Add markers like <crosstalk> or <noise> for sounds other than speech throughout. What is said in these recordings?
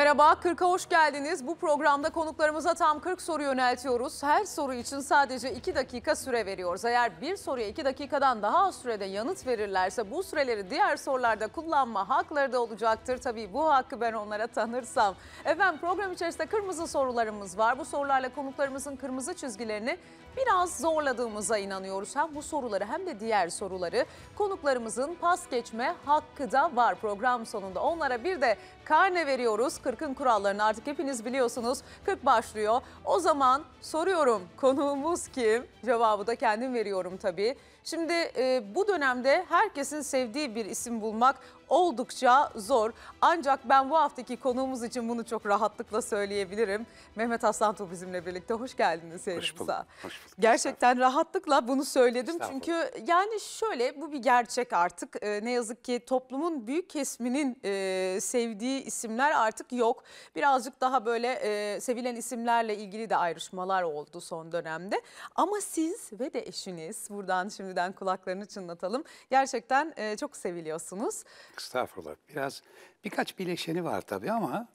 Merhaba, 40'a hoş geldiniz. Bu programda konuklarımıza tam 40 soru yöneltiyoruz. Her soru için sadece 2 dakika süre veriyoruz. Eğer bir soruya 2 dakikadan daha az sürede yanıt verirlerse bu süreleri diğer sorularda kullanma hakları da olacaktır. Tabii bu hakkı ben onlara tanırsam. Efendim program içerisinde kırmızı sorularımız var. Bu sorularla konuklarımızın kırmızı çizgilerini biraz zorladığımıza inanıyoruz. Hem bu soruları hem de diğer soruları konuklarımızın pas geçme hakkı da var program sonunda. Onlara bir de karne veriyoruz. 40'ın kurallarını artık hepiniz biliyorsunuz. 40 başlıyor. O zaman soruyorum konuğumuz kim? Cevabı da kendim veriyorum tabii. Şimdi e, bu dönemde herkesin sevdiği bir isim bulmak oldukça zor. Ancak ben bu haftaki konuğumuz için bunu çok rahatlıkla söyleyebilirim. Mehmet Aslan Tuğ bizimle birlikte. Hoş geldiniz yayınımıza. Hoş bulduk. Hoş bulduk. Gerçekten rahatlıkla bunu söyledim. Çünkü yani şöyle bu bir gerçek artık. E, ne yazık ki toplumun büyük kesminin e, sevdiği isimler artık yok. Birazcık daha böyle e, sevilen isimlerle ilgili de ayrışmalar oldu son dönemde. Ama siz ve de eşiniz buradan şimdiden kulaklarını çınlatalım. Gerçekten e, çok seviliyorsunuz. Estağfurullah. Biraz birkaç bileşeni var tabii ama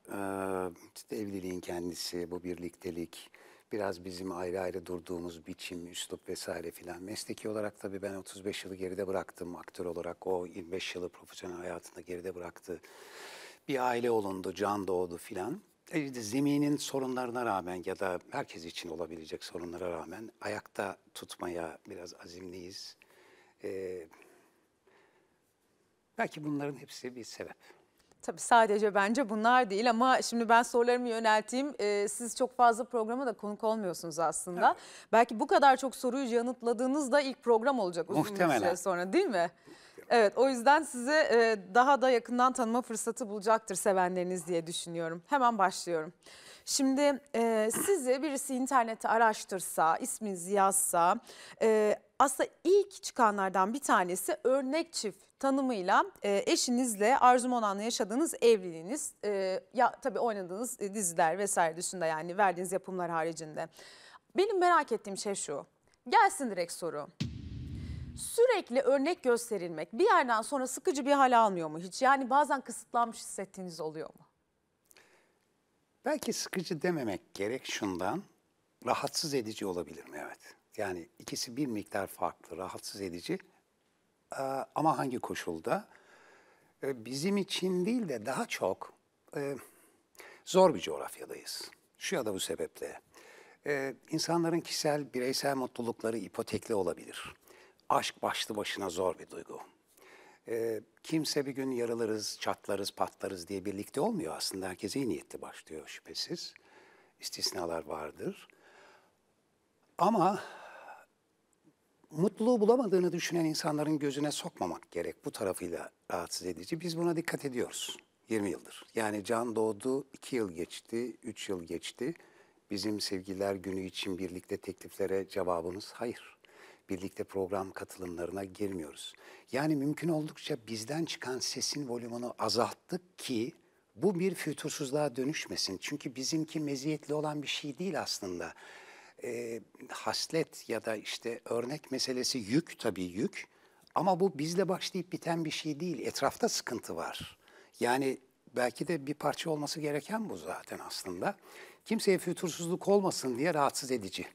e, evliliğin kendisi, bu birliktelik, biraz bizim ayrı ayrı durduğumuz biçim, üslup vesaire filan. Mesleki olarak tabii ben 35 yılı geride bıraktım aktör olarak. O 25 yılı profesyonel hayatında geride bıraktı. Bir aile olundu, can doğdu filan. E, zeminin sorunlarına rağmen ya da herkes için olabilecek sorunlara rağmen ayakta tutmaya biraz azimliyiz. Ee, Belki bunların hepsi bir sebep. Tabii sadece bence bunlar değil ama şimdi ben sorularımı yönelteyim. Ee, siz çok fazla programa da konuk olmuyorsunuz aslında. Evet. Belki bu kadar çok soruyu yanıtladığınız da ilk program olacak uzun Muhtemelen. bir süre sonra değil mi? Evet o yüzden size e, daha da yakından tanıma fırsatı bulacaktır sevenleriniz diye düşünüyorum. Hemen başlıyorum. Şimdi e, sizi birisi internette araştırsa, isminizi yazsa e, aslında ilk çıkanlardan bir tanesi örnek çift tanımıyla e, eşinizle arzum Monan'la yaşadığınız evliliğiniz e, ya tabii oynadığınız e, diziler vesaire dışında yani verdiğiniz yapımlar haricinde. Benim merak ettiğim şey şu. Gelsin direkt soru. Sürekli örnek gösterilmek bir yerden sonra sıkıcı bir hale almıyor mu hiç? Yani bazen kısıtlanmış hissettiğiniz oluyor mu? Belki sıkıcı dememek gerek şundan. Rahatsız edici olabilir mi? Evet. Yani ikisi bir miktar farklı. Rahatsız edici ee, ama hangi koşulda? Ee, bizim için değil de daha çok e, zor bir coğrafyadayız. Şu ya da bu sebeple. Ee, insanların kişisel, bireysel mutlulukları ipotekli olabilir. Aşk başlı başına zor bir duygu. kimse bir gün yarılırız, çatlarız, patlarız diye birlikte olmuyor aslında. Herkes iyi niyetli başlıyor şüphesiz. İstisnalar vardır. Ama mutluluğu bulamadığını düşünen insanların gözüne sokmamak gerek. Bu tarafıyla rahatsız edici. Biz buna dikkat ediyoruz 20 yıldır. Yani Can doğdu 2 yıl geçti, 3 yıl geçti. Bizim sevgililer günü için birlikte tekliflere cevabımız hayır. Birlikte program katılımlarına girmiyoruz. Yani mümkün oldukça bizden çıkan sesin volümünü azalttık ki bu bir fütursuzluğa dönüşmesin. Çünkü bizimki meziyetli olan bir şey değil aslında e, haslet ya da işte örnek meselesi yük tabii yük. Ama bu bizle başlayıp biten bir şey değil. Etrafta sıkıntı var. Yani belki de bir parça olması gereken bu zaten aslında. Kimseye fütursuzluk olmasın diye rahatsız edici.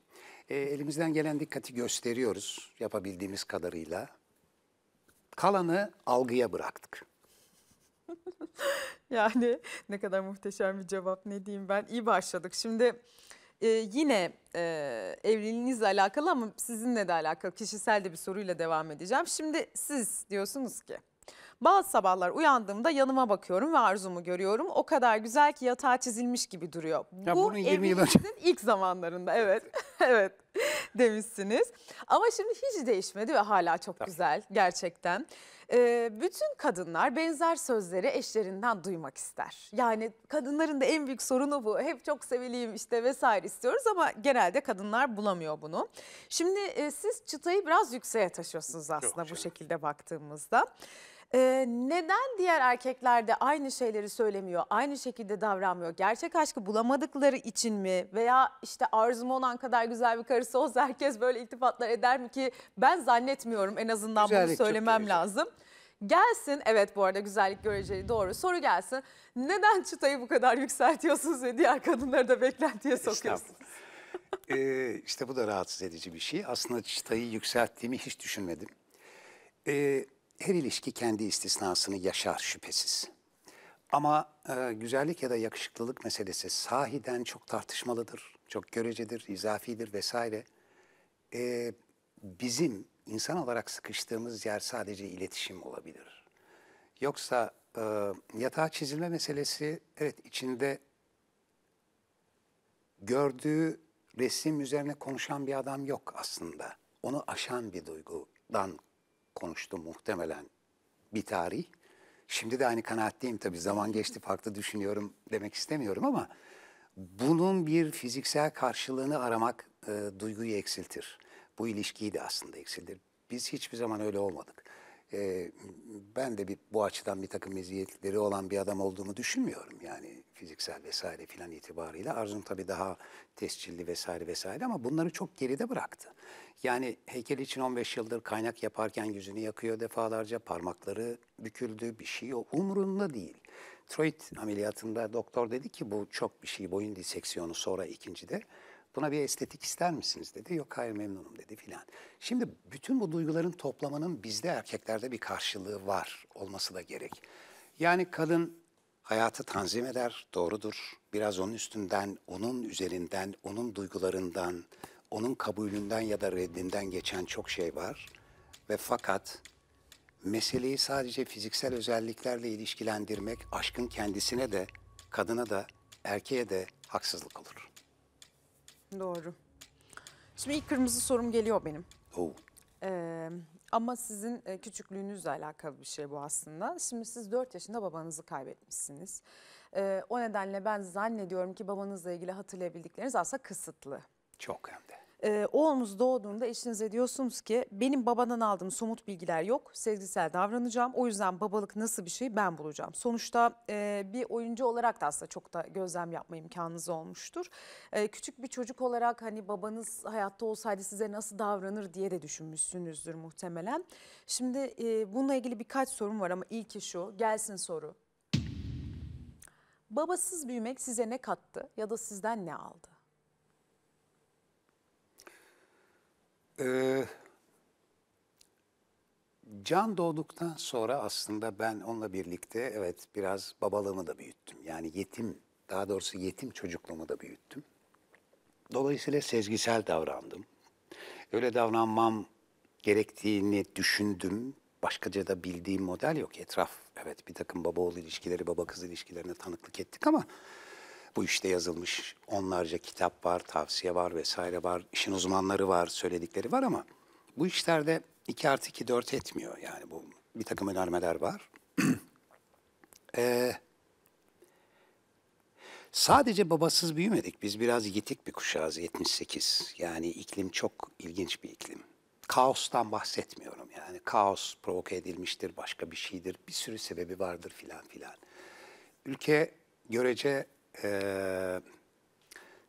E, elimizden gelen dikkati gösteriyoruz yapabildiğimiz kadarıyla. Kalanı algıya bıraktık. <laughs> yani ne kadar muhteşem bir cevap ne diyeyim ben. İyi başladık. Şimdi ee, yine e, evliliğinizle alakalı ama sizinle de alakalı kişisel de bir soruyla devam edeceğim. Şimdi siz diyorsunuz ki bazı sabahlar uyandığımda yanıma bakıyorum ve arzumu görüyorum. O kadar güzel ki yatağa çizilmiş gibi duruyor. Ya Bu bunun 20 yıl evliliğinizin ilk zamanlarında evet <laughs> evet demişsiniz. Ama şimdi hiç değişmedi ve hala çok güzel gerçekten. Ee, bütün kadınlar benzer sözleri eşlerinden duymak ister. Yani kadınların da en büyük sorunu bu. Hep çok sevileyim işte vesaire istiyoruz ama genelde kadınlar bulamıyor bunu. Şimdi e, siz çıtayı biraz yükseğe taşıyorsunuz aslında çok bu şey. şekilde baktığımızda. Ee, neden diğer erkekler de aynı şeyleri söylemiyor, aynı şekilde davranmıyor? Gerçek aşkı bulamadıkları için mi? Veya işte arzum olan kadar güzel bir karısı olsa herkes böyle iltifatlar eder mi ki? Ben zannetmiyorum en azından Güzellik bunu söylemem lazım. Gelsin, evet bu arada güzellik göreceği doğru soru gelsin. Neden çıtayı bu kadar yükseltiyorsunuz ve diğer kadınları da beklentiye sokuyorsunuz? ee, işte bu da rahatsız edici bir şey. Aslında çıtayı yükselttiğimi hiç düşünmedim. Ee, her ilişki kendi istisnasını yaşar şüphesiz. Ama e, güzellik ya da yakışıklılık meselesi sahiden çok tartışmalıdır, çok görecedir, izafidir vesaire. E, bizim insan olarak sıkıştığımız yer sadece iletişim olabilir. Yoksa e, yatağa çizilme meselesi evet içinde gördüğü resim üzerine konuşan bir adam yok aslında. Onu aşan bir duygudan konuştu muhtemelen bir tarih. Şimdi de aynı kanaatteyim tabii zaman geçti farklı düşünüyorum demek istemiyorum ama bunun bir fiziksel karşılığını aramak e, duyguyu eksiltir. Bu ilişkiyi de aslında eksiltir. Biz hiçbir zaman öyle olmadık e, ben de bir, bu açıdan bir takım meziyetleri olan bir adam olduğumu düşünmüyorum yani fiziksel vesaire filan itibarıyla. Arzum tabii daha tescilli vesaire vesaire ama bunları çok geride bıraktı. Yani heykel için 15 yıldır kaynak yaparken yüzünü yakıyor defalarca, parmakları büküldü, bir şey o umurunda değil. Troit ameliyatında doktor dedi ki bu çok bir şey boyun diseksiyonu sonra ikincide. Buna bir estetik ister misiniz dedi. Yok hayır memnunum dedi filan. Şimdi bütün bu duyguların toplamanın bizde erkeklerde bir karşılığı var olması da gerek. Yani kadın hayatı tanzim eder, doğrudur. Biraz onun üstünden, onun üzerinden, onun duygularından, onun kabulünden ya da reddinden geçen çok şey var. Ve fakat meseleyi sadece fiziksel özelliklerle ilişkilendirmek aşkın kendisine de, kadına da, erkeğe de haksızlık olur. Doğru. Şimdi ilk kırmızı sorum geliyor benim. Oo. Ee, ama sizin e, küçüklüğünüzle alakalı bir şey bu aslında. Şimdi siz 4 yaşında babanızı kaybetmişsiniz. Ee, o nedenle ben zannediyorum ki babanızla ilgili hatırlayabildikleriniz aslında kısıtlı. Çok hem e, oğlunuz doğduğunda eşinize diyorsunuz ki benim babadan aldığım somut bilgiler yok. Sezgisel davranacağım. O yüzden babalık nasıl bir şey ben bulacağım. Sonuçta e, bir oyuncu olarak da aslında çok da gözlem yapma imkanınız olmuştur. E, küçük bir çocuk olarak hani babanız hayatta olsaydı size nasıl davranır diye de düşünmüşsünüzdür muhtemelen. Şimdi e, bununla ilgili birkaç sorum var ama ilki şu. Gelsin soru. Babasız büyümek size ne kattı ya da sizden ne aldı? Ee, Can doğduktan sonra aslında ben onunla birlikte evet biraz babalığımı da büyüttüm. Yani yetim, daha doğrusu yetim çocukluğumu da büyüttüm. Dolayısıyla sezgisel davrandım. Öyle davranmam gerektiğini düşündüm. Başkaca da bildiğim model yok. Etraf evet bir takım baba oğul ilişkileri, baba kız ilişkilerine tanıklık ettik ama bu işte yazılmış onlarca kitap var, tavsiye var vesaire var. İşin uzmanları var, söyledikleri var ama bu işlerde 2 artı 2 4 etmiyor. Yani bu bir takım önermeler var. <clears throat> ee, sadece babasız büyümedik. Biz biraz yitik bir kuşağız 78. Yani iklim çok ilginç bir iklim. Kaostan bahsetmiyorum yani. Kaos provoke edilmiştir, başka bir şeydir. Bir sürü sebebi vardır filan filan. Ülke görece e,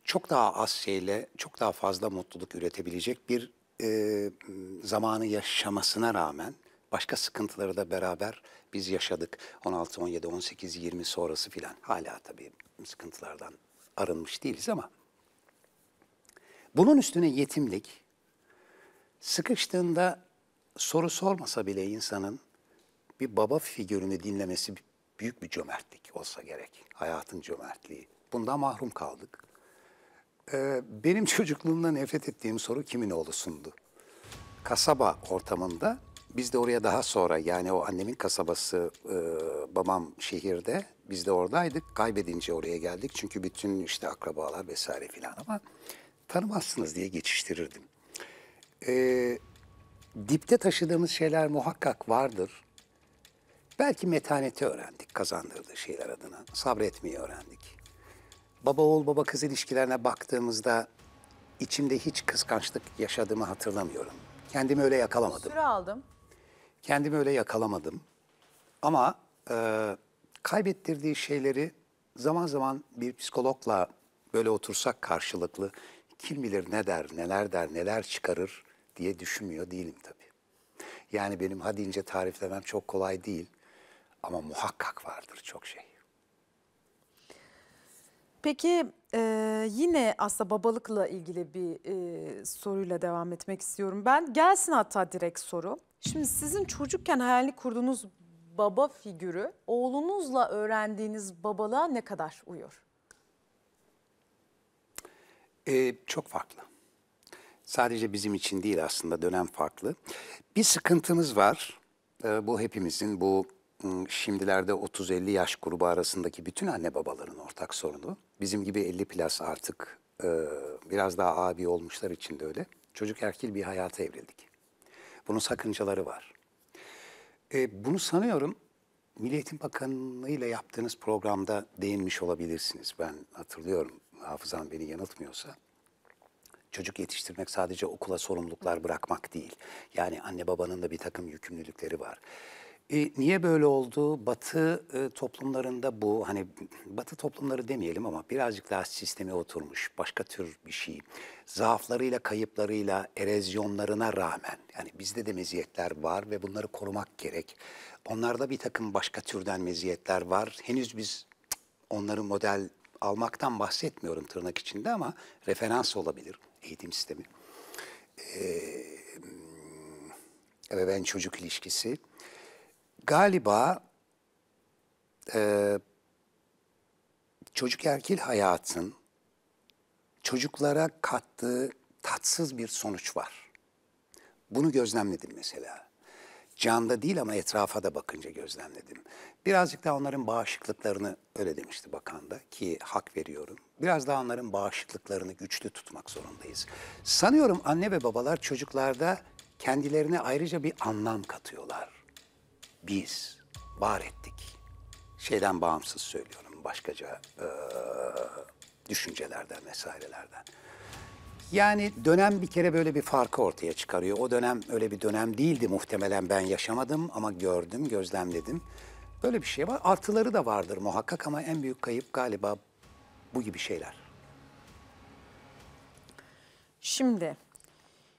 çok daha az şeyle çok daha fazla mutluluk üretebilecek bir e, zamanı yaşamasına rağmen başka sıkıntıları da beraber biz yaşadık. 16, 17, 18, 20 sonrası filan. Hala tabii sıkıntılardan arınmış değiliz ama. Bunun üstüne yetimlik, sıkıştığında soru sormasa bile insanın bir baba figürünü dinlemesi büyük bir cömertlik olsa gerek. Hayatın cömertliği. Bundan mahrum kaldık. Ee, benim çocukluğumda nefret ettiğim soru kimin oğlusundu? Kasaba ortamında biz de oraya daha sonra yani o annemin kasabası e, babam şehirde biz de oradaydık. Kaybedince oraya geldik çünkü bütün işte akrabalar vesaire filan ama tanımazsınız diye geçiştirirdim. E, dipte taşıdığımız şeyler muhakkak vardır Belki metaneti öğrendik kazandırdığı şeyler adına. Sabretmeyi öğrendik. Baba oğul baba kız ilişkilerine baktığımızda içimde hiç kıskançlık yaşadığımı hatırlamıyorum. Kendimi öyle yakalamadım. Süre aldım. Kendimi öyle yakalamadım. Ama e, kaybettirdiği şeyleri zaman zaman bir psikologla böyle otursak karşılıklı kim bilir ne der, neler der, neler çıkarır diye düşünmüyor değilim tabii. Yani benim hadi ince tariflemem çok kolay değil. Ama muhakkak vardır çok şey. Peki e, yine aslında babalıkla ilgili bir e, soruyla devam etmek istiyorum. Ben gelsin hatta direkt soru. Şimdi sizin çocukken hayalini kurduğunuz baba figürü oğlunuzla öğrendiğiniz babalığa ne kadar uyuyor? Ee, çok farklı. Sadece bizim için değil aslında dönem farklı. Bir sıkıntımız var. Ee, bu hepimizin bu Hmm, şimdilerde 30-50 yaş grubu arasındaki bütün anne babaların ortak sorunu. Bizim gibi 50 plus artık e, biraz daha abi olmuşlar için de öyle. Çocuk erkil bir hayata evrildik. Bunun sakıncaları var. E, bunu sanıyorum Milli Eğitim Bakanlığı ile yaptığınız programda değinmiş olabilirsiniz. Ben hatırlıyorum hafızam beni yanıltmıyorsa. Çocuk yetiştirmek sadece okula sorumluluklar bırakmak değil. Yani anne babanın da bir takım yükümlülükleri var. E, niye böyle oldu? Batı e, toplumlarında bu hani Batı toplumları demeyelim ama birazcık daha sisteme oturmuş başka tür bir şey. Zaaflarıyla, kayıplarıyla, erozyonlarına rağmen yani bizde de meziyetler var ve bunları korumak gerek. Onlarda bir takım başka türden meziyetler var. Henüz biz onları model almaktan bahsetmiyorum tırnak içinde ama referans olabilir eğitim sistemi. Ee, ebeveyn çocuk ilişkisi galiba e, çocuk erkil hayatın çocuklara kattığı tatsız bir sonuç var. Bunu gözlemledim mesela. Canda değil ama etrafa da bakınca gözlemledim. Birazcık daha onların bağışıklıklarını öyle demişti bakan da ki hak veriyorum. Biraz daha onların bağışıklıklarını güçlü tutmak zorundayız. Sanıyorum anne ve babalar çocuklarda kendilerine ayrıca bir anlam katıyorlar biz var ettik. Şeyden bağımsız söylüyorum, başkaca e, düşüncelerden vesairelerden. Yani dönem bir kere böyle bir farkı ortaya çıkarıyor. O dönem öyle bir dönem değildi muhtemelen ben yaşamadım ama gördüm, gözlemledim. Böyle bir şey var. Artıları da vardır muhakkak ama en büyük kayıp galiba bu gibi şeyler. Şimdi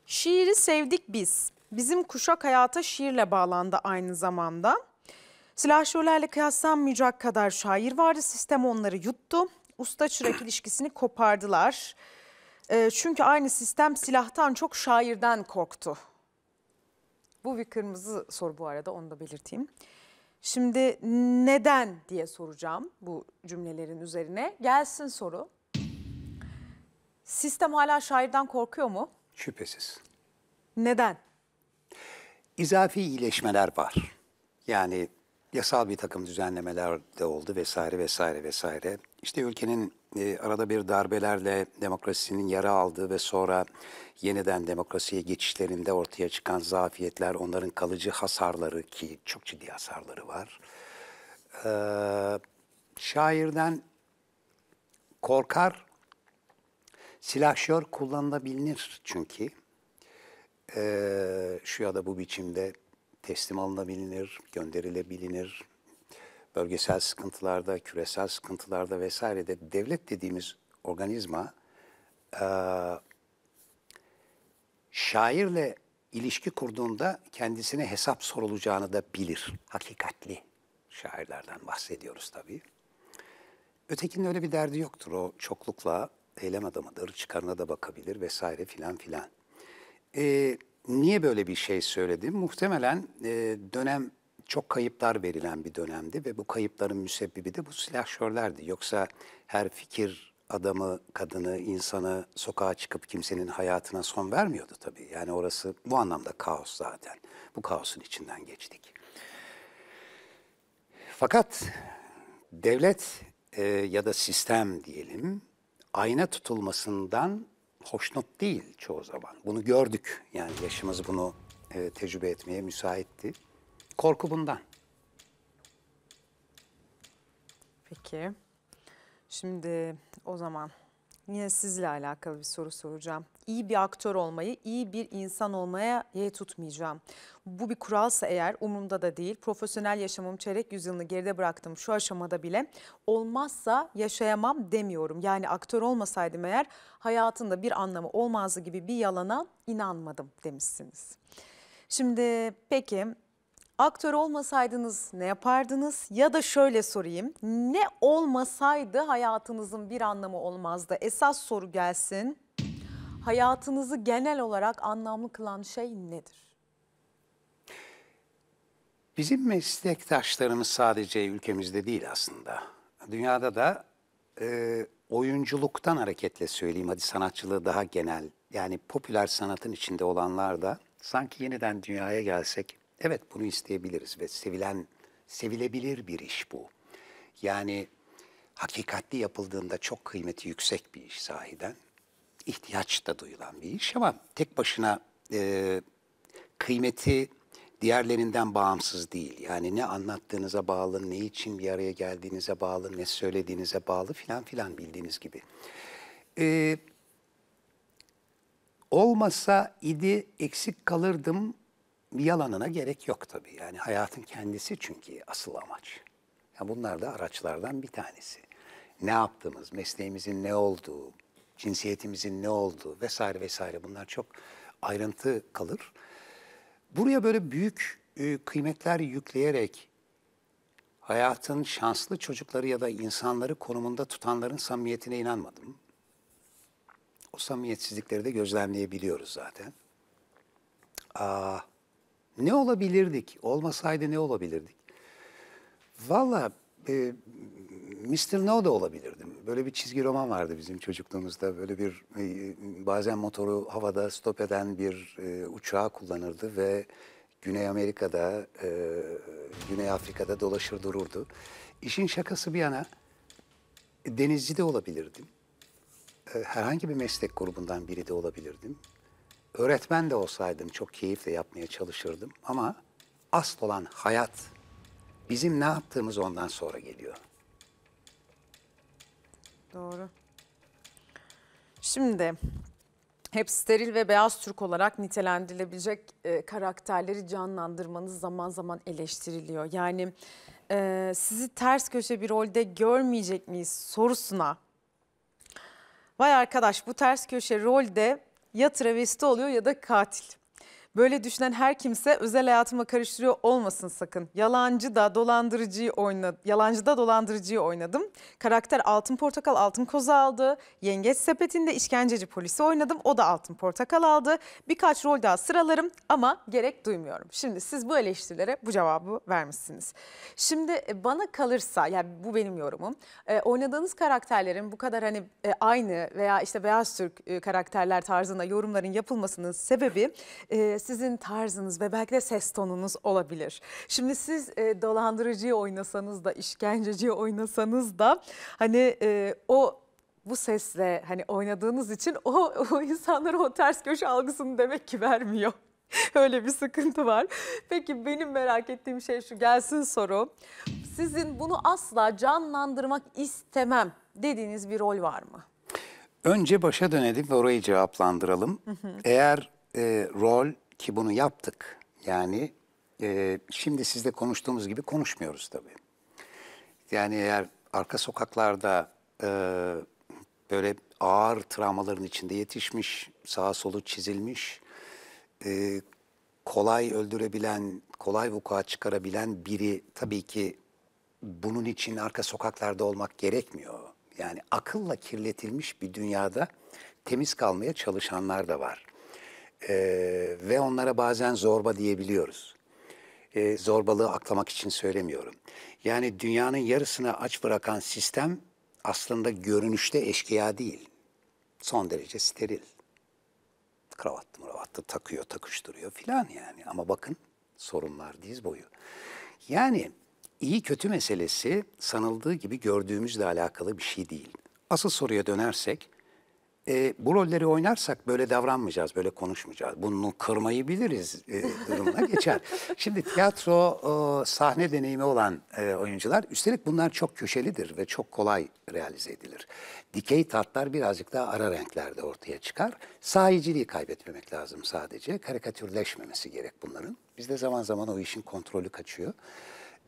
şiiri sevdik biz. Bizim kuşak hayata şiirle bağlandı aynı zamanda. Silahşörlerle kıyaslanmayacak kadar şair vardı. Sistem onları yuttu. Usta çırak ilişkisini kopardılar. E, çünkü aynı sistem silahtan çok şairden korktu. Bu bir kırmızı soru bu arada onu da belirteyim. Şimdi neden diye soracağım bu cümlelerin üzerine. Gelsin soru. Sistem hala şairden korkuyor mu? Şüphesiz. Neden? izafi iyileşmeler var. Yani yasal bir takım düzenlemeler de oldu vesaire vesaire vesaire. İşte ülkenin e, arada bir darbelerle demokrasinin yara aldığı ve sonra yeniden demokrasiye geçişlerinde ortaya çıkan zafiyetler, onların kalıcı hasarları ki çok ciddi hasarları var. Ee, şairden korkar, silahşör kullanılabilir çünkü e, şu ya da bu biçimde teslim alınabilir, gönderilebilir. Bölgesel sıkıntılarda, küresel sıkıntılarda vesairede devlet dediğimiz organizma e, şairle ilişki kurduğunda kendisine hesap sorulacağını da bilir. Hakikatli şairlerden bahsediyoruz tabii. Ötekinin öyle bir derdi yoktur. O çoklukla eylem adamıdır, çıkarına da bakabilir vesaire filan filan. E, niye böyle bir şey söyledim? Muhtemelen e, dönem çok kayıplar verilen bir dönemdi ve bu kayıpların müsebbibi de bu silahşörlerdi. Yoksa her fikir adamı, kadını, insanı sokağa çıkıp kimsenin hayatına son vermiyordu tabii. Yani orası bu anlamda kaos zaten. Bu kaosun içinden geçtik. Fakat devlet e, ya da sistem diyelim ayna tutulmasından hoşnut değil çoğu zaman. Bunu gördük. Yani yaşımız bunu e, tecrübe etmeye müsaitti. Korku bundan. Peki. Şimdi o zaman Yine sizle alakalı bir soru soracağım. İyi bir aktör olmayı, iyi bir insan olmaya ye tutmayacağım. Bu bir kuralsa eğer umurumda da değil. Profesyonel yaşamım çeyrek yüzyılını geride bıraktım şu aşamada bile. Olmazsa yaşayamam demiyorum. Yani aktör olmasaydım eğer hayatında bir anlamı olmazdı gibi bir yalana inanmadım demişsiniz. Şimdi peki Aktör olmasaydınız ne yapardınız? Ya da şöyle sorayım. Ne olmasaydı hayatınızın bir anlamı olmazdı? Esas soru gelsin. Hayatınızı genel olarak anlamlı kılan şey nedir? Bizim meslektaşlarımız sadece ülkemizde değil aslında. Dünyada da e, oyunculuktan hareketle söyleyeyim hadi sanatçılığı daha genel. Yani popüler sanatın içinde olanlar da sanki yeniden dünyaya gelsek Evet bunu isteyebiliriz ve sevilen, sevilebilir bir iş bu. Yani hakikatli yapıldığında çok kıymeti yüksek bir iş sahiden. İhtiyaç da duyulan bir iş ama tek başına e, kıymeti diğerlerinden bağımsız değil. Yani ne anlattığınıza bağlı, ne için bir araya geldiğinize bağlı, ne söylediğinize bağlı filan filan bildiğiniz gibi. Ee, olmasa idi eksik kalırdım yalanına gerek yok tabii. Yani hayatın kendisi çünkü asıl amaç. Yani bunlar da araçlardan bir tanesi. Ne yaptığımız, mesleğimizin ne olduğu, cinsiyetimizin ne olduğu vesaire vesaire bunlar çok ayrıntı kalır. Buraya böyle büyük e, kıymetler yükleyerek hayatın şanslı çocukları ya da insanları konumunda tutanların samimiyetine inanmadım. O samimiyetsizlikleri de gözlemleyebiliyoruz zaten. Aa, ne olabilirdik? Olmasaydı ne olabilirdik? Valla e, Mr. No da olabilirdim. Böyle bir çizgi roman vardı bizim çocukluğumuzda. Böyle bir e, bazen motoru havada stop eden bir e, uçağı kullanırdı ve Güney Amerika'da, e, Güney Afrika'da dolaşır dururdu. İşin şakası bir yana denizci de olabilirdim. E, herhangi bir meslek grubundan biri de olabilirdim öğretmen de olsaydım çok keyifle yapmaya çalışırdım ama asıl olan hayat bizim ne yaptığımız ondan sonra geliyor. Doğru. Şimdi hep steril ve beyaz Türk olarak nitelendirilebilecek e, karakterleri canlandırmanız zaman zaman eleştiriliyor. Yani e, sizi ters köşe bir rolde görmeyecek miyiz sorusuna. Vay arkadaş bu ters köşe rolde ya travesti oluyor ya da katil. Böyle düşünen her kimse özel hayatıma karıştırıyor olmasın sakın. Yalancı da dolandırıcıyı oynadım. Yalancı da dolandırıcıyı oynadım. Karakter altın portakal altın koza aldı. Yengeç sepetinde işkenceci polisi oynadım. O da altın portakal aldı. Birkaç rol daha sıralarım ama gerek duymuyorum. Şimdi siz bu eleştirilere bu cevabı vermişsiniz. Şimdi e, bana kalırsa yani bu benim yorumum. E, oynadığınız karakterlerin bu kadar hani e, aynı veya işte Beyaz Türk karakterler tarzında yorumların yapılmasının sebebi sizin tarzınız ve belki de ses tonunuz olabilir. Şimdi siz e, dolandırıcıyı oynasanız da işkenceciyi oynasanız da hani e, o bu sesle hani oynadığınız için o, o insanlara o ters köşe algısını demek ki vermiyor. <laughs> Öyle bir sıkıntı var. Peki benim merak ettiğim şey şu gelsin soru. Sizin bunu asla canlandırmak istemem dediğiniz bir rol var mı? Önce başa dönelim ve orayı cevaplandıralım. Hı hı. Eğer e, rol ki bunu yaptık. Yani e, şimdi sizle konuştuğumuz gibi konuşmuyoruz tabii. Yani eğer arka sokaklarda e, böyle ağır travmaların içinde yetişmiş, sağa solu çizilmiş, e, kolay öldürebilen, kolay vukuat çıkarabilen biri tabii ki bunun için arka sokaklarda olmak gerekmiyor. Yani akılla kirletilmiş bir dünyada temiz kalmaya çalışanlar da var. E, ve onlara bazen zorba diyebiliyoruz. E, zorbalığı aklamak için söylemiyorum. Yani dünyanın yarısını aç bırakan sistem aslında görünüşte eşkıya değil. Son derece steril. Kravatlı mravattı takıyor, takıştırıyor filan yani. Ama bakın sorunlar diz boyu. Yani iyi kötü meselesi sanıldığı gibi gördüğümüzle alakalı bir şey değil. Asıl soruya dönersek e, bu rolleri oynarsak böyle davranmayacağız, böyle konuşmayacağız. Bunu kırmayı biliriz e, durumuna geçer. <laughs> Şimdi tiyatro e, sahne deneyimi olan e, oyuncular, üstelik bunlar çok köşelidir ve çok kolay realize edilir. Dikey tatlar birazcık daha ara renklerde ortaya çıkar. Sahiciliği kaybetmemek lazım sadece. Karikatürleşmemesi gerek bunların. Bizde zaman zaman o işin kontrolü kaçıyor.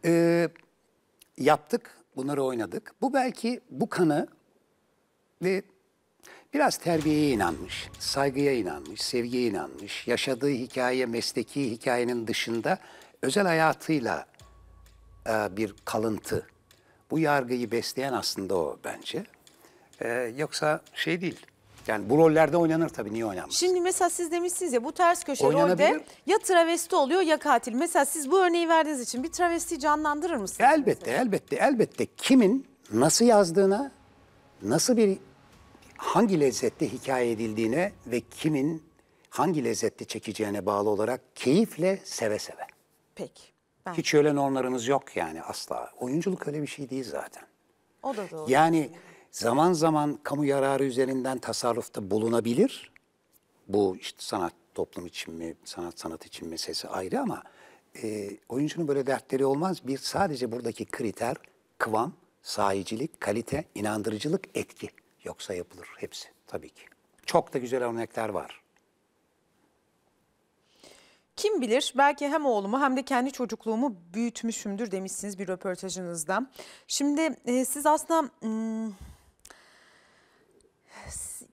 E, yaptık, bunları oynadık. Bu belki bu kanı ve Biraz terbiyeye inanmış, saygıya inanmış, sevgiye inanmış. Yaşadığı hikaye, mesleki hikayenin dışında özel hayatıyla e, bir kalıntı. Bu yargıyı besleyen aslında o bence. E, yoksa şey değil. Yani bu rollerde oynanır tabii niye oynanmaz? Şimdi mesela siz demişsiniz ya bu ters köşe rolde ya travesti oluyor ya katil. Mesela siz bu örneği verdiğiniz için bir travesti canlandırır mısınız? Elbette mesela? elbette elbette. Kimin nasıl yazdığına, nasıl bir hangi lezzette hikaye edildiğine ve kimin hangi lezzette çekeceğine bağlı olarak keyifle seve seve. Peki. Ben... Hiç öyle normlarımız yok yani asla. Oyunculuk öyle bir şey değil zaten. O da doğru. Yani zaman zaman kamu yararı üzerinden tasarrufta bulunabilir. Bu işte sanat toplum için mi, sanat sanat için meselesi ayrı ama e, oyuncunun böyle dertleri olmaz. Bir sadece buradaki kriter kıvam, sahicilik, kalite, inandırıcılık, etki. Yoksa yapılır hepsi tabii ki. Çok da güzel örnekler var. Kim bilir belki hem oğlumu hem de kendi çocukluğumu büyütmüşümdür demişsiniz bir röportajınızda. Şimdi e, siz aslında... Hmm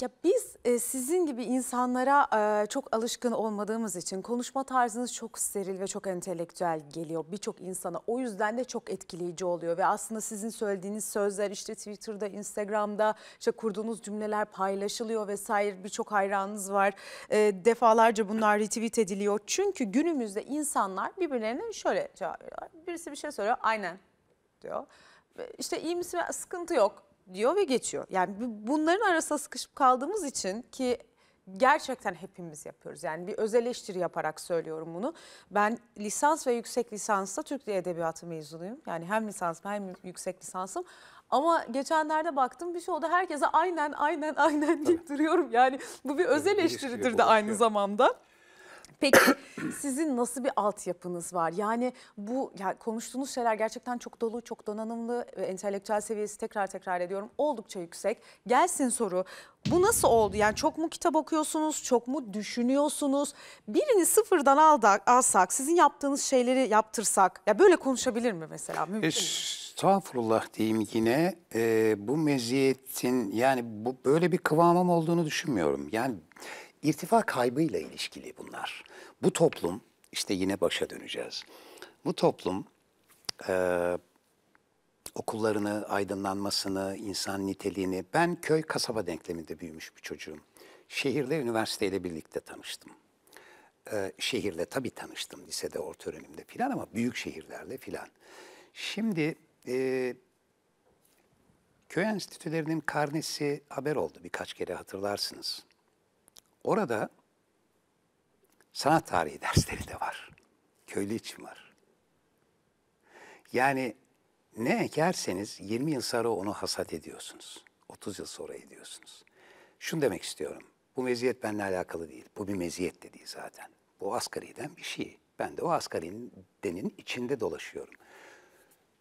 ya biz e, sizin gibi insanlara e, çok alışkın olmadığımız için konuşma tarzınız çok steril ve çok entelektüel geliyor birçok insana. O yüzden de çok etkileyici oluyor ve aslında sizin söylediğiniz sözler işte Twitter'da, Instagram'da işte kurduğunuz cümleler paylaşılıyor vesaire birçok hayranınız var. E, defalarca bunlar retweet ediliyor. Çünkü günümüzde insanlar birbirlerine şöyle cevap veriyorlar. Birisi bir şey söylüyor aynen diyor. İşte iyi misin? Sıkıntı yok diyor ve geçiyor. Yani bunların arasına sıkışıp kaldığımız için ki gerçekten hepimiz yapıyoruz. Yani bir öz eleştiri yaparak söylüyorum bunu. Ben lisans ve yüksek lisansla Türk Dil Edebiyatı mezunuyum. Yani hem lisansım hem yüksek lisansım. Ama geçenlerde baktım bir şey oldu. Herkese aynen aynen aynen deyip duruyorum. Yani bu bir öz eleştiridir de aynı zamanda. Peki <coughs> sizin nasıl bir altyapınız var? Yani bu ya konuştuğunuz şeyler gerçekten çok dolu, çok donanımlı, entelektüel seviyesi tekrar tekrar ediyorum oldukça yüksek. Gelsin soru. Bu nasıl oldu? Yani çok mu kitap okuyorsunuz, çok mu düşünüyorsunuz? Birini sıfırdan aldak, alsak, sizin yaptığınız şeyleri yaptırsak, ya böyle konuşabilir mi mesela? Mümkün Estağfurullah diyeyim yine e, bu meziyetin yani bu böyle bir kıvamım olduğunu düşünmüyorum. Yani irtifa kaybıyla ilişkili bunlar. Bu toplum, işte yine başa döneceğiz. Bu toplum e, okullarını, aydınlanmasını, insan niteliğini... Ben köy kasaba denkleminde büyümüş bir çocuğum. Şehirde üniversiteyle birlikte tanıştım. E, şehirle tabii tanıştım lisede, orta öğrenimde filan ama büyük şehirlerle filan. Şimdi... E, Köy enstitülerinin karnesi haber oldu birkaç kere hatırlarsınız. Orada sanat tarihi dersleri de var. Köylü için var. Yani ne ekerseniz 20 yıl sonra onu hasat ediyorsunuz. 30 yıl sonra ediyorsunuz. Şunu demek istiyorum. Bu meziyet benimle alakalı değil. Bu bir meziyet de zaten. Bu asgariden bir şey. Ben de o asgaridenin içinde dolaşıyorum.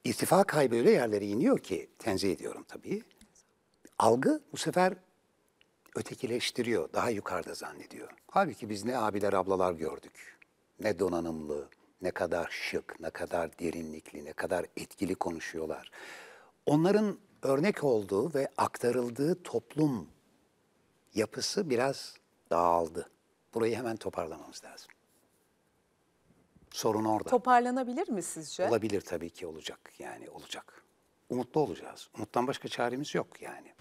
İrtifa kaybı öyle yerlere iniyor ki, tenzih ediyorum tabii. Algı bu sefer ötekileştiriyor, daha yukarıda zannediyor. Halbuki biz ne abiler ablalar gördük, ne donanımlı, ne kadar şık, ne kadar derinlikli, ne kadar etkili konuşuyorlar. Onların örnek olduğu ve aktarıldığı toplum yapısı biraz dağıldı. Burayı hemen toparlamamız lazım. Sorun orada. Toparlanabilir mi sizce? Olabilir tabii ki olacak yani olacak. Umutlu olacağız. Umuttan başka çaremiz yok yani.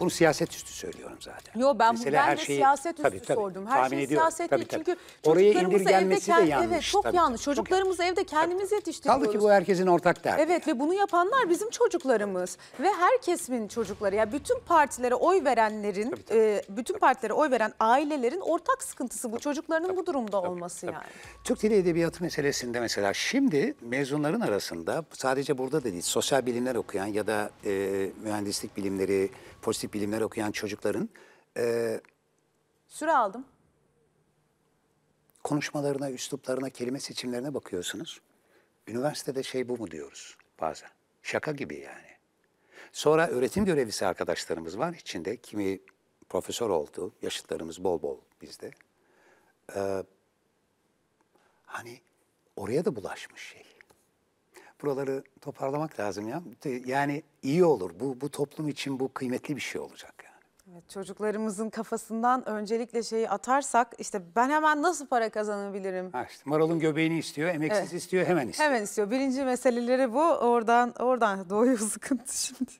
Bunu siyaset üstü söylüyorum zaten. Yo ben Mesela ben her de şeyi, siyaset üstü tabii, tabii, sordum. Her şey siyaset tabii, değil. Çünkü Oraya indirgenmesi evde, de yanlış. Evet çok tabii, yanlış. Tabii, Çocuklarımızı tabii. evde kendimiz tabii. yetiştiriyoruz. Kaldı ki bu herkesin ortak derdi. Evet ve bunu yapanlar bizim çocuklarımız. Ve her kesimin çocukları. Yani bütün partilere oy verenlerin, tabii, tabii. E, bütün partilere oy veren ailelerin ortak sıkıntısı bu. Tabii, Çocuklarının tabii, bu durumda tabii, olması tabii. yani. Türk Dili Edebiyatı meselesinde mesela şimdi mezunların arasında sadece burada da değil sosyal bilimler okuyan ya da e, mühendislik bilimleri pozitif bilimler okuyan çocukların e, Süre aldım. konuşmalarına, üsluplarına, kelime seçimlerine bakıyorsunuz. Üniversitede şey bu mu diyoruz bazen. Şaka gibi yani. Sonra öğretim görevlisi arkadaşlarımız var içinde. Kimi profesör oldu, yaşıtlarımız bol bol bizde. Ee, hani oraya da bulaşmış şey buraları toparlamak lazım ya. Yani iyi olur. Bu, bu toplum için bu kıymetli bir şey olacak yani. Evet, çocuklarımızın kafasından öncelikle şeyi atarsak işte ben hemen nasıl para kazanabilirim? Ha işte maralın göbeğini istiyor, emeksiz evet. istiyor, hemen istiyor. Hemen istiyor. Birinci meseleleri bu. Oradan oradan <laughs> doğuyor sıkıntı şimdi.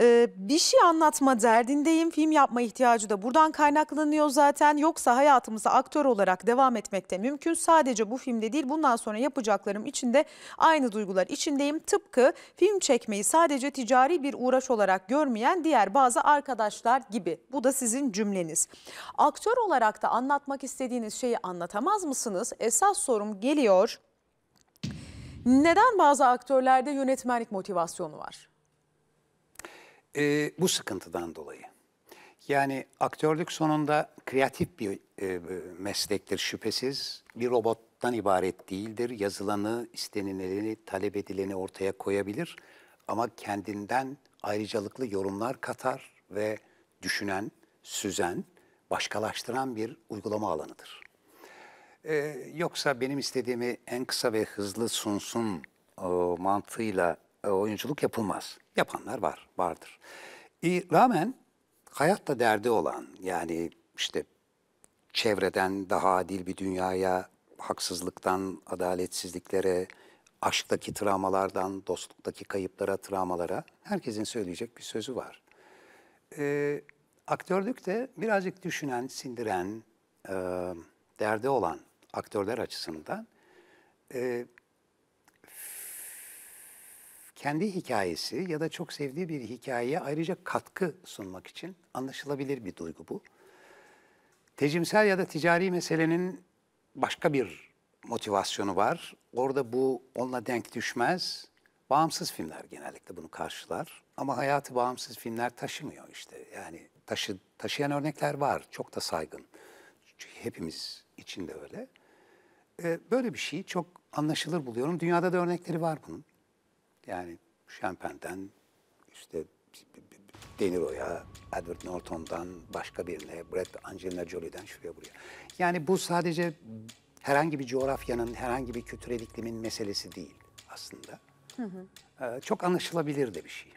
Ee, bir şey anlatma derdindeyim. Film yapma ihtiyacı da buradan kaynaklanıyor zaten. Yoksa hayatımıza aktör olarak devam etmekte mümkün. Sadece bu filmde değil bundan sonra yapacaklarım içinde aynı duygular içindeyim. Tıpkı film çekmeyi sadece ticari bir uğraş olarak görmeyen diğer bazı arkadaşlar gibi. Bu da sizin cümleniz. Aktör olarak da anlatmak istediğiniz şeyi anlatamaz mısınız? Esas sorum geliyor. Neden bazı aktörlerde yönetmenlik motivasyonu var? E, bu sıkıntıdan dolayı. Yani aktörlük sonunda kreatif bir e, meslektir şüphesiz. Bir robottan ibaret değildir. Yazılanı, istenileni, talep edileni ortaya koyabilir. Ama kendinden ayrıcalıklı yorumlar katar ve düşünen, süzen, başkalaştıran bir uygulama alanıdır. Ee, yoksa benim istediğimi en kısa ve hızlı sunsun e, mantığıyla e, oyunculuk yapılmaz. Yapanlar var, vardır. E, rağmen hayatta derdi olan yani işte çevreden daha adil bir dünyaya, haksızlıktan, adaletsizliklere, aşktaki travmalardan, dostluktaki kayıplara, travmalara herkesin söyleyecek bir sözü var. E, aktörlük de birazcık düşünen, sindiren, e, derdi olan aktörler açısından e, kendi hikayesi ya da çok sevdiği bir hikayeye ayrıca katkı sunmak için anlaşılabilir bir duygu bu. Tecimsel ya da ticari meselenin başka bir motivasyonu var. Orada bu onunla denk düşmez. Bağımsız filmler genellikle bunu karşılar. Ama hayatı bağımsız filmler taşımıyor işte. Yani taşı, taşıyan örnekler var. Çok da saygın. Çünkü hepimiz için de öyle. Ee, böyle bir şeyi çok anlaşılır buluyorum. Dünyada da örnekleri var bunun. Yani Şampenden işte De Niro'ya, Edward Norton'dan başka birine, Brad Angelina Jolie'den şuraya buraya. Yani bu sadece herhangi bir coğrafyanın, herhangi bir kültürel iklimin meselesi değil aslında. Hı hı. Ee, çok anlaşılabilir de bir şey.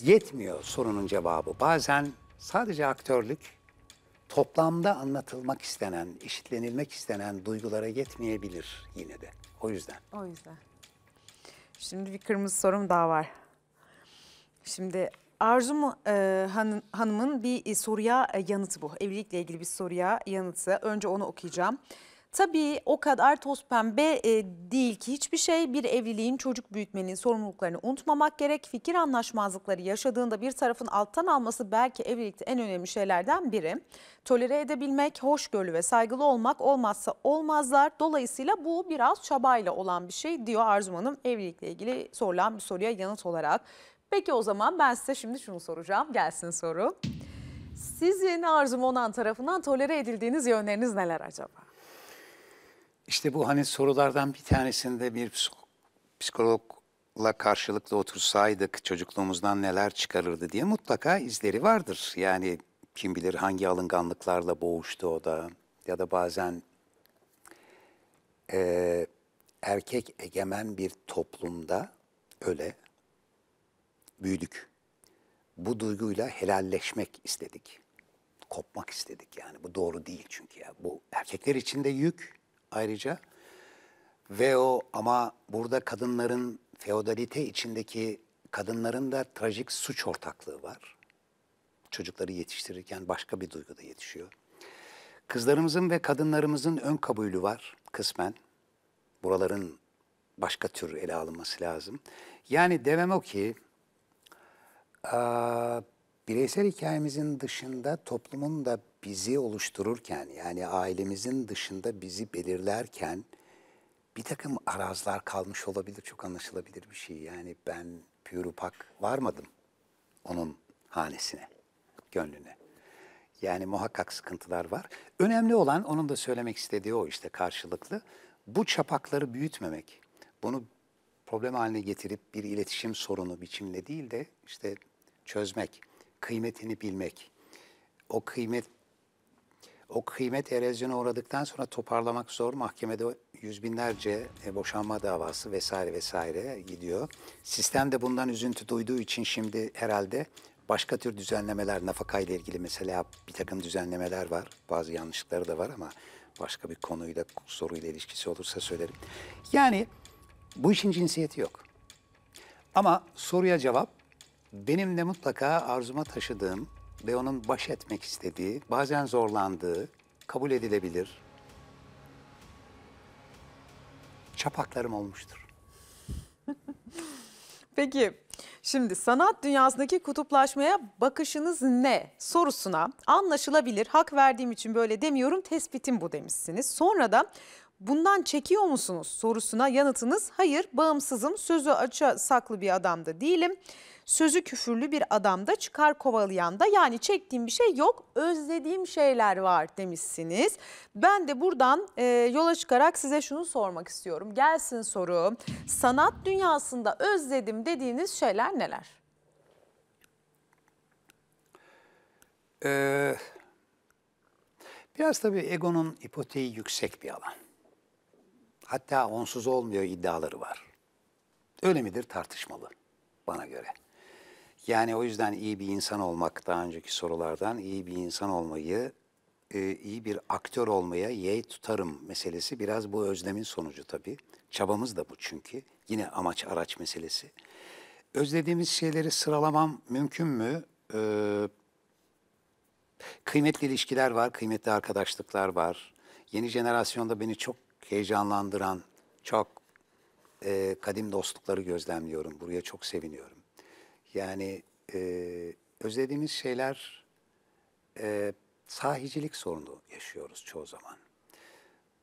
Yetmiyor sorunun cevabı. Bazen sadece aktörlük toplamda anlatılmak istenen, eşitlenilmek istenen duygulara yetmeyebilir yine de. O yüzden. O yüzden. Şimdi bir kırmızı sorum daha var. Şimdi Arzu e, han, Hanım'ın bir e, soruya e, yanıtı bu. Evlilikle ilgili bir soruya yanıtı. Önce onu okuyacağım. Tabii o kadar toz pembe e, değil ki hiçbir şey bir evliliğin çocuk büyütmenin sorumluluklarını unutmamak gerek. Fikir anlaşmazlıkları yaşadığında bir tarafın alttan alması belki evlilikte en önemli şeylerden biri. Tolere edebilmek, hoşgörülü ve saygılı olmak olmazsa olmazlar. Dolayısıyla bu biraz çabayla olan bir şey diyor Arzum Hanım evlilikle ilgili sorulan bir soruya yanıt olarak. Peki o zaman ben size şimdi şunu soracağım. Gelsin soru. Sizin Arzum Onan tarafından tolere edildiğiniz yönleriniz neler acaba? İşte bu hani sorulardan bir tanesinde bir psikologla karşılıklı otursaydık çocukluğumuzdan neler çıkarırdı diye mutlaka izleri vardır. Yani kim bilir hangi alınganlıklarla boğuştu o da ya da bazen e, erkek egemen bir toplumda öyle büyüdük. Bu duyguyla helalleşmek istedik. Kopmak istedik yani. Bu doğru değil çünkü ya. Bu erkekler için de yük, ayrıca. Ve o ama burada kadınların feodalite içindeki kadınların da trajik suç ortaklığı var. Çocukları yetiştirirken başka bir duyguda yetişiyor. Kızlarımızın ve kadınlarımızın ön kabulü var kısmen. Buraların başka tür ele alınması lazım. Yani demem o ki... Aa, bireysel hikayemizin dışında toplumun da bizi oluştururken yani ailemizin dışında bizi belirlerken bir takım arazlar kalmış olabilir. Çok anlaşılabilir bir şey. Yani ben pürupak varmadım onun hanesine, gönlüne. Yani muhakkak sıkıntılar var. Önemli olan onun da söylemek istediği o işte karşılıklı. Bu çapakları büyütmemek, bunu problem haline getirip bir iletişim sorunu biçimle değil de işte çözmek kıymetini bilmek. O kıymet o kıymet erozyona uğradıktan sonra toparlamak zor. Mahkemede yüz binlerce e, boşanma davası vesaire vesaire gidiyor. Sistem de bundan üzüntü duyduğu için şimdi herhalde başka tür düzenlemeler, nafaka ile ilgili mesela bir takım düzenlemeler var. Bazı yanlışlıkları da var ama başka bir konuyla, soruyla ilişkisi olursa söylerim. Yani bu işin cinsiyeti yok. Ama soruya cevap benim de mutlaka arzuma taşıdığım ve onun baş etmek istediği, bazen zorlandığı, kabul edilebilir çapaklarım olmuştur. <laughs> Peki Şimdi sanat dünyasındaki kutuplaşmaya bakışınız ne sorusuna anlaşılabilir hak verdiğim için böyle demiyorum tespitim bu demişsiniz. Sonra da bundan çekiyor musunuz sorusuna yanıtınız hayır bağımsızım sözü açı saklı bir adam da değilim. Sözü küfürlü bir adam da çıkar kovalayan da yani çektiğim bir şey yok özlediğim şeyler var demişsiniz. Ben de buradan e, yola çıkarak size şunu sormak istiyorum gelsin soru sanat dünyasında özledim dediğiniz şeyler neler? Ee, biraz tabii egonun ipoteği yüksek bir alan. Hatta onsuz olmuyor iddiaları var. Öyle midir tartışmalı bana göre. Yani o yüzden iyi bir insan olmak daha önceki sorulardan iyi bir insan olmayı, e, iyi bir aktör olmaya yeğ tutarım meselesi biraz bu özlemin sonucu tabii. Çabamız da bu çünkü. Yine amaç araç meselesi. Özlediğimiz şeyleri sıralamam mümkün mü? Ee, kıymetli ilişkiler var, kıymetli arkadaşlıklar var. Yeni jenerasyonda beni çok heyecanlandıran çok e, kadim dostlukları gözlemliyorum. Buraya çok seviniyorum. Yani e, özlediğimiz şeyler e, sahicilik sorunu yaşıyoruz çoğu zaman.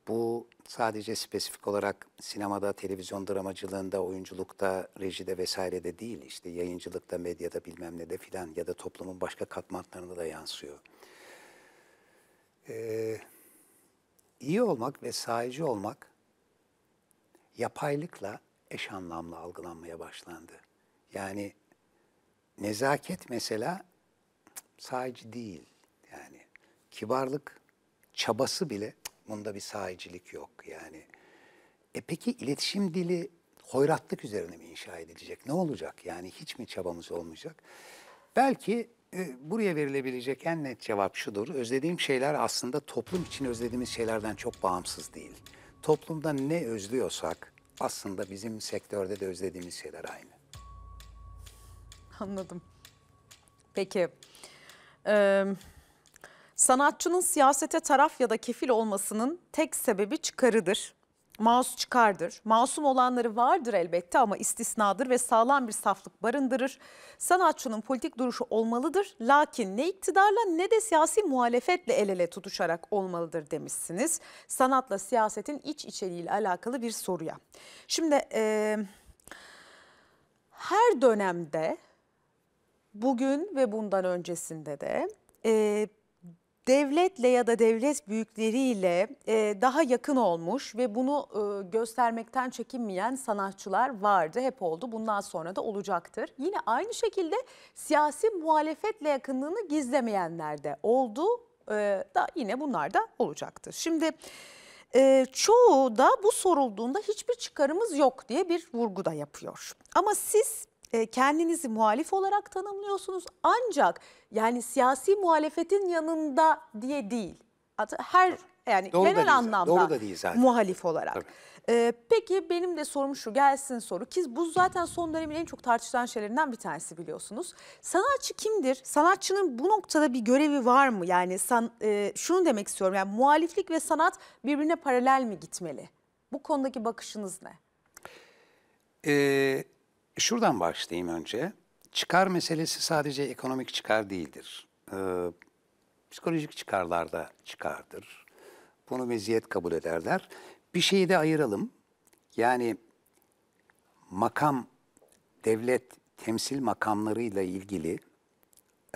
Bu sadece spesifik olarak sinemada, televizyon dramacılığında, oyunculukta, rejide vesairede değil, işte yayıncılıkta, medyada bilmem ne de filan ya da toplumun başka katmanlarında da yansıyor. Ee, İyi olmak ve sahici olmak yapaylıkla eş anlamlı algılanmaya başlandı. Yani nezaket mesela sahici değil. Yani kibarlık çabası bile bunda bir sahicilik yok yani. E peki iletişim dili hoyratlık üzerine mi inşa edilecek? Ne olacak? Yani hiç mi çabamız olmayacak? Belki e, buraya verilebilecek en net cevap şudur. Özlediğim şeyler aslında toplum için özlediğimiz şeylerden çok bağımsız değil. Toplumda ne özlüyorsak aslında bizim sektörde de özlediğimiz şeyler aynı. Anladım. Peki. Ee, sanatçının siyasete taraf ya da kefil olmasının tek sebebi çıkarıdır. Mouse çıkardır. Masum olanları vardır elbette ama istisnadır ve sağlam bir saflık barındırır. Sanatçının politik duruşu olmalıdır. Lakin ne iktidarla ne de siyasi muhalefetle el ele tutuşarak olmalıdır demişsiniz. Sanatla siyasetin iç içeriğiyle alakalı bir soruya. Şimdi e, her dönemde bugün ve bundan öncesinde de e, devletle ya da devlet büyükleriyle e, daha yakın olmuş ve bunu e, göstermekten çekinmeyen sanatçılar vardı, hep oldu. Bundan sonra da olacaktır. Yine aynı şekilde siyasi muhalefetle yakınlığını gizlemeyenler de oldu. E, da yine bunlar da olacaktır. Şimdi e, çoğu da bu sorulduğunda hiçbir çıkarımız yok diye bir vurgu da yapıyor. Ama siz e, kendinizi muhalif olarak tanımlıyorsunuz ancak yani siyasi muhalefetin yanında diye değil. Her yani doğru genel da değil, anlamda doğru da değil zaten. muhalif olarak. Ee, peki benim de sorum şu gelsin soru ki bu zaten son dönemin en çok tartışılan şeylerinden bir tanesi biliyorsunuz. Sanatçı kimdir? Sanatçının bu noktada bir görevi var mı? Yani san, e, şunu demek istiyorum yani muhaliflik ve sanat birbirine paralel mi gitmeli? Bu konudaki bakışınız ne? Ee, şuradan başlayayım önce. Çıkar meselesi sadece ekonomik çıkar değildir. Ee, psikolojik çıkarlar da çıkardır. Bunu meziyet kabul ederler. Bir şeyi de ayıralım. Yani makam, devlet, temsil makamlarıyla ilgili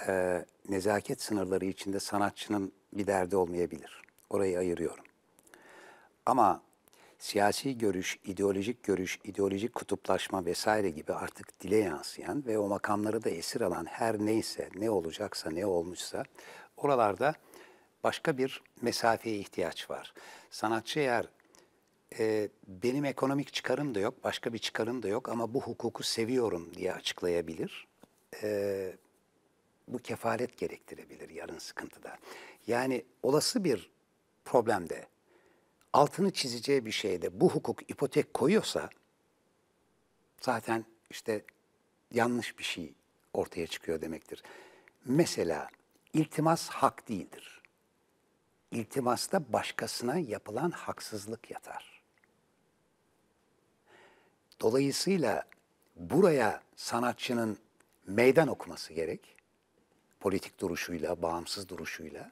e, nezaket sınırları içinde sanatçının bir derdi olmayabilir. Orayı ayırıyorum. Ama siyasi görüş, ideolojik görüş, ideolojik kutuplaşma vesaire gibi artık dile yansıyan ve o makamları da esir alan her neyse, ne olacaksa, ne olmuşsa oralarda başka bir mesafeye ihtiyaç var. Sanatçı eğer e, benim ekonomik çıkarım da yok, başka bir çıkarım da yok ama bu hukuku seviyorum diye açıklayabilir. E, bu kefalet gerektirebilir yarın sıkıntıda. Yani olası bir problemde altını çizeceği bir şeyde bu hukuk ipotek koyuyorsa zaten işte yanlış bir şey ortaya çıkıyor demektir. Mesela iltimas hak değildir. İltimasta başkasına yapılan haksızlık yatar. Dolayısıyla buraya sanatçının meydan okuması gerek. Politik duruşuyla, bağımsız duruşuyla.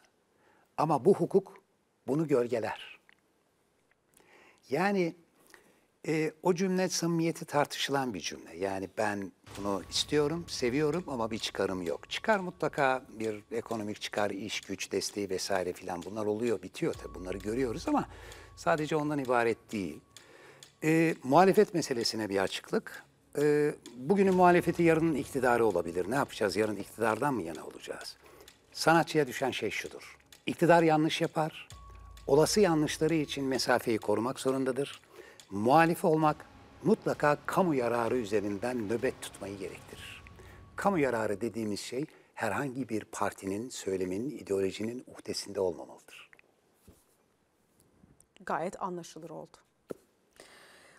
Ama bu hukuk bunu gölgeler. Yani e, o cümle samimiyeti tartışılan bir cümle. Yani ben bunu istiyorum, seviyorum ama bir çıkarım yok. Çıkar mutlaka bir ekonomik çıkar, iş güç desteği vesaire filan bunlar oluyor, bitiyor tabii bunları görüyoruz ama sadece ondan ibaret değil. E, muhalefet meselesine bir açıklık. E, bugünün muhalefeti yarının iktidarı olabilir. Ne yapacağız? Yarın iktidardan mı yana olacağız? Sanatçıya düşen şey şudur. İktidar yanlış yapar, Olası yanlışları için mesafeyi korumak zorundadır. Muhalif olmak mutlaka kamu yararı üzerinden nöbet tutmayı gerektirir. Kamu yararı dediğimiz şey herhangi bir partinin, söylemin, ideolojinin uhdesinde olmamalıdır. Gayet anlaşılır oldu.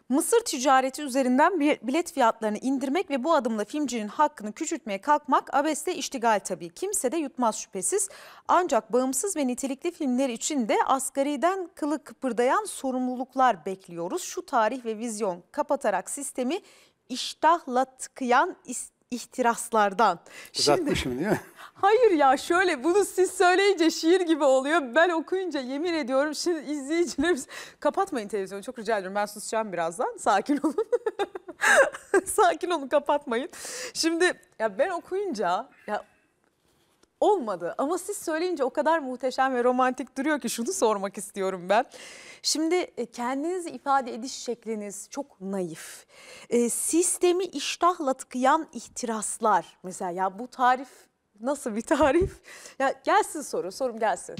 Mısır ticareti üzerinden bilet fiyatlarını indirmek ve bu adımla filmcinin hakkını küçültmeye kalkmak abeste iştigal tabii. Kimse de yutmaz şüphesiz. Ancak bağımsız ve nitelikli filmler için de asgariden kılı kıpırdayan sorumluluklar bekliyoruz. Şu tarih ve vizyon kapatarak sistemi iştahla tıkayan istihdamlar ihtiraslardan. Uzatmışım şimdi, değil mi? <laughs> Hayır ya şöyle bunu siz söyleyince şiir gibi oluyor. Ben okuyunca yemin ediyorum şimdi izleyicilerimiz kapatmayın televizyonu çok rica ediyorum ben susacağım birazdan sakin olun. <laughs> sakin olun kapatmayın. Şimdi ya ben okuyunca ya olmadı. Ama siz söyleyince o kadar muhteşem ve romantik duruyor ki şunu sormak istiyorum ben. Şimdi e, kendinizi ifade ediş şekliniz çok naif. E, sistemi iştahla tıkayan ihtiraslar mesela ya bu tarif nasıl bir <laughs> tarif? Ya gelsin soru, sorum gelsin.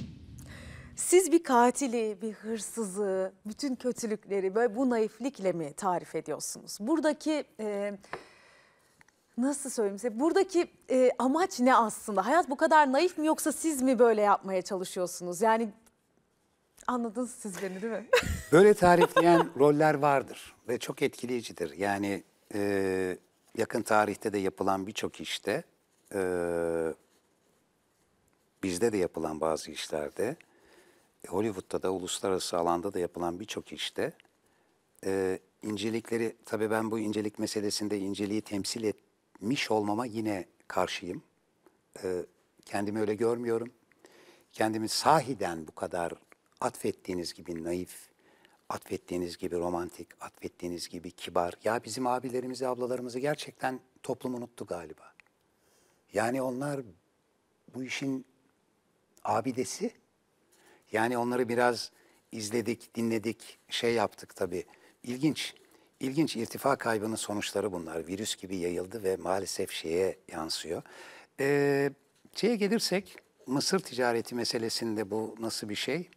Siz bir katili, bir hırsızı, bütün kötülükleri böyle bu naiflikle mi tarif ediyorsunuz? Buradaki e, nasıl söyleyeyim size buradaki e, amaç ne aslında? Hayat bu kadar naif mi yoksa siz mi böyle yapmaya çalışıyorsunuz? Yani anladınız siz beni değil mi? <laughs> Böyle tarifleyen roller vardır ve çok etkileyicidir. Yani e, yakın tarihte de yapılan birçok işte, e, bizde de yapılan bazı işlerde, e, Hollywood'da da uluslararası alanda da yapılan birçok işte e, incelikleri, tabii ben bu incelik meselesinde inceliği temsil et, miş olmama yine karşıyım. E, kendimi öyle görmüyorum. Kendimi sahiden bu kadar atfettiğiniz gibi naif, atfettiğiniz gibi romantik, atfettiğiniz gibi kibar. Ya bizim abilerimizi, ablalarımızı gerçekten toplum unuttu galiba. Yani onlar bu işin abidesi. Yani onları biraz izledik, dinledik, şey yaptık tabii. İlginç. İlginç irtifa kaybının sonuçları bunlar. Virüs gibi yayıldı ve maalesef şeye yansıyor. Ee, şeye gelirsek Mısır ticareti meselesinde bu nasıl bir şey?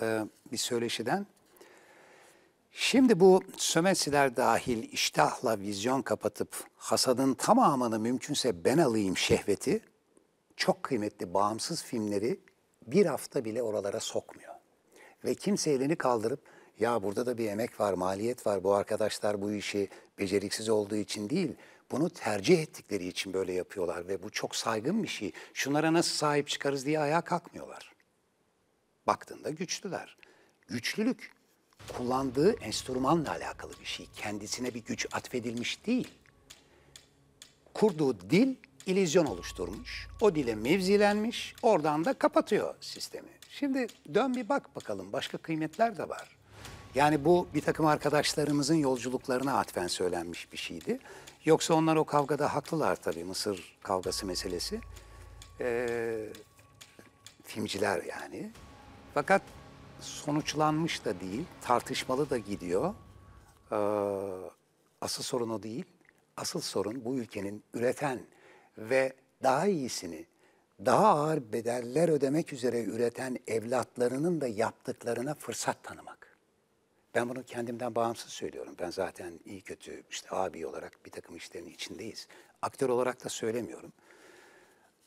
Ee, bir söyleşiden. Şimdi bu sömesiler dahil iştahla vizyon kapatıp hasadın tamamını mümkünse ben alayım şehveti çok kıymetli bağımsız filmleri bir hafta bile oralara sokmuyor. Ve kimse elini kaldırıp ya burada da bir emek var, maliyet var. Bu arkadaşlar bu işi beceriksiz olduğu için değil, bunu tercih ettikleri için böyle yapıyorlar ve bu çok saygın bir şey. Şunlara nasıl sahip çıkarız diye ayağa kalkmıyorlar. Baktığında güçlüler. Güçlülük kullandığı enstrümanla alakalı bir şey. Kendisine bir güç atfedilmiş değil. Kurduğu dil ilizyon oluşturmuş. O dile mevzilenmiş. Oradan da kapatıyor sistemi. Şimdi dön bir bak bakalım başka kıymetler de var. Yani bu bir takım arkadaşlarımızın yolculuklarına atfen söylenmiş bir şeydi. Yoksa onlar o kavgada haklılar tabii Mısır kavgası meselesi. Ee, filmciler yani. Fakat sonuçlanmış da değil, tartışmalı da gidiyor. Ee, asıl sorun o değil. Asıl sorun bu ülkenin üreten ve daha iyisini, daha ağır bedeller ödemek üzere üreten evlatlarının da yaptıklarına fırsat tanımak. Ben bunu kendimden bağımsız söylüyorum. Ben zaten iyi kötü işte abi olarak bir takım işlerin içindeyiz. Aktör olarak da söylemiyorum.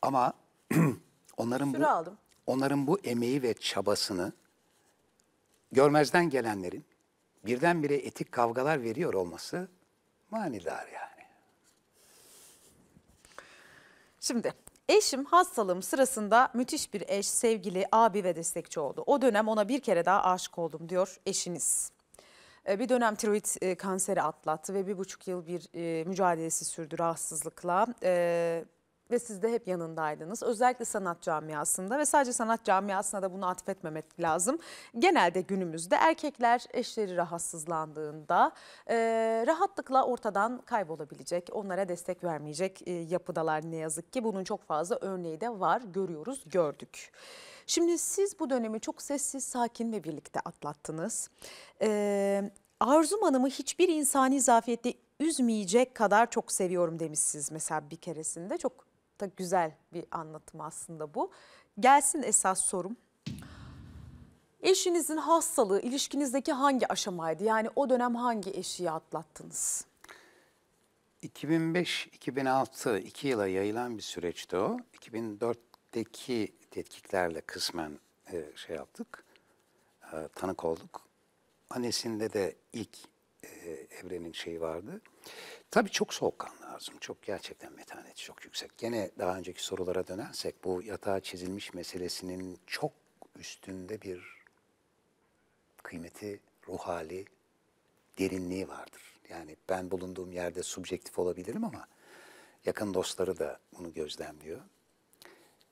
Ama <clears throat> onların Süre bu aldım. onların bu emeği ve çabasını görmezden gelenlerin birdenbire etik kavgalar veriyor olması manidar yani. Şimdi Eşim hastalığım sırasında müthiş bir eş, sevgili, abi ve destekçi oldu. O dönem ona bir kere daha aşık oldum diyor eşiniz. Ee, bir dönem tiroid e, kanseri atlattı ve bir buçuk yıl bir e, mücadelesi sürdü rahatsızlıkla. Ee, ve siz de hep yanındaydınız. Özellikle sanat camiasında ve sadece sanat camiasına da bunu atfetmemek lazım. Genelde günümüzde erkekler eşleri rahatsızlandığında e, rahatlıkla ortadan kaybolabilecek, onlara destek vermeyecek e, yapıdalar ne yazık ki. Bunun çok fazla örneği de var, görüyoruz, gördük. Şimdi siz bu dönemi çok sessiz, sakin ve birlikte atlattınız. Ee, Arzum Hanım'ı hiçbir insani zafiyette üzmeyecek kadar çok seviyorum demişsiniz mesela bir keresinde. Çok da güzel bir anlatım aslında bu. Gelsin esas sorum. Eşinizin hastalığı ilişkinizdeki hangi aşamaydı? Yani o dönem hangi eşiği atlattınız? 2005-2006 iki yıla yayılan bir süreçti o. 2004'teki tetkiklerle kısmen e, şey yaptık, e, tanık olduk. Annesinde de ilk e, evrenin şeyi vardı. Tabii çok soğukkanlı lazım. Çok gerçekten metanet çok yüksek. Gene daha önceki sorulara dönersek bu yatağa çizilmiş meselesinin çok üstünde bir kıymeti, ruh hali, derinliği vardır. Yani ben bulunduğum yerde subjektif olabilirim ama yakın dostları da bunu gözlemliyor.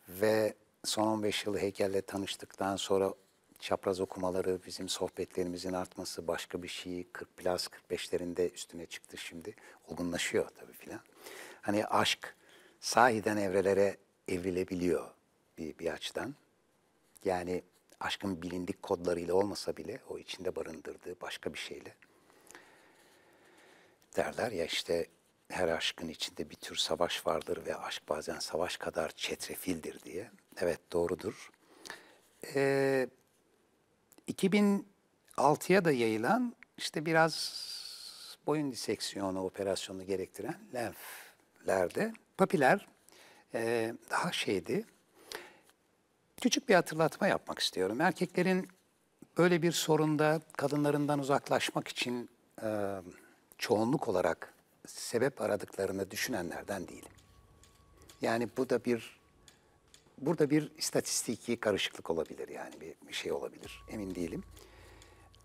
Ve son 15 yıl heykelle tanıştıktan sonra çapraz okumaları, bizim sohbetlerimizin artması, başka bir şeyi 40 plus 45'lerinde üstüne çıktı şimdi. Olgunlaşıyor tabii filan. Hani aşk sahiden evrelere evrilebiliyor bir, bir açıdan. Yani aşkın bilindik kodlarıyla olmasa bile o içinde barındırdığı başka bir şeyle. Derler ya işte her aşkın içinde bir tür savaş vardır ve aşk bazen savaş kadar çetrefildir diye. Evet doğrudur. Ee, 2006'ya da yayılan işte biraz boyun diseksiyonu operasyonu gerektiren lenflerde papiler e, daha şeydi. Küçük bir hatırlatma yapmak istiyorum. Erkeklerin böyle bir sorunda kadınlarından uzaklaşmak için e, çoğunluk olarak sebep aradıklarını düşünenlerden değilim. Yani bu da bir burada bir istatistiki karışıklık olabilir yani bir, bir şey olabilir emin değilim.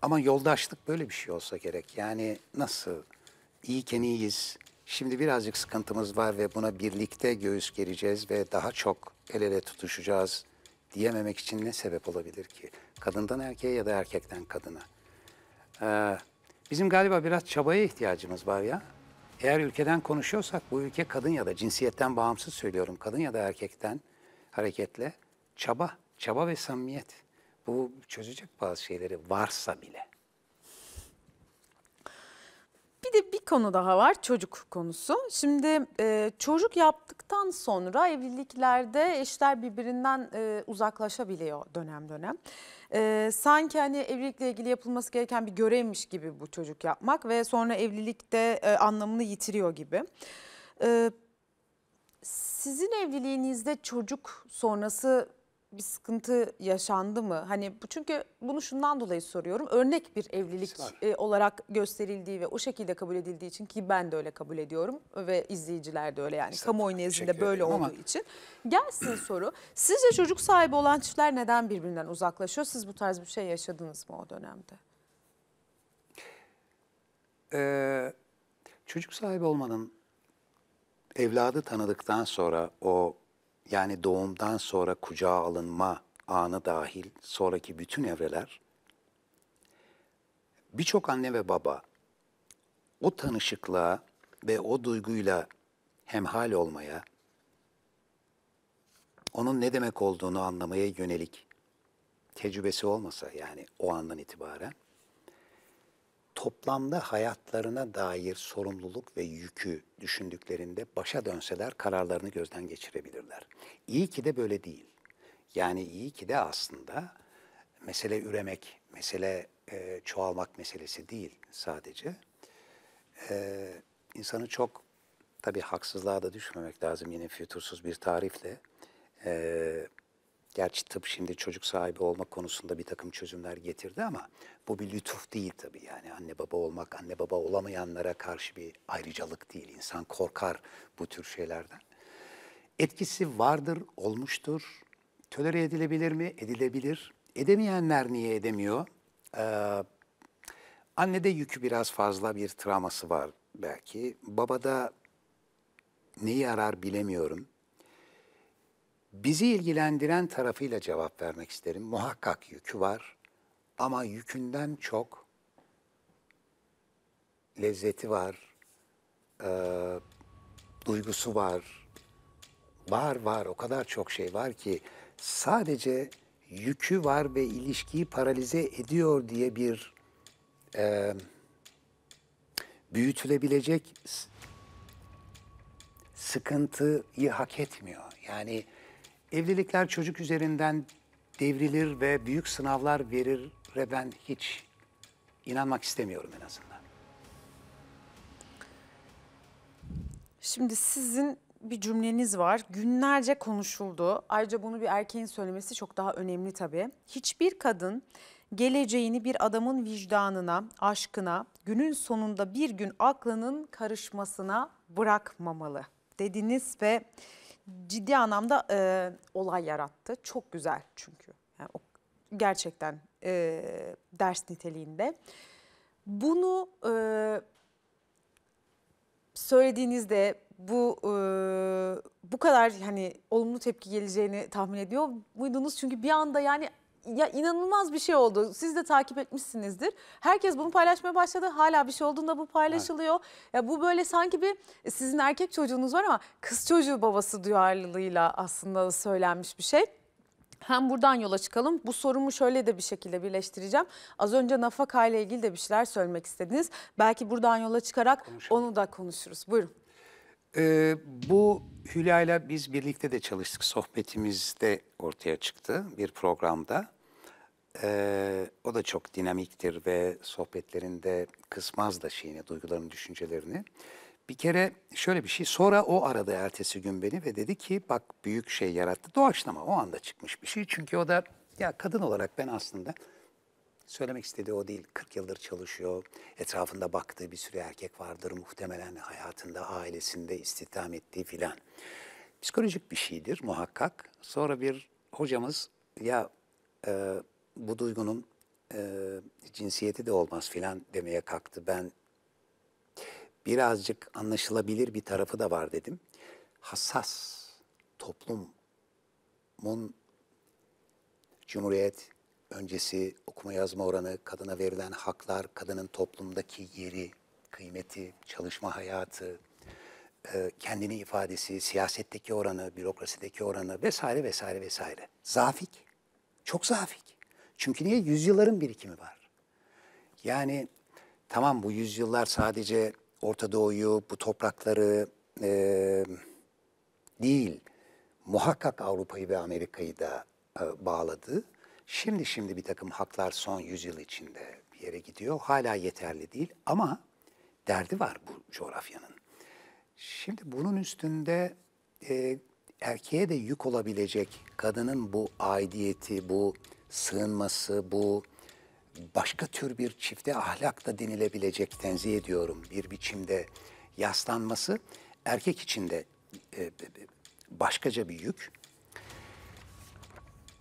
Ama yoldaşlık böyle bir şey olsa gerek. Yani nasıl iyiken iyiyiz, şimdi birazcık sıkıntımız var ve buna birlikte göğüs gereceğiz ve daha çok el ele tutuşacağız diyememek için ne sebep olabilir ki? Kadından erkeğe ya da erkekten kadına. Ee, bizim galiba biraz çabaya ihtiyacımız var ya. Eğer ülkeden konuşuyorsak bu ülke kadın ya da cinsiyetten bağımsız söylüyorum kadın ya da erkekten hareketle çaba, çaba ve samimiyet. Bu çözecek bazı şeyleri varsa bile. Bir de bir konu daha var çocuk konusu. Şimdi e, çocuk yaptıktan sonra evliliklerde eşler birbirinden e, uzaklaşabiliyor dönem dönem. E, sanki hani evlilikle ilgili yapılması gereken bir görevmiş gibi bu çocuk yapmak ve sonra evlilikte e, anlamını yitiriyor gibi. E, sizin evliliğinizde çocuk sonrası bir sıkıntı yaşandı mı? Hani bu çünkü bunu şundan dolayı soruyorum. Örnek bir evlilik e, olarak gösterildiği ve o şekilde kabul edildiği için ki ben de öyle kabul ediyorum ve izleyiciler de öyle yani işte, kamuoyu nezdinde böyle olduğu ama. için. Gelsin soru. Sizce çocuk sahibi olan çiftler neden birbirinden uzaklaşıyor? Siz bu tarz bir şey yaşadınız mı o dönemde? Ee, çocuk sahibi olmanın evladı tanıdıktan sonra o yani doğumdan sonra kucağa alınma anı dahil sonraki bütün evreler birçok anne ve baba o tanışıklığa ve o duyguyla hemhal olmaya, onun ne demek olduğunu anlamaya yönelik tecrübesi olmasa yani o andan itibaren toplamda hayatlarına dair sorumluluk ve yükü düşündüklerinde başa dönseler kararlarını gözden geçirebilirler. İyi ki de böyle değil. Yani iyi ki de aslında mesele üremek, mesele e, çoğalmak meselesi değil sadece. E, insanı çok tabii haksızlığa da düşmemek lazım yine fütursuz bir tarifle. E, Gerçi tıp şimdi çocuk sahibi olmak konusunda bir takım çözümler getirdi ama bu bir lütuf değil tabii yani. Anne baba olmak, anne baba olamayanlara karşı bir ayrıcalık değil. İnsan korkar bu tür şeylerden. Etkisi vardır, olmuştur. Tölere edilebilir mi? Edilebilir. Edemeyenler niye edemiyor? Ee, annede yükü biraz fazla bir travması var belki. Babada neyi arar bilemiyorum. Bizi ilgilendiren tarafıyla cevap vermek isterim. Muhakkak yükü var ama yükünden çok lezzeti var, e, duygusu var, var var o kadar çok şey var ki sadece yükü var ve ilişkiyi paralize ediyor diye bir e, büyütülebilecek sıkıntıyı hak etmiyor. Yani Evlilikler çocuk üzerinden devrilir ve büyük sınavlar verir ve ben hiç inanmak istemiyorum en azından. Şimdi sizin bir cümleniz var. Günlerce konuşuldu. Ayrıca bunu bir erkeğin söylemesi çok daha önemli tabii. Hiçbir kadın geleceğini bir adamın vicdanına, aşkına, günün sonunda bir gün aklının karışmasına bırakmamalı dediniz ve ciddi anlamda e, olay yarattı. Çok güzel çünkü. Yani o gerçekten e, ders niteliğinde. Bunu e, söylediğinizde bu e, bu kadar hani olumlu tepki geleceğini tahmin ediyor muydunuz? Çünkü bir anda yani ya inanılmaz bir şey oldu. Siz de takip etmişsinizdir. Herkes bunu paylaşmaya başladı. Hala bir şey olduğunda bu paylaşılıyor. Evet. Ya bu böyle sanki bir e, sizin erkek çocuğunuz var ama kız çocuğu babası duyarlılığıyla aslında söylenmiş bir şey. Hem buradan yola çıkalım. Bu sorumu şöyle de bir şekilde birleştireceğim. Az önce nafaka ile ilgili de bir şeyler söylemek istediniz. Belki buradan yola çıkarak Konuşalım. onu da konuşuruz. Buyurun. Ee, bu Hülya'yla biz birlikte de çalıştık. Sohbetimizde ortaya çıktı bir programda. Ee, o da çok dinamiktir ve sohbetlerinde kısmaz da şeyini, duygularını, düşüncelerini. Bir kere şöyle bir şey, sonra o aradı ertesi gün beni ve dedi ki bak büyük şey yarattı. Doğaçlama o anda çıkmış bir şey. Çünkü o da ya kadın olarak ben aslında söylemek istediği o değil. 40 yıldır çalışıyor, etrafında baktığı bir sürü erkek vardır muhtemelen hayatında, ailesinde istihdam ettiği filan. Psikolojik bir şeydir muhakkak. Sonra bir hocamız ya... E, bu duygunun e, cinsiyeti de olmaz filan demeye kalktı. Ben birazcık anlaşılabilir bir tarafı da var dedim. Hassas toplumun Cumhuriyet öncesi okuma yazma oranı, kadına verilen haklar, kadının toplumdaki yeri, kıymeti, çalışma hayatı, e, kendini ifadesi, siyasetteki oranı, bürokrasideki oranı vesaire vesaire vesaire. Zafik, çok zafik. Çünkü niye? Yüzyılların birikimi var. Yani tamam bu yüzyıllar sadece Orta Doğu'yu, bu toprakları e, değil, muhakkak Avrupa'yı ve Amerika'yı da e, bağladı. Şimdi şimdi bir takım haklar son yüzyıl içinde bir yere gidiyor. Hala yeterli değil ama derdi var bu coğrafyanın. Şimdi bunun üstünde e, erkeğe de yük olabilecek kadının bu aidiyeti, bu sığınması, bu başka tür bir çifte ahlak da denilebilecek tenzih ediyorum bir biçimde yaslanması erkek için de e, e, başkaca bir yük.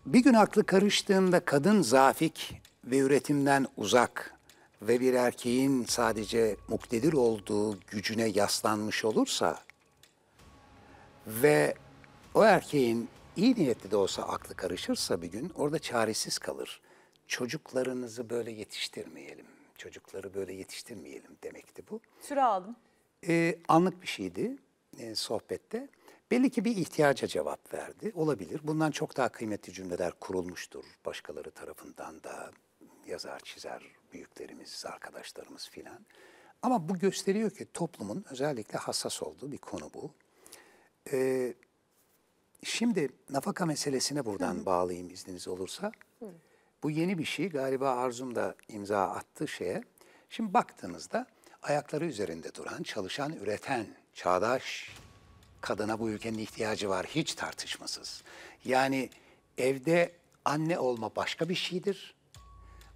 Bir gün aklı karıştığında kadın zafik ve üretimden uzak ve bir erkeğin sadece muktedir olduğu gücüne yaslanmış olursa ve o erkeğin iyi niyetli de olsa aklı karışırsa bir gün orada çaresiz kalır. Çocuklarınızı böyle yetiştirmeyelim. Çocukları böyle yetiştirmeyelim demekti bu. Süre aldım. Ee, anlık bir şeydi e, sohbette. Belli ki bir ihtiyaca cevap verdi. Olabilir. Bundan çok daha kıymetli cümleler kurulmuştur. Başkaları tarafından da yazar, çizer, büyüklerimiz, arkadaşlarımız filan. Ama bu gösteriyor ki toplumun özellikle hassas olduğu bir konu bu. Ee, Şimdi nafaka meselesine buradan Hı. bağlayayım izniniz olursa. Hı. Bu yeni bir şey galiba Arzum da imza attı şeye. Şimdi baktığınızda ayakları üzerinde duran, çalışan, üreten, çağdaş kadına bu ülkenin ihtiyacı var hiç tartışmasız. Yani evde anne olma başka bir şeydir.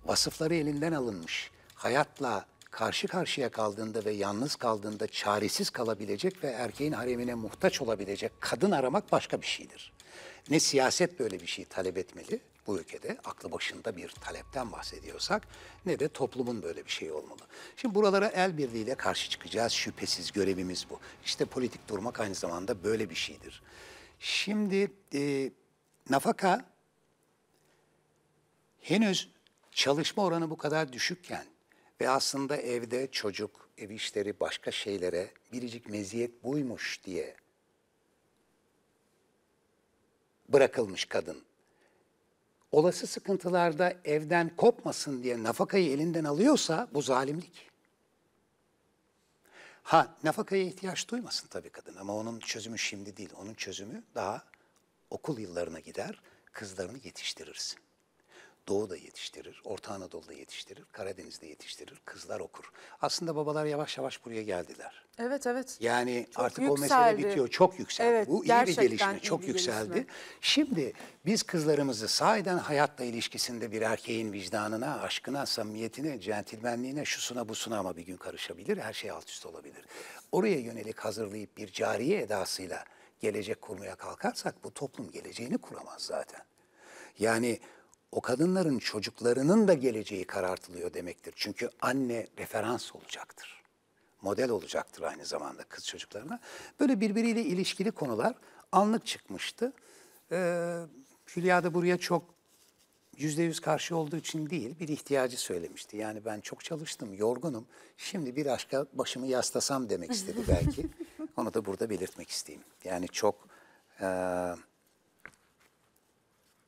Vasıfları elinden alınmış. Hayatla, karşı karşıya kaldığında ve yalnız kaldığında çaresiz kalabilecek ve erkeğin haremine muhtaç olabilecek kadın aramak başka bir şeydir. Ne siyaset böyle bir şey talep etmeli bu ülkede aklı başında bir talepten bahsediyorsak ne de toplumun böyle bir şey olmalı. Şimdi buralara el birliğiyle karşı çıkacağız şüphesiz görevimiz bu. İşte politik durmak aynı zamanda böyle bir şeydir. Şimdi e, nafaka henüz çalışma oranı bu kadar düşükken ve aslında evde çocuk, ev işleri, başka şeylere biricik meziyet buymuş diye bırakılmış kadın. Olası sıkıntılarda evden kopmasın diye nafakayı elinden alıyorsa bu zalimlik. Ha nafakaya ihtiyaç duymasın tabii kadın ama onun çözümü şimdi değil. Onun çözümü daha okul yıllarına gider, kızlarını yetiştirirsin. Doğu'da yetiştirir, Orta Anadolu'da yetiştirir, Karadeniz'de yetiştirir, kızlar okur. Aslında babalar yavaş yavaş buraya geldiler. Evet evet. Yani çok artık yükseldi. o mesele bitiyor. Çok yükseldi. Evet, Bu iyi bir gelişme. Çok bir yükseldi. Gelişme. Şimdi biz kızlarımızı sahiden hayatla ilişkisinde bir erkeğin vicdanına, aşkına, samimiyetine, centilmenliğine, şusuna busuna ama bir gün karışabilir. Her şey alt üst olabilir. Oraya yönelik hazırlayıp bir cariye edasıyla gelecek kurmaya kalkarsak bu toplum geleceğini kuramaz zaten. Yani o kadınların çocuklarının da geleceği karartılıyor demektir. Çünkü anne referans olacaktır. Model olacaktır aynı zamanda kız çocuklarına. Böyle birbiriyle ilişkili konular anlık çıkmıştı. Ee, Hülya da buraya çok yüzde yüz karşı olduğu için değil bir ihtiyacı söylemişti. Yani ben çok çalıştım, yorgunum. Şimdi bir aşka başımı yastasam demek istedi belki. <laughs> Onu da burada belirtmek isteyeyim. Yani çok... E,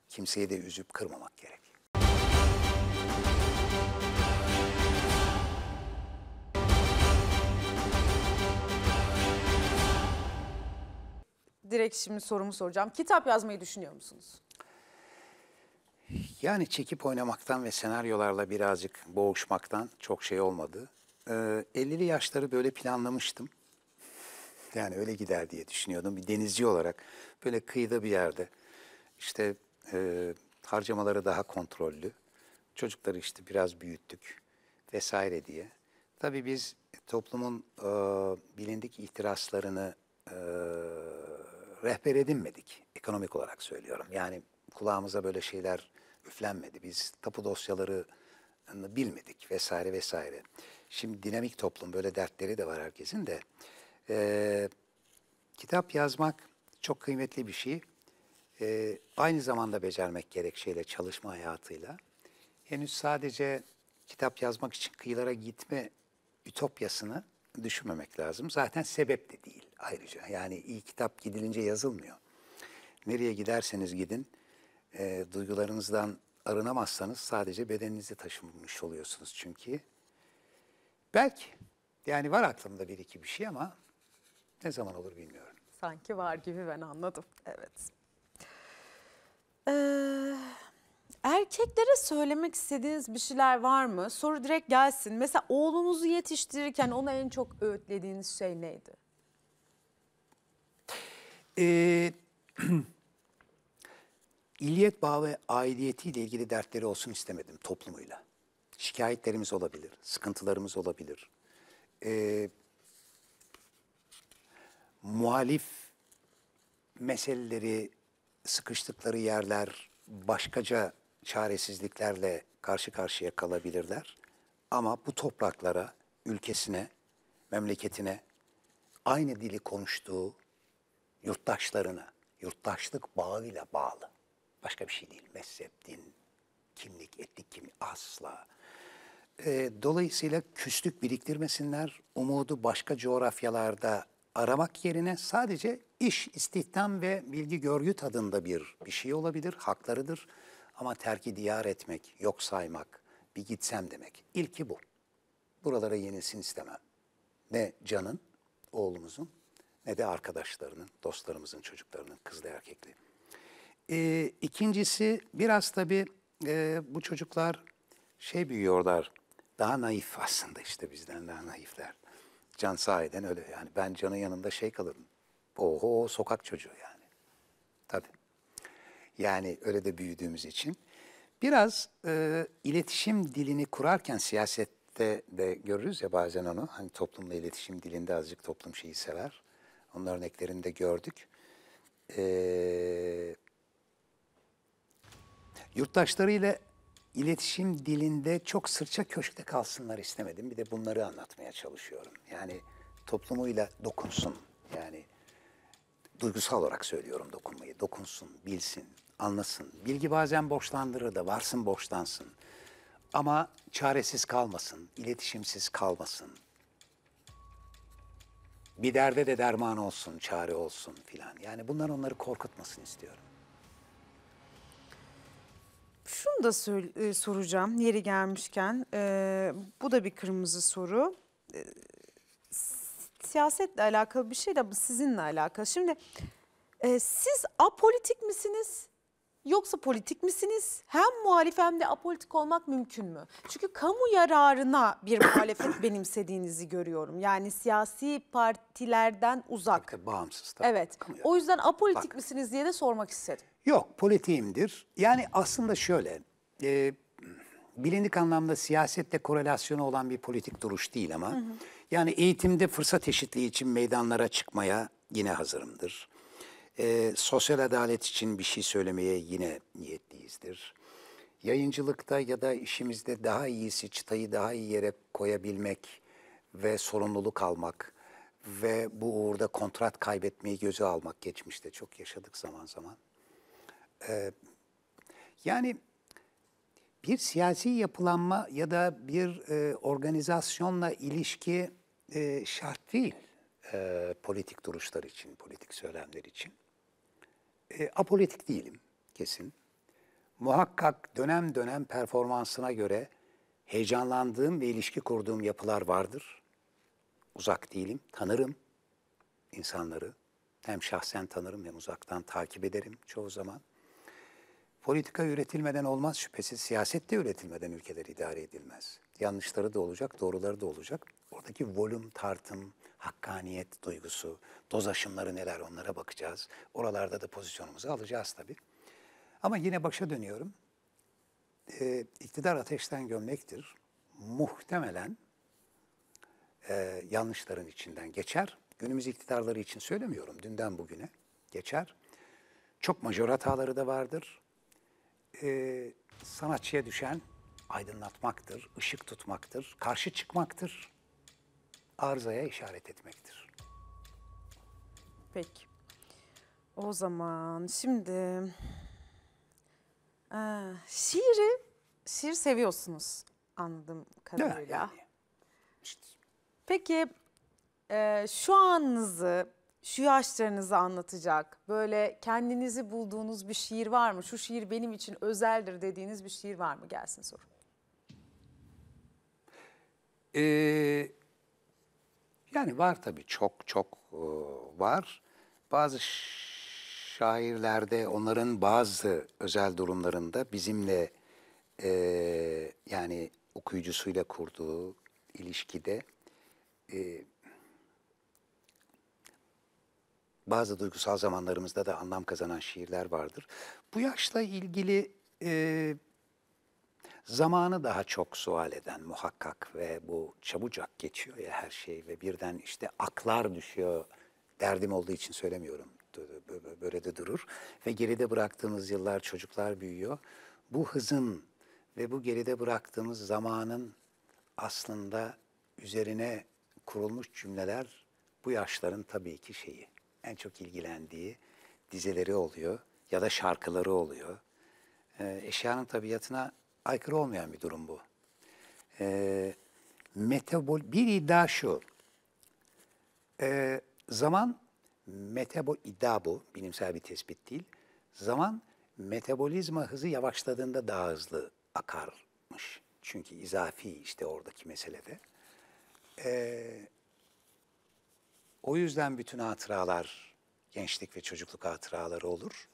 kimseyi de üzüp kırmamak gerek. Direkt şimdi sorumu soracağım. Kitap yazmayı düşünüyor musunuz? Yani çekip oynamaktan ve senaryolarla birazcık boğuşmaktan çok şey olmadı. Ee, 50'li yaşları böyle planlamıştım. Yani öyle gider diye düşünüyordum. Bir denizci olarak böyle kıyıda bir yerde işte e, harcamaları daha kontrollü. Çocukları işte biraz büyüttük vesaire diye. Tabii biz toplumun e, bilindik ihtiraslarını e, rehber edinmedik. Ekonomik olarak söylüyorum. Yani kulağımıza böyle şeyler üflenmedi. Biz tapu dosyaları bilmedik vesaire vesaire. Şimdi dinamik toplum böyle dertleri de var herkesin de. E, kitap yazmak çok kıymetli bir şey e, aynı zamanda becermek gerekçeyle, çalışma hayatıyla. Henüz sadece kitap yazmak için kıyılara gitme ütopyasını düşünmemek lazım. Zaten sebep de değil ayrıca. Yani iyi kitap gidilince yazılmıyor. Nereye giderseniz gidin, e, duygularınızdan arınamazsanız sadece bedeninizi taşımış oluyorsunuz çünkü. Belki, yani var aklımda bir iki bir şey ama ne zaman olur bilmiyorum. Sanki var gibi ben anladım, evet erkeklere söylemek istediğiniz bir şeyler var mı? Soru direkt gelsin. Mesela oğlunuzu yetiştirirken ona en çok öğütlediğiniz şey neydi? Ee, <clears throat> İlliyet bağı ve aidiyetiyle ilgili dertleri olsun istemedim toplumuyla. Şikayetlerimiz olabilir, sıkıntılarımız olabilir. Ee, muhalif meseleleri sıkıştıkları yerler başkaca çaresizliklerle karşı karşıya kalabilirler. Ama bu topraklara, ülkesine, memleketine aynı dili konuştuğu yurttaşlarına, yurttaşlık bağıyla bağlı. Başka bir şey değil. Mezhep, din, kimlik, etnik kimlik asla. E, dolayısıyla küslük biriktirmesinler, umudu başka coğrafyalarda aramak yerine sadece iş, istihdam ve bilgi görgü tadında bir bir şey olabilir, haklarıdır. Ama terki diyar etmek, yok saymak, bir gitsem demek. İlki bu. Buralara yenilsin istemem. Ne Can'ın, oğlumuzun ne de arkadaşlarının, dostlarımızın, çocuklarının, kızlı erkekli. Ee, ikincisi biraz tabii e, bu çocuklar şey büyüyorlar, daha naif aslında işte bizden daha naifler. Can sahiden öyle yani ben Can'ın yanında şey kalırım. Oho sokak çocuğu yani. Tabii. Yani öyle de büyüdüğümüz için. Biraz e, iletişim dilini kurarken siyasette de görürüz ya bazen onu. Hani toplumla iletişim dilinde azıcık toplum şeyi sever. Onun örneklerini de gördük. E, yurttaşlarıyla iletişim dilinde çok sırça köşkte kalsınlar istemedim. Bir de bunları anlatmaya çalışıyorum. Yani toplumuyla dokunsun. Yani duygusal olarak söylüyorum dokunmayı. Dokunsun, bilsin, anlasın. Bilgi bazen boşlandırır da varsın boşlansın. Ama çaresiz kalmasın, iletişimsiz kalmasın. Bir derde de derman olsun, çare olsun filan. Yani bunlar onları korkutmasın istiyorum. Şunu da e, soracağım yeri gelmişken. E, bu da bir kırmızı soru. E, siyasetle alakalı bir şey de sizinle alakalı. Şimdi e, siz apolitik misiniz? Yoksa politik misiniz? Hem muhalif hem de apolitik olmak mümkün mü? Çünkü kamu yararına bir muhalefet <coughs> benimsediğinizi görüyorum. Yani siyasi partilerden uzak. Tabii, bağımsız tabii. Evet. o yüzden apolitik Bak. misiniz diye de sormak istedim. Yok politiğimdir. Yani aslında şöyle e, bilindik anlamda siyasetle korelasyonu olan bir politik duruş değil ama hı hı. yani eğitimde fırsat eşitliği için meydanlara çıkmaya yine hazırımdır. E, sosyal adalet için bir şey söylemeye yine niyetliyizdir. Yayıncılıkta ya da işimizde daha iyisi çıtayı daha iyi yere koyabilmek ve sorumluluk almak ve bu uğurda kontrat kaybetmeyi göze almak geçmişte çok yaşadık zaman zaman. Ee, yani bir siyasi yapılanma ya da bir e, organizasyonla ilişki e, şart değil e, politik duruşlar için, politik söylemler için. E, apolitik değilim kesin. Muhakkak dönem dönem performansına göre heyecanlandığım ve ilişki kurduğum yapılar vardır. Uzak değilim, tanırım insanları. Hem şahsen tanırım hem uzaktan takip ederim çoğu zaman. Politika üretilmeden olmaz şüphesiz. Siyaset de üretilmeden ülkeler idare edilmez. Yanlışları da olacak, doğruları da olacak. Oradaki volüm, tartım, hakkaniyet duygusu, doz aşımları neler onlara bakacağız. Oralarda da pozisyonumuzu alacağız tabii. Ama yine başa dönüyorum. E, iktidar ateşten gömlektir. Muhtemelen e, yanlışların içinden geçer. Günümüz iktidarları için söylemiyorum, dünden bugüne geçer. Çok majör hataları da vardır. E, sanatçıya düşen aydınlatmaktır, ışık tutmaktır, karşı çıkmaktır arzaya işaret etmektir. Peki. O zaman şimdi ee, şiiri şiir seviyorsunuz anladığım kadarıyla. Evet, yani. işte. Peki e, şu anınızı, şu yaşlarınızı anlatacak böyle kendinizi bulduğunuz bir şiir var mı? Şu şiir benim için özeldir dediğiniz bir şiir var mı? Gelsin soru. Ee, yani var tabii çok çok e, var. Bazı şairlerde onların bazı özel durumlarında bizimle e, yani okuyucusuyla kurduğu ilişkide e, bazı duygusal zamanlarımızda da anlam kazanan şiirler vardır. Bu yaşla ilgili e, zamanı daha çok sual eden muhakkak ve bu çabucak geçiyor ya her şey ve birden işte aklar düşüyor. Derdim olduğu için söylemiyorum. Böyle de durur. Ve geride bıraktığımız yıllar çocuklar büyüyor. Bu hızın ve bu geride bıraktığımız zamanın aslında üzerine kurulmuş cümleler bu yaşların tabii ki şeyi. En çok ilgilendiği dizeleri oluyor ya da şarkıları oluyor. Ee, eşyanın tabiatına aykırı olmayan bir durum bu. E, metabol bir iddia şu. E, zaman metabol iddia bu. Bilimsel bir tespit değil. Zaman metabolizma hızı yavaşladığında daha hızlı akarmış. Çünkü izafi işte oradaki meselede. Ee, o yüzden bütün hatıralar, gençlik ve çocukluk hatıraları olur.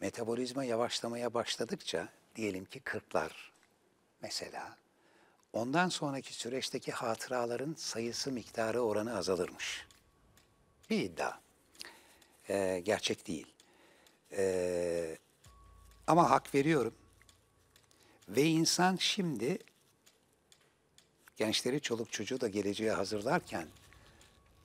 Metabolizma yavaşlamaya başladıkça diyelim ki 40'lar mesela. Ondan sonraki süreçteki hatıraların sayısı miktarı oranı azalırmış. Bir iddia. Ee, gerçek değil. Ee, ama hak veriyorum. Ve insan şimdi gençleri, çoluk çocuğu da geleceğe hazırlarken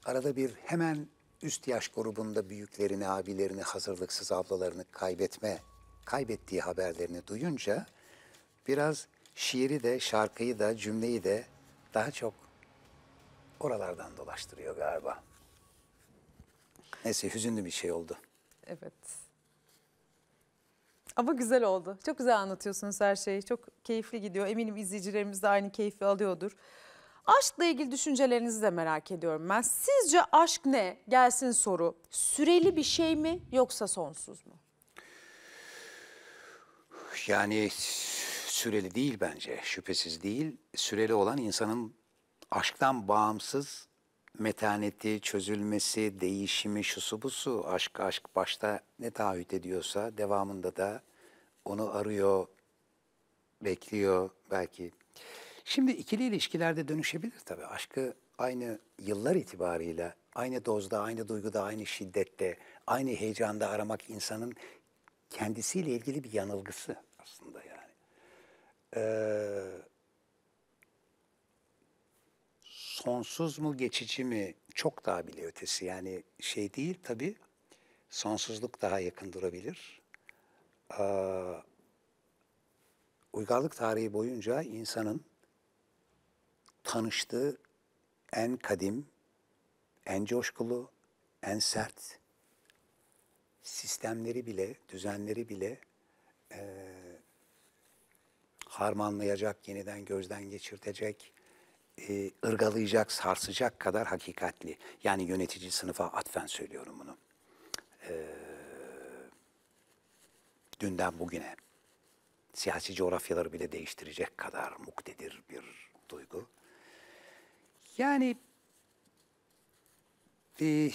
arada bir hemen üst yaş grubunda büyüklerini, abilerini, hazırlıksız ablalarını kaybetme kaybettiği haberlerini duyunca biraz şiiri de, şarkıyı da, cümleyi de daha çok oralardan dolaştırıyor galiba. Neyse hüzünlü bir şey oldu. Evet. Ama güzel oldu. Çok güzel anlatıyorsunuz her şeyi. Çok keyifli gidiyor. Eminim izleyicilerimiz de aynı keyfi alıyordur. Aşkla ilgili düşüncelerinizi de merak ediyorum ben. Sizce aşk ne? Gelsin soru. Süreli bir şey mi yoksa sonsuz mu? Yani süreli değil bence, şüphesiz değil. Süreli olan insanın aşktan bağımsız metaneti, çözülmesi, değişimi, şusu busu, aşk aşk başta ne taahhüt ediyorsa devamında da onu arıyor, bekliyor belki. Şimdi ikili ilişkilerde dönüşebilir tabii. Aşkı aynı yıllar itibarıyla aynı dozda, aynı duyguda, aynı şiddette, aynı heyecanda aramak insanın kendisiyle ilgili bir yanılgısı aslında yani. Ee, sonsuz mu geçici mi çok daha bile ötesi yani şey değil tabii sonsuzluk daha yakın durabilir. Ee, uygarlık tarihi boyunca insanın tanıştığı en kadim, en coşkulu, en sert, sistemleri bile, düzenleri bile e, harmanlayacak, yeniden gözden geçirtecek, e, ırgalayacak, sarsacak kadar hakikatli. Yani yönetici sınıfa atfen söylüyorum bunu. E, dünden bugüne siyasi coğrafyaları bile değiştirecek kadar muktedir bir duygu. Yani e,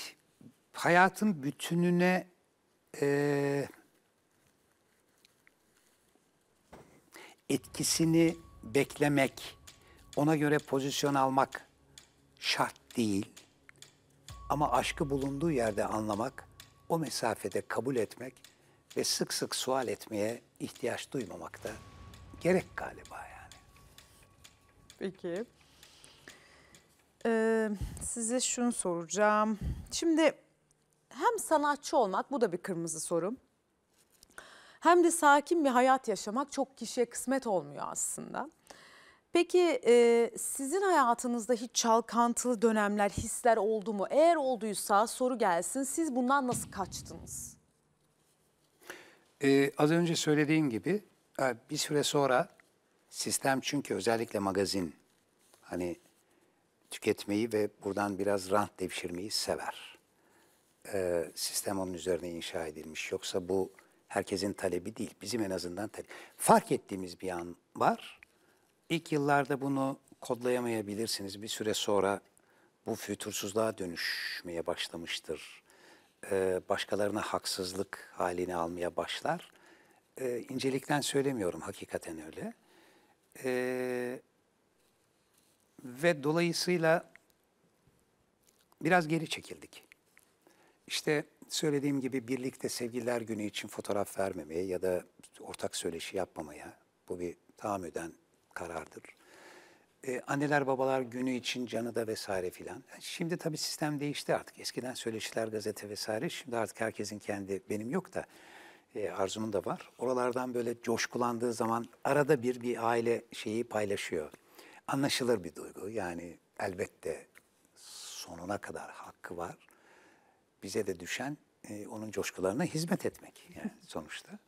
hayatın bütününe e, etkisini beklemek, ona göre pozisyon almak şart değil. Ama aşkı bulunduğu yerde anlamak, o mesafede kabul etmek ve sık sık sual etmeye ihtiyaç duymamak da gerek galiba yani. Peki. Ee, size şunu soracağım. Şimdi hem sanatçı olmak bu da bir kırmızı sorum, Hem de sakin bir hayat yaşamak çok kişiye kısmet olmuyor aslında. Peki e, sizin hayatınızda hiç çalkantılı dönemler, hisler oldu mu? Eğer olduysa soru gelsin. Siz bundan nasıl kaçtınız? Ee, az önce söylediğim gibi e, bir süre sonra sistem çünkü özellikle magazin hani tüketmeyi ve buradan biraz rant devşirmeyi sever e, sistem onun üzerine inşa edilmiş. Yoksa bu herkesin talebi değil. Bizim en azından talebi. Fark ettiğimiz bir an var. İlk yıllarda bunu kodlayamayabilirsiniz. Bir süre sonra bu fütursuzluğa dönüşmeye başlamıştır. Ee, başkalarına haksızlık halini almaya başlar. Ee, incelikten söylemiyorum hakikaten öyle. Ee, ve dolayısıyla biraz geri çekildik. İşte söylediğim gibi birlikte sevgililer günü için fotoğraf vermemeye ya da ortak söyleşi yapmamaya bu bir tahammüden karardır. Ee, anneler babalar günü için canı da vesaire filan. E, şimdi tabii sistem değişti artık. Eskiden söyleşiler gazete vesaire. Şimdi artık herkesin kendi benim yok da e, arzumun da var. Oralardan böyle coşkulandığı zaman arada bir bir aile şeyi paylaşıyor. Anlaşılır bir duygu. Yani elbette sonuna kadar hakkı var bize de düşen e, onun coşkularına hizmet etmek yani <laughs> sonuçta.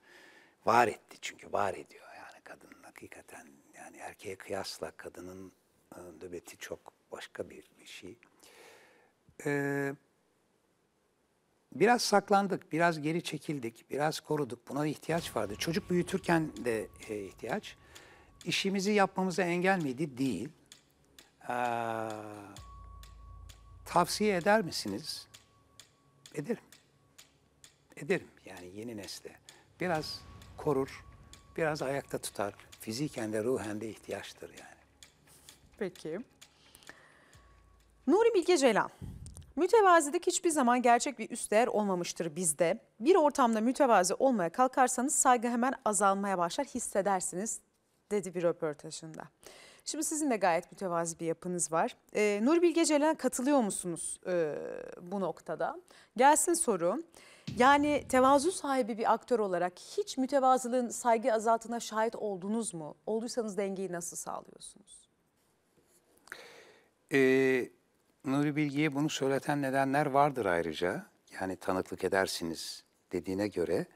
Var etti çünkü var ediyor yani kadın hakikaten yani erkeğe kıyasla kadının e, nöbeti çok başka bir, bir şey. Ee, biraz saklandık, biraz geri çekildik, biraz koruduk. Buna ihtiyaç vardı. Çocuk büyütürken de e, ihtiyaç. İşimizi yapmamıza engel miydi? Değil. Ee, tavsiye eder misiniz? Ederim. Ederim yani yeni nesle. Biraz korur, biraz ayakta tutar. Fiziken de ruhen de ihtiyaçtır yani. Peki. Nuri Bilge Ceylan. Mütevazilik hiçbir zaman gerçek bir üst değer olmamıştır bizde. Bir ortamda mütevazi olmaya kalkarsanız saygı hemen azalmaya başlar hissedersiniz dedi bir röportajında. Şimdi sizin de gayet mütevazi bir yapınız var. Ee, Nur Bilge Ceylan'a katılıyor musunuz e, bu noktada? Gelsin soru. Yani tevazu sahibi bir aktör olarak hiç mütevazılığın saygı azaltına şahit oldunuz mu? Olduysanız dengeyi nasıl sağlıyorsunuz? Ee, Nuri Bilge'ye bunu söyleten nedenler vardır ayrıca. Yani tanıklık edersiniz dediğine göre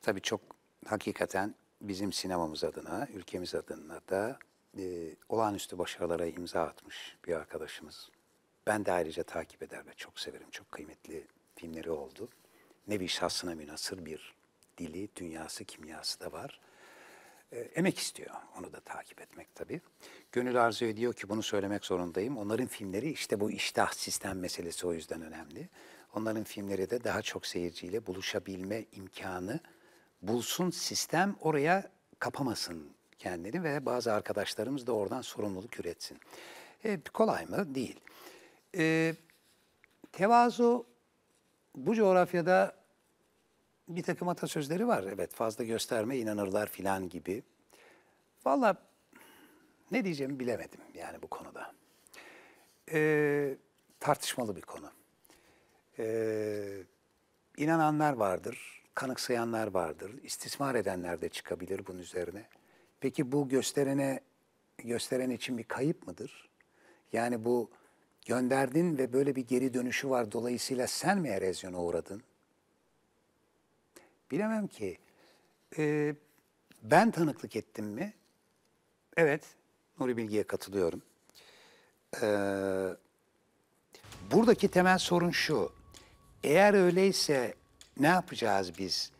tabii çok hakikaten bizim sinemamız adına, ülkemiz adına da e, olağanüstü başarılara imza atmış bir arkadaşımız. Ben de ayrıca takip eder ve çok severim. Çok kıymetli filmleri oldu. Nevi şahsına münasır bir dili, dünyası, kimyası da var. E, emek istiyor. Onu da takip etmek tabii. Gönül arzu ediyor ki bunu söylemek zorundayım. Onların filmleri işte bu iştah sistem meselesi o yüzden önemli. Onların filmleri de daha çok seyirciyle buluşabilme imkanı bulsun sistem oraya kapamasın kendini ve bazı arkadaşlarımız da oradan sorumluluk üretsin. E, kolay mı? Değil. E, tevazu bu coğrafyada bir takım atasözleri var. Evet fazla gösterme inanırlar filan gibi. Valla ne diyeceğimi bilemedim yani bu konuda. E, tartışmalı bir konu. E, inananlar vardır, kanıksayanlar vardır, istismar edenler de çıkabilir bunun üzerine. Peki bu gösterene gösteren için bir kayıp mıdır? Yani bu gönderdin ve böyle bir geri dönüşü var. Dolayısıyla sen mi erozyona uğradın? Bilemem ki. Ee, ben tanıklık ettim mi? Evet, Nuri bilgiye katılıyorum. Ee, buradaki temel sorun şu. Eğer öyleyse ne yapacağız biz?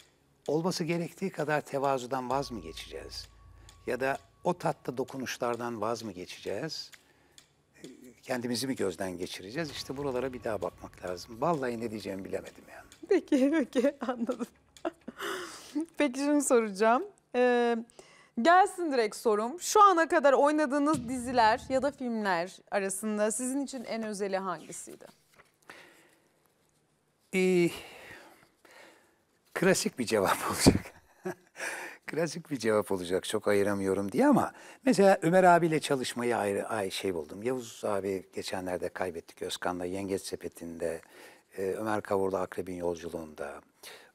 Olması gerektiği kadar tevazudan vaz mı geçeceğiz? Ya da o tatlı dokunuşlardan vaz mı geçeceğiz? Kendimizi mi gözden geçireceğiz? İşte buralara bir daha bakmak lazım. Vallahi ne diyeceğimi bilemedim yani. Peki, <laughs> peki anladım. peki şunu soracağım. Ee, gelsin direkt sorum. Şu ana kadar oynadığınız diziler ya da filmler arasında sizin için en özeli hangisiydi? Ee, klasik bir cevap <laughs> olacak klasik bir cevap olacak çok ayıramıyorum diye ama mesela Ömer abiyle çalışmayı ayrı ay şey buldum. Yavuz abi geçenlerde kaybettik Özkan'la Yengeç Sepeti'nde, e, Ömer Kavur'la Akrebin Yolculuğu'nda,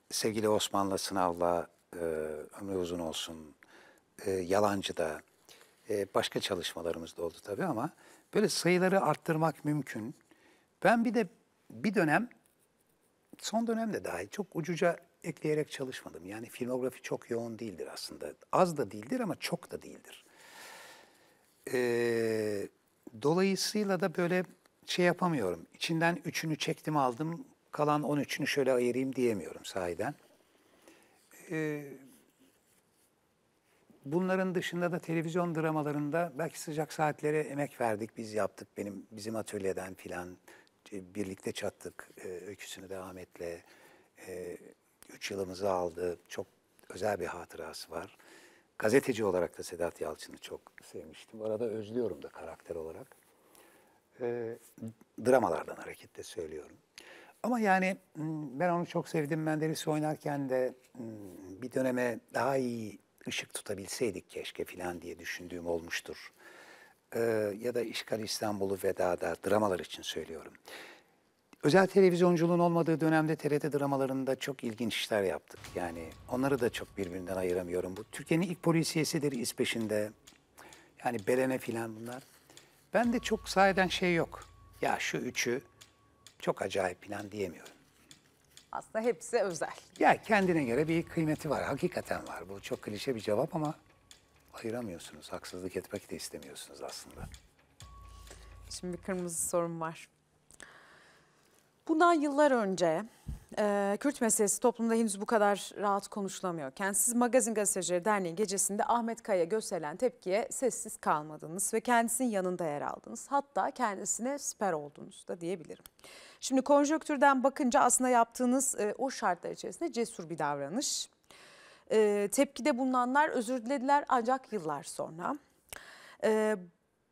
sevgili Osman'la Sınav'la e, Ömrü Uzun Olsun, e, Yalancı'da, e, başka çalışmalarımız da oldu tabii ama böyle sayıları arttırmak mümkün. Ben bir de bir dönem, son dönemde dahi çok ucuca ekleyerek çalışmadım. Yani filmografi çok yoğun değildir aslında. Az da değildir ama çok da değildir. Ee, dolayısıyla da böyle şey yapamıyorum. İçinden üçünü çektim aldım. Kalan on üçünü şöyle ayırayım diyemiyorum sahiden. Ee, bunların dışında da televizyon dramalarında belki sıcak saatlere emek verdik. Biz yaptık benim bizim atölyeden filan e, birlikte çattık. E, ee, öyküsünü de Ahmet'le e, üç yılımızı aldı. Çok özel bir hatırası var. Gazeteci olarak da Sedat Yalçın'ı çok sevmiştim. Bu arada özlüyorum da karakter olarak. Ee, dramalardan hareketle söylüyorum. Ama yani hmm, ben onu çok sevdim. Menderes oynarken de hmm, bir döneme daha iyi ışık tutabilseydik keşke filan diye düşündüğüm olmuştur. Ee, ya da İşgal İstanbul'u veda da dramalar için söylüyorum. Özel televizyonculuğun olmadığı dönemde TRT dramalarında çok ilginç işler yaptık. Yani onları da çok birbirinden ayıramıyorum. Bu Türkiye'nin ilk polisiyesidir İspeşinde. Yani Belene filan bunlar. Ben de çok sahiden şey yok. Ya şu üçü çok acayip filan diyemiyorum. Aslında hepsi özel. Ya kendine göre bir kıymeti var. Hakikaten var. Bu çok klişe bir cevap ama ayıramıyorsunuz. Haksızlık etmek de istemiyorsunuz aslında. Şimdi kırmızı sorum var. Bundan yıllar önce e, Kürt meselesi toplumda henüz bu kadar rahat konuşulamıyorken siz Magazin Gazetecileri Derneği gecesinde Ahmet Kaya gösterilen tepkiye sessiz kalmadınız ve kendisinin yanında yer aldınız. Hatta kendisine siper oldunuz da diyebilirim. Şimdi konjöktürden bakınca aslında yaptığınız e, o şartlar içerisinde cesur bir davranış. E, tepkide bulunanlar özür dilediler ancak yıllar sonra. E,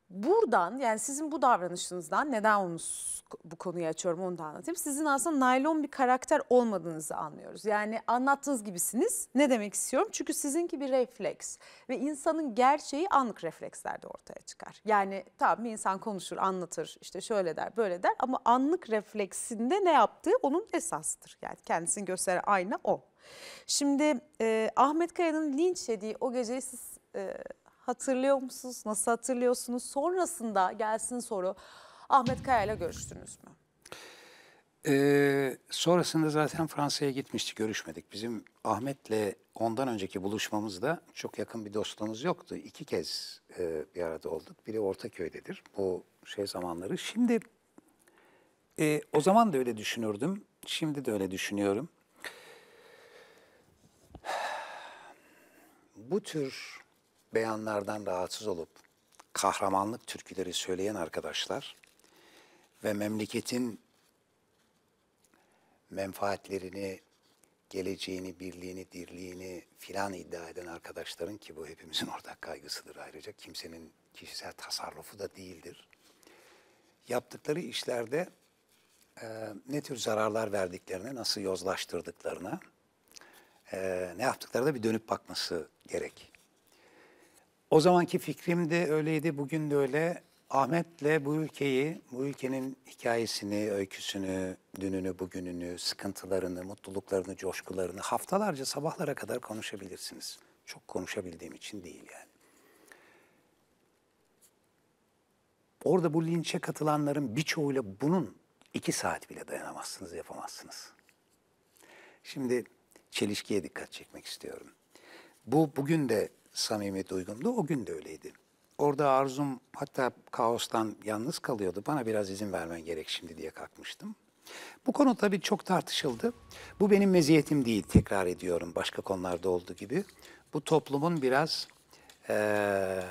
Buradan yani sizin bu davranışınızdan neden onu bu konuyu açıyorum onu da anlatayım. Sizin aslında naylon bir karakter olmadığınızı anlıyoruz. Yani anlattığınız gibisiniz. Ne demek istiyorum? Çünkü sizinki bir refleks ve insanın gerçeği anlık reflekslerde ortaya çıkar. Yani tamam bir insan konuşur, anlatır, işte şöyle der, böyle der ama anlık refleksinde ne yaptığı onun esastır. Yani kendisini gösteren ayna o. Şimdi e, Ahmet Kaya'nın linç yediği o geceyi siz e, hatırlıyor musunuz? Nasıl hatırlıyorsunuz? Sonrasında gelsin soru. Ahmet Kaya ile görüştünüz mü? Ee, sonrasında zaten Fransa'ya gitmişti. görüşmedik. Bizim Ahmet'le ondan önceki buluşmamızda çok yakın bir dostluğumuz yoktu. İki kez e, bir arada olduk. Biri Ortaköy'dedir. Bu şey zamanları. Şimdi e, o zaman da öyle düşünürdüm. Şimdi de öyle düşünüyorum. <sighs> Bu tür beyanlardan rahatsız olup kahramanlık türküleri söyleyen arkadaşlar ve memleketin menfaatlerini, geleceğini, birliğini, dirliğini filan iddia eden arkadaşların ki bu hepimizin ortak kaygısıdır ayrıca kimsenin kişisel tasarrufu da değildir. Yaptıkları işlerde e, ne tür zararlar verdiklerine, nasıl yozlaştırdıklarına, e, ne yaptıklarına bir dönüp bakması gerek o zamanki fikrim de öyleydi, bugün de öyle. Ahmet'le bu ülkeyi, bu ülkenin hikayesini, öyküsünü, dününü, bugününü, sıkıntılarını, mutluluklarını, coşkularını haftalarca sabahlara kadar konuşabilirsiniz. Çok konuşabildiğim için değil yani. Orada bu linçe katılanların birçoğuyla bunun iki saat bile dayanamazsınız, yapamazsınız. Şimdi çelişkiye dikkat çekmek istiyorum. Bu bugün de samimi duygumdu. O gün de öyleydi. Orada arzum hatta kaostan yalnız kalıyordu. Bana biraz izin vermen gerek şimdi diye kalkmıştım. Bu konu tabii çok tartışıldı. Bu benim meziyetim değil tekrar ediyorum başka konularda olduğu gibi. Bu toplumun biraz e,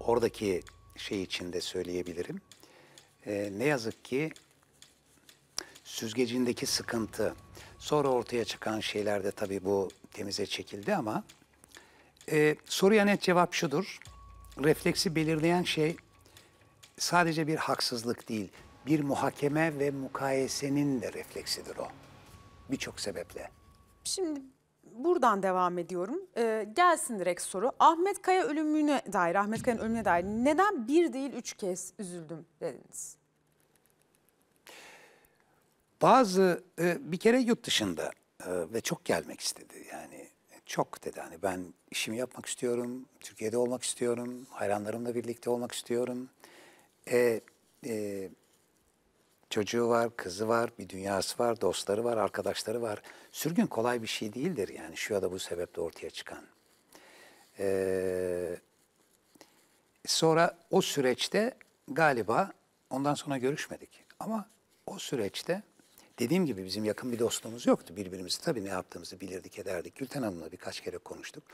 oradaki şey içinde söyleyebilirim. E, ne yazık ki süzgecindeki sıkıntı, sonra ortaya çıkan şeylerde tabii bu temize çekildi ama ee, soruya net cevap şudur. Refleksi belirleyen şey sadece bir haksızlık değil, bir muhakeme ve mukayesenin de refleksidir o. Birçok sebeple. Şimdi buradan devam ediyorum. Ee, gelsin direkt soru. Ahmet Kaya ölümüne dair, Ahmet Kaya'nın ölümüne dair neden bir değil üç kez üzüldüm dediniz? Bazı e, bir kere yurt dışında e, ve çok gelmek istedi yani çok dedi hani ben işimi yapmak istiyorum, Türkiye'de olmak istiyorum, hayranlarımla birlikte olmak istiyorum. E, e, çocuğu var, kızı var, bir dünyası var, dostları var, arkadaşları var. Sürgün kolay bir şey değildir yani şu ya da bu sebeple ortaya çıkan. Ee, sonra o süreçte galiba ondan sonra görüşmedik ama o süreçte Dediğim gibi bizim yakın bir dostluğumuz yoktu. Birbirimizi tabii ne yaptığımızı bilirdik, ederdik. Gülten Hanım'la birkaç kere konuştuk.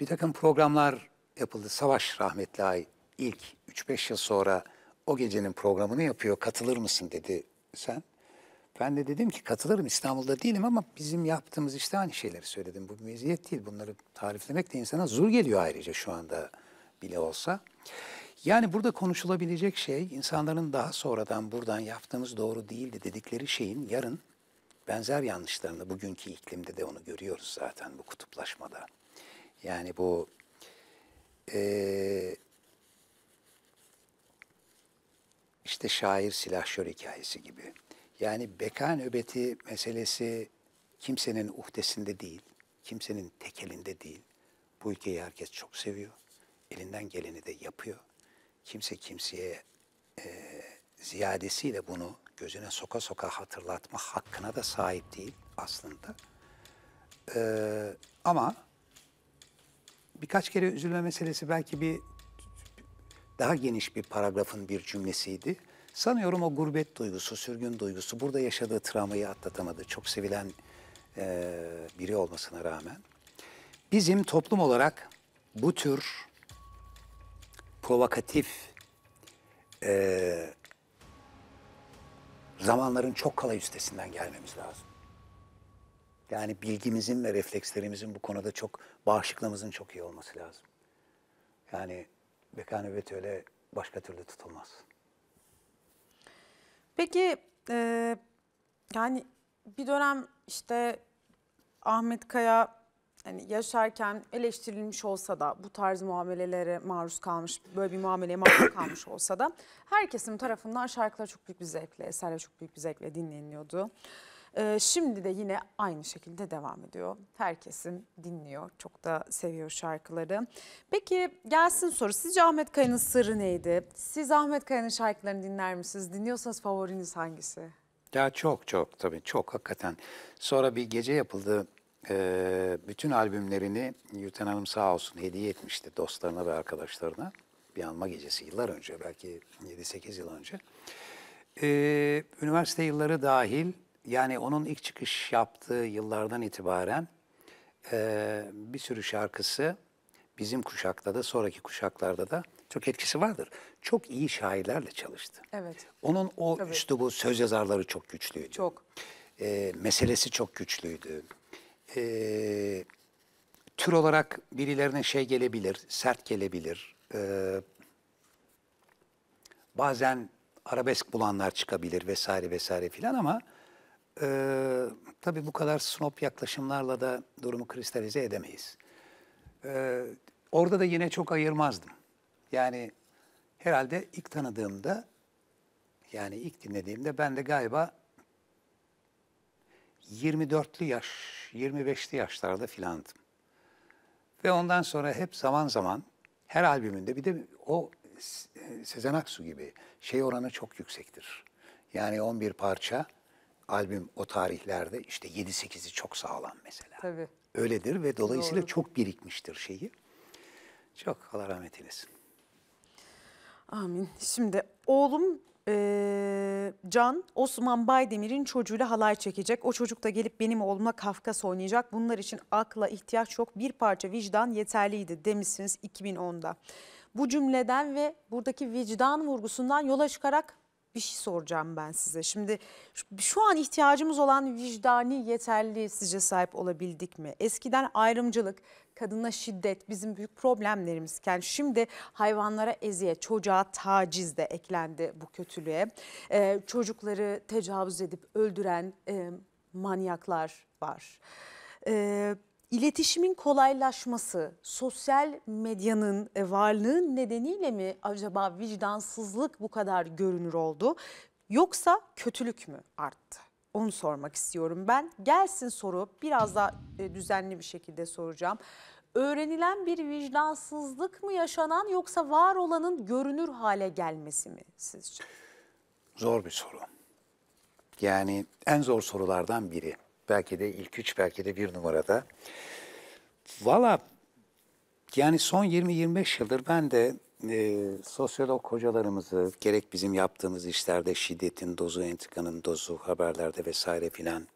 Bir takım programlar yapıldı. Savaş rahmetli ay ilk 3-5 yıl sonra o gecenin programını yapıyor. Katılır mısın dedi sen. Ben de dedim ki katılırım İstanbul'da değilim ama bizim yaptığımız işte aynı şeyleri söyledim. Bu meziyet değil bunları tariflemek de insana zul geliyor ayrıca şu anda bile olsa. Yani burada konuşulabilecek şey insanların daha sonradan buradan yaptığımız doğru değildi dedikleri şeyin yarın benzer yanlışlarını bugünkü iklimde de onu görüyoruz zaten bu kutuplaşmada. Yani bu e, işte şair silahşör hikayesi gibi. Yani beka nöbeti meselesi kimsenin uhdesinde değil, kimsenin tekelinde değil. Bu ülkeyi herkes çok seviyor. Elinden geleni de yapıyor kimse kimseye e, ziyadesiyle bunu gözüne soka soka hatırlatma hakkına da sahip değil aslında. Ee, ama birkaç kere üzülme meselesi belki bir daha geniş bir paragrafın bir cümlesiydi. Sanıyorum o gurbet duygusu, sürgün duygusu burada yaşadığı travmayı atlatamadı. Çok sevilen e, biri olmasına rağmen. Bizim toplum olarak bu tür provokatif e, zamanların çok kolay üstesinden gelmemiz lazım. Yani bilgimizin ve reflekslerimizin bu konuda çok, bağışıklığımızın çok iyi olması lazım. Yani beka nöbeti öyle başka türlü tutulmaz. Peki e, yani bir dönem işte Ahmet Kaya hani yaşarken eleştirilmiş olsa da bu tarz muamelelere maruz kalmış, böyle bir muameleye maruz <coughs> kalmış olsa da herkesin tarafından şarkılar çok büyük bir zevkle, eserler çok büyük bir zevkle dinleniyordu. Ee, şimdi de yine aynı şekilde devam ediyor. Herkesin dinliyor, çok da seviyor şarkıları. Peki gelsin soru. Sizce Ahmet Kaya'nın sırrı neydi? Siz Ahmet Kaya'nın şarkılarını dinler misiniz? Dinliyorsanız favoriniz hangisi? Ya çok çok tabii çok hakikaten. Sonra bir gece yapıldı ee, bütün albümlerini Gülten Hanım sağ olsun hediye etmişti dostlarına ve arkadaşlarına. Bir anma gecesi yıllar önce, belki 7-8 yıl önce. Ee, üniversite yılları dahil, yani onun ilk çıkış yaptığı yıllardan itibaren e, bir sürü şarkısı bizim kuşakta da, sonraki kuşaklarda da çok etkisi vardır. Çok iyi şairlerle çalıştı. Evet. Onun o Tabii. bu söz yazarları çok güçlüydü. Çok. E, meselesi çok güçlüydü e, tür olarak birilerine şey gelebilir, sert gelebilir. E, bazen arabesk bulanlar çıkabilir vesaire vesaire filan ama e, tabii bu kadar snob yaklaşımlarla da durumu kristalize edemeyiz. E, orada da yine çok ayırmazdım. Yani herhalde ilk tanıdığımda yani ilk dinlediğimde ben de galiba 24'lü yaş, 25'li yaşlarda filandım. Ve ondan sonra hep zaman zaman her albümünde bir de o e, Sezen Aksu gibi şey oranı çok yüksektir. Yani 11 parça albüm o tarihlerde işte 7-8'i çok sağlam mesela. Tabii. Öyledir ve dolayısıyla Doğru. çok birikmiştir şeyi. Çok Allah rahmet eylesin. Amin. Şimdi oğlum ee, Can Osman Baydemir'in çocuğuyla halay çekecek. O çocuk da gelip benim oğlumla Kafkas oynayacak. Bunlar için akla ihtiyaç yok bir parça vicdan yeterliydi demişsiniz 2010'da. Bu cümleden ve buradaki vicdan vurgusundan yola çıkarak bir şey soracağım ben size. Şimdi şu an ihtiyacımız olan vicdani yeterli sizce sahip olabildik mi? Eskiden ayrımcılık, kadına şiddet bizim büyük problemlerimizken yani şimdi hayvanlara eziyet, çocuğa taciz de eklendi bu kötülüğe. Ee, çocukları tecavüz edip öldüren e, manyaklar var. Ee, İletişimin kolaylaşması, sosyal medyanın e, varlığı nedeniyle mi acaba vicdansızlık bu kadar görünür oldu? Yoksa kötülük mü arttı? onu sormak istiyorum ben. Gelsin soru biraz daha e, düzenli bir şekilde soracağım. Öğrenilen bir vicdansızlık mı yaşanan yoksa var olanın görünür hale gelmesi mi sizce? Zor bir soru. Yani en zor sorulardan biri. Belki de ilk üç, belki de bir numarada. Valla yani son 20-25 yıldır ben de e, sosyolog hocalarımızı gerek bizim yaptığımız işlerde şiddetin dozu, intikanın dozu, haberlerde vesaire filan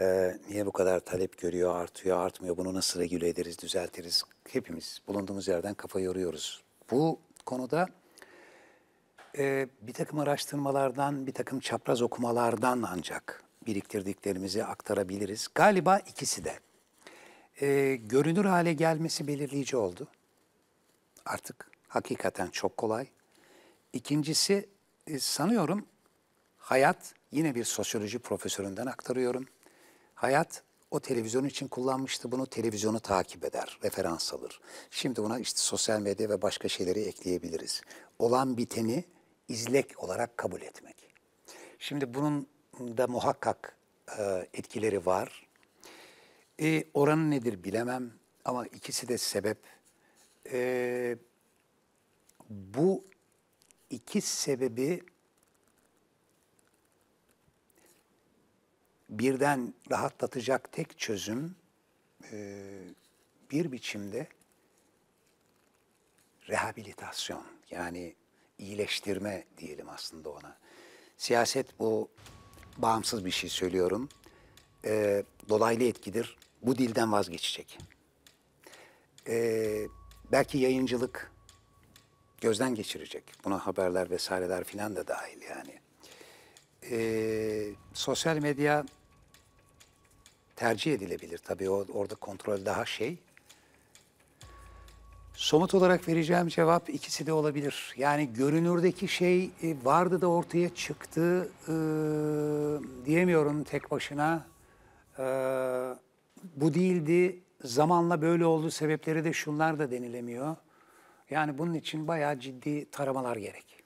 e, niye bu kadar talep görüyor, artıyor, artmıyor, bunu nasıl regüle ederiz, düzeltiriz hepimiz bulunduğumuz yerden kafa yoruyoruz. Bu konuda e, bir takım araştırmalardan, bir takım çapraz okumalardan ancak biriktirdiklerimizi aktarabiliriz. Galiba ikisi de. E, görünür hale gelmesi belirleyici oldu artık hakikaten çok kolay. İkincisi e, sanıyorum hayat yine bir sosyoloji profesöründen aktarıyorum. Hayat o televizyon için kullanmıştı bunu televizyonu takip eder, referans alır. Şimdi buna işte sosyal medya ve başka şeyleri ekleyebiliriz. Olan biteni izlek olarak kabul etmek. Şimdi bunun da muhakkak e, etkileri var. E, oranı nedir bilemem ama ikisi de sebep. E, bu iki sebebi birden rahatlatacak tek çözüm e, bir biçimde rehabilitasyon yani iyileştirme diyelim aslında ona. Siyaset bu bağımsız bir şey söylüyorum. E, dolaylı etkidir. Bu dilden vazgeçecek. E, belki yayıncılık gözden geçirecek. Buna haberler vesaireler filan da dahil yani. Ee, sosyal medya tercih edilebilir. Tabii o, orada kontrol daha şey. Somut olarak vereceğim cevap ikisi de olabilir. Yani görünürdeki şey e, vardı da ortaya çıktı e, diyemiyorum tek başına. E, bu değildi, zamanla böyle oldu, sebepleri de şunlar da denilemiyor. Yani bunun için bayağı ciddi taramalar gerek.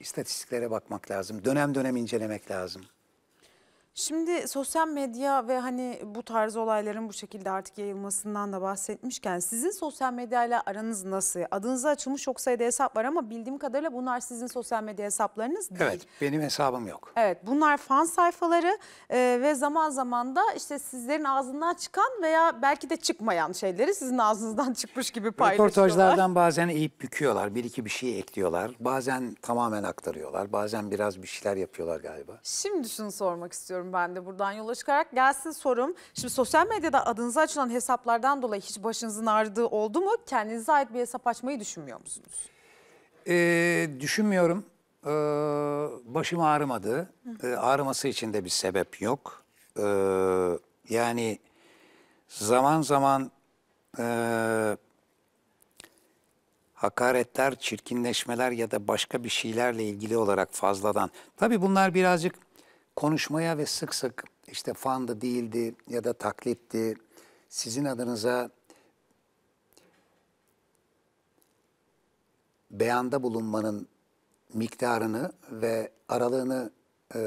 İstatistiklere bakmak lazım, dönem dönem incelemek lazım. Şimdi sosyal medya ve hani bu tarz olayların bu şekilde artık yayılmasından da bahsetmişken sizin sosyal medyayla aranız nasıl? Adınıza açılmış çok sayıda hesap var ama bildiğim kadarıyla bunlar sizin sosyal medya hesaplarınız değil. Evet benim hesabım yok. Evet bunlar fan sayfaları e, ve zaman zaman da işte sizlerin ağzından çıkan veya belki de çıkmayan şeyleri sizin ağzınızdan çıkmış gibi paylaşıyorlar. Röportajlardan bazen eğip büküyorlar bir iki bir şey ekliyorlar bazen tamamen aktarıyorlar bazen biraz bir şeyler yapıyorlar galiba. Şimdi şunu sormak istiyorum istiyorum ben de buradan yola çıkarak. Gelsin sorum. Şimdi sosyal medyada adınıza açılan hesaplardan dolayı hiç başınızın ağrıdığı oldu mu? Kendinize ait bir hesap açmayı düşünmüyor musunuz? Ee, düşünmüyorum. Ee, başım ağrımadı. Ee, ağrıması için de bir sebep yok. Ee, yani zaman zaman e, hakaretler, çirkinleşmeler ya da başka bir şeylerle ilgili olarak fazladan. Tabii bunlar birazcık konuşmaya ve sık sık işte fandı değildi ya da taklitti, sizin adınıza beyanda bulunmanın miktarını ve aralığını e,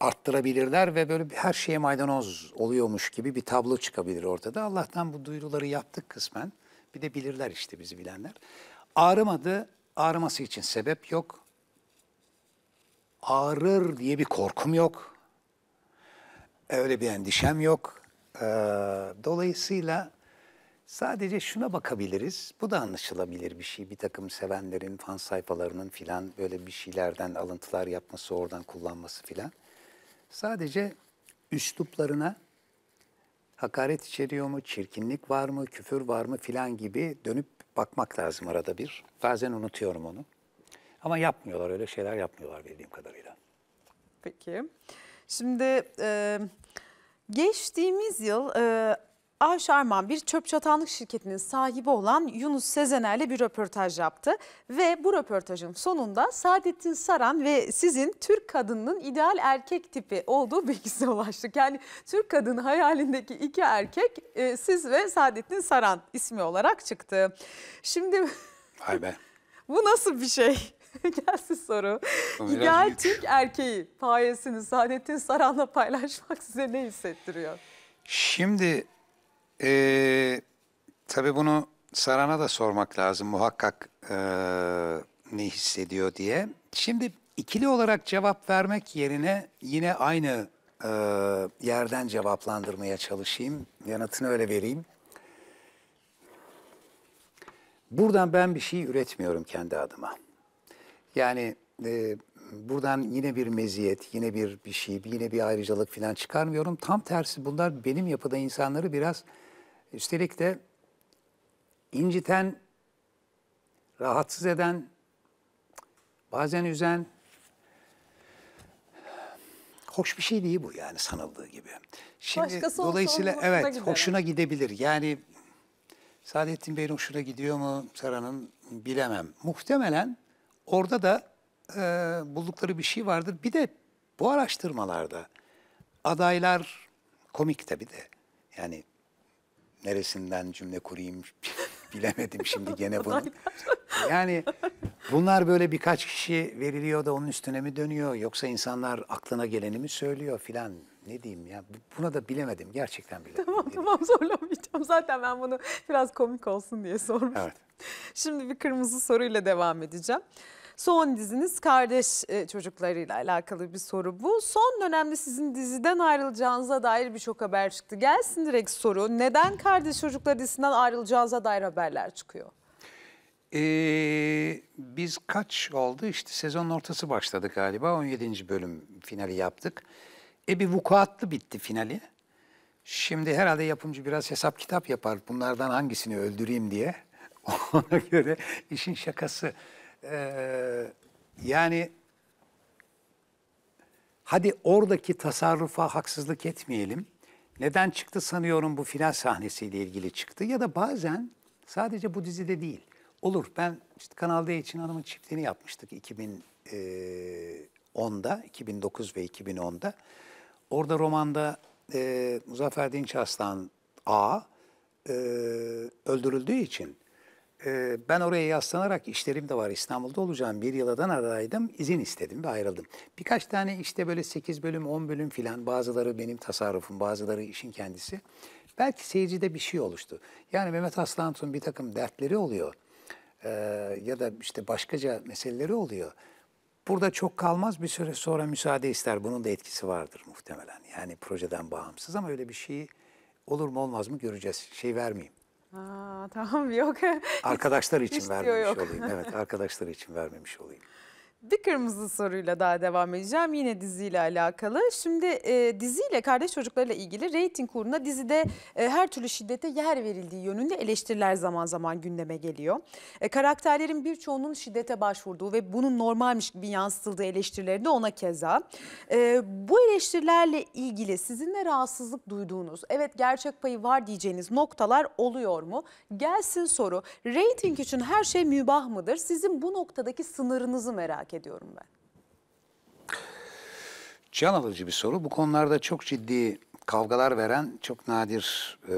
arttırabilirler ve böyle her şeye maydanoz oluyormuş gibi bir tablo çıkabilir ortada. Allah'tan bu duyuruları yaptık kısmen. Bir de bilirler işte bizi bilenler. Ağrımadı, ağrıması için sebep yok ağrır diye bir korkum yok. Öyle bir endişem yok. Ee, dolayısıyla sadece şuna bakabiliriz. Bu da anlaşılabilir bir şey. Bir takım sevenlerin, fan sayfalarının filan böyle bir şeylerden alıntılar yapması, oradan kullanması filan. Sadece üsluplarına hakaret içeriyor mu, çirkinlik var mı, küfür var mı filan gibi dönüp bakmak lazım arada bir. Bazen unutuyorum onu. Ama yapmıyorlar öyle şeyler yapmıyorlar bildiğim kadarıyla. Peki. Şimdi e, geçtiğimiz yıl e, A. Şarman bir çöp çatanlık şirketinin sahibi olan Yunus Sezener'le bir röportaj yaptı. Ve bu röportajın sonunda Saadettin Saran ve sizin Türk kadınının ideal erkek tipi olduğu bilgisine ulaştık. Yani Türk kadının hayalindeki iki erkek e, siz ve Saadettin Saran ismi olarak çıktı. Şimdi... Vay be. <laughs> bu nasıl bir şey? <laughs> Gelsin soru. Ama İdeal Türk erkeği payesini Saadettin Saran'la paylaşmak size ne hissettiriyor? Şimdi e, tabii bunu Saran'a da sormak lazım muhakkak e, ne hissediyor diye. Şimdi ikili olarak cevap vermek yerine yine aynı e, yerden cevaplandırmaya çalışayım. Yanıtını öyle vereyim. Buradan ben bir şey üretmiyorum kendi adıma. Yani e, buradan yine bir meziyet, yine bir bir şey, yine bir ayrıcalık falan çıkarmıyorum. Tam tersi bunlar benim yapıda insanları biraz üstelik de inciten, rahatsız eden, bazen üzen, hoş bir şey değil bu yani sanıldığı gibi. Şimdi Başkası dolayısıyla olsa evet gider. hoşuna gidebilir. Yani Saadettin Bey'in hoşuna gidiyor mu Sara'nın bilemem. Muhtemelen Orada da e, buldukları bir şey vardır. Bir de bu araştırmalarda adaylar komik tabii de. Yani neresinden cümle kurayım <laughs> bilemedim şimdi gene bunu. Yani bunlar böyle birkaç kişi veriliyor da onun üstüne mi dönüyor yoksa insanlar aklına geleni mi söylüyor filan ne diyeyim ya buna da bilemedim gerçekten bilemedim. Tamam tamam zorlamayacağım zaten ben bunu biraz komik olsun diye sormuştum. Evet. Şimdi bir kırmızı soruyla devam edeceğim. Son diziniz kardeş e, çocuklarıyla alakalı bir soru bu. Son dönemde sizin diziden ayrılacağınıza dair birçok haber çıktı. Gelsin direkt soru. Neden kardeş çocukları dizisinden ayrılacağınıza dair haberler çıkıyor? Ee, biz kaç oldu? İşte sezonun ortası başladı galiba. 17. bölüm finali yaptık. E bir vukuatlı bitti finali. Şimdi herhalde yapımcı biraz hesap kitap yapar. Bunlardan hangisini öldüreyim diye. <laughs> Ona göre işin şakası. Ee, yani hadi oradaki tasarrufa haksızlık etmeyelim. Neden çıktı sanıyorum bu final sahnesiyle ilgili çıktı. Ya da bazen sadece bu dizide değil. Olur ben işte Kanal D için hanımın çiftliğini yapmıştık 2010'da, e, 2009 ve 2010'da. Orada romanda e, Muzaffer Dinç Aslan A e, öldürüldüğü için e, ben oraya yaslanarak işlerim de var İstanbul'da olacağım. Bir yıladan aradaydım izin istedim ve ayrıldım. Birkaç tane işte böyle 8 bölüm 10 bölüm filan bazıları benim tasarrufum bazıları işin kendisi. Belki seyircide bir şey oluştu. Yani Mehmet Aslantun bir takım dertleri oluyor. Ee, ya da işte başkaca meseleleri oluyor. Burada çok kalmaz bir süre sonra müsaade ister. Bunun da etkisi vardır muhtemelen. Yani projeden bağımsız ama öyle bir şey olur mu olmaz mı göreceğiz. Şey vermeyeyim. Aa, tamam yok. Arkadaşlar için vermemiş olayım. Evet arkadaşlar için vermemiş olayım. Bir kırmızı soruyla daha devam edeceğim yine diziyle alakalı. Şimdi e, diziyle kardeş çocuklarıyla ilgili reyting uğruna dizide e, her türlü şiddete yer verildiği yönünde eleştiriler zaman zaman gündeme geliyor. E, karakterlerin birçoğunun şiddete başvurduğu ve bunun normalmiş gibi yansıtıldığı eleştirileri ona keza. E, bu eleştirilerle ilgili sizinle rahatsızlık duyduğunuz, evet gerçek payı var diyeceğiniz noktalar oluyor mu? Gelsin soru. Reyting için her şey mübah mıdır? Sizin bu noktadaki sınırınızı merak ediyorum ben. Can alıcı bir soru. Bu konularda çok ciddi kavgalar veren çok nadir e,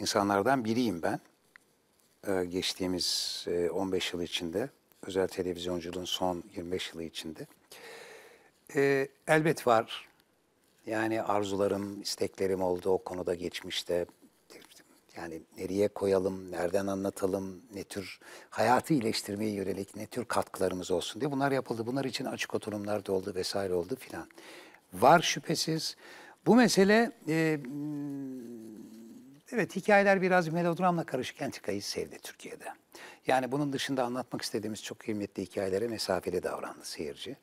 insanlardan biriyim ben. E, geçtiğimiz e, 15 yıl içinde, özel televizyonculuğun son 25 yılı içinde. E, elbet var. Yani arzularım, isteklerim oldu o konuda geçmişte. Yani nereye koyalım, nereden anlatalım, ne tür hayatı iyileştirmeye yönelik ne tür katkılarımız olsun diye bunlar yapıldı. Bunlar için açık oturumlar da oldu vesaire oldu filan. Var şüphesiz. Bu mesele e, hmm, evet hikayeler biraz melodramla karışık entikayı sevdi Türkiye'de. Yani bunun dışında anlatmak istediğimiz çok kıymetli hikayelere mesafeli davrandı seyirci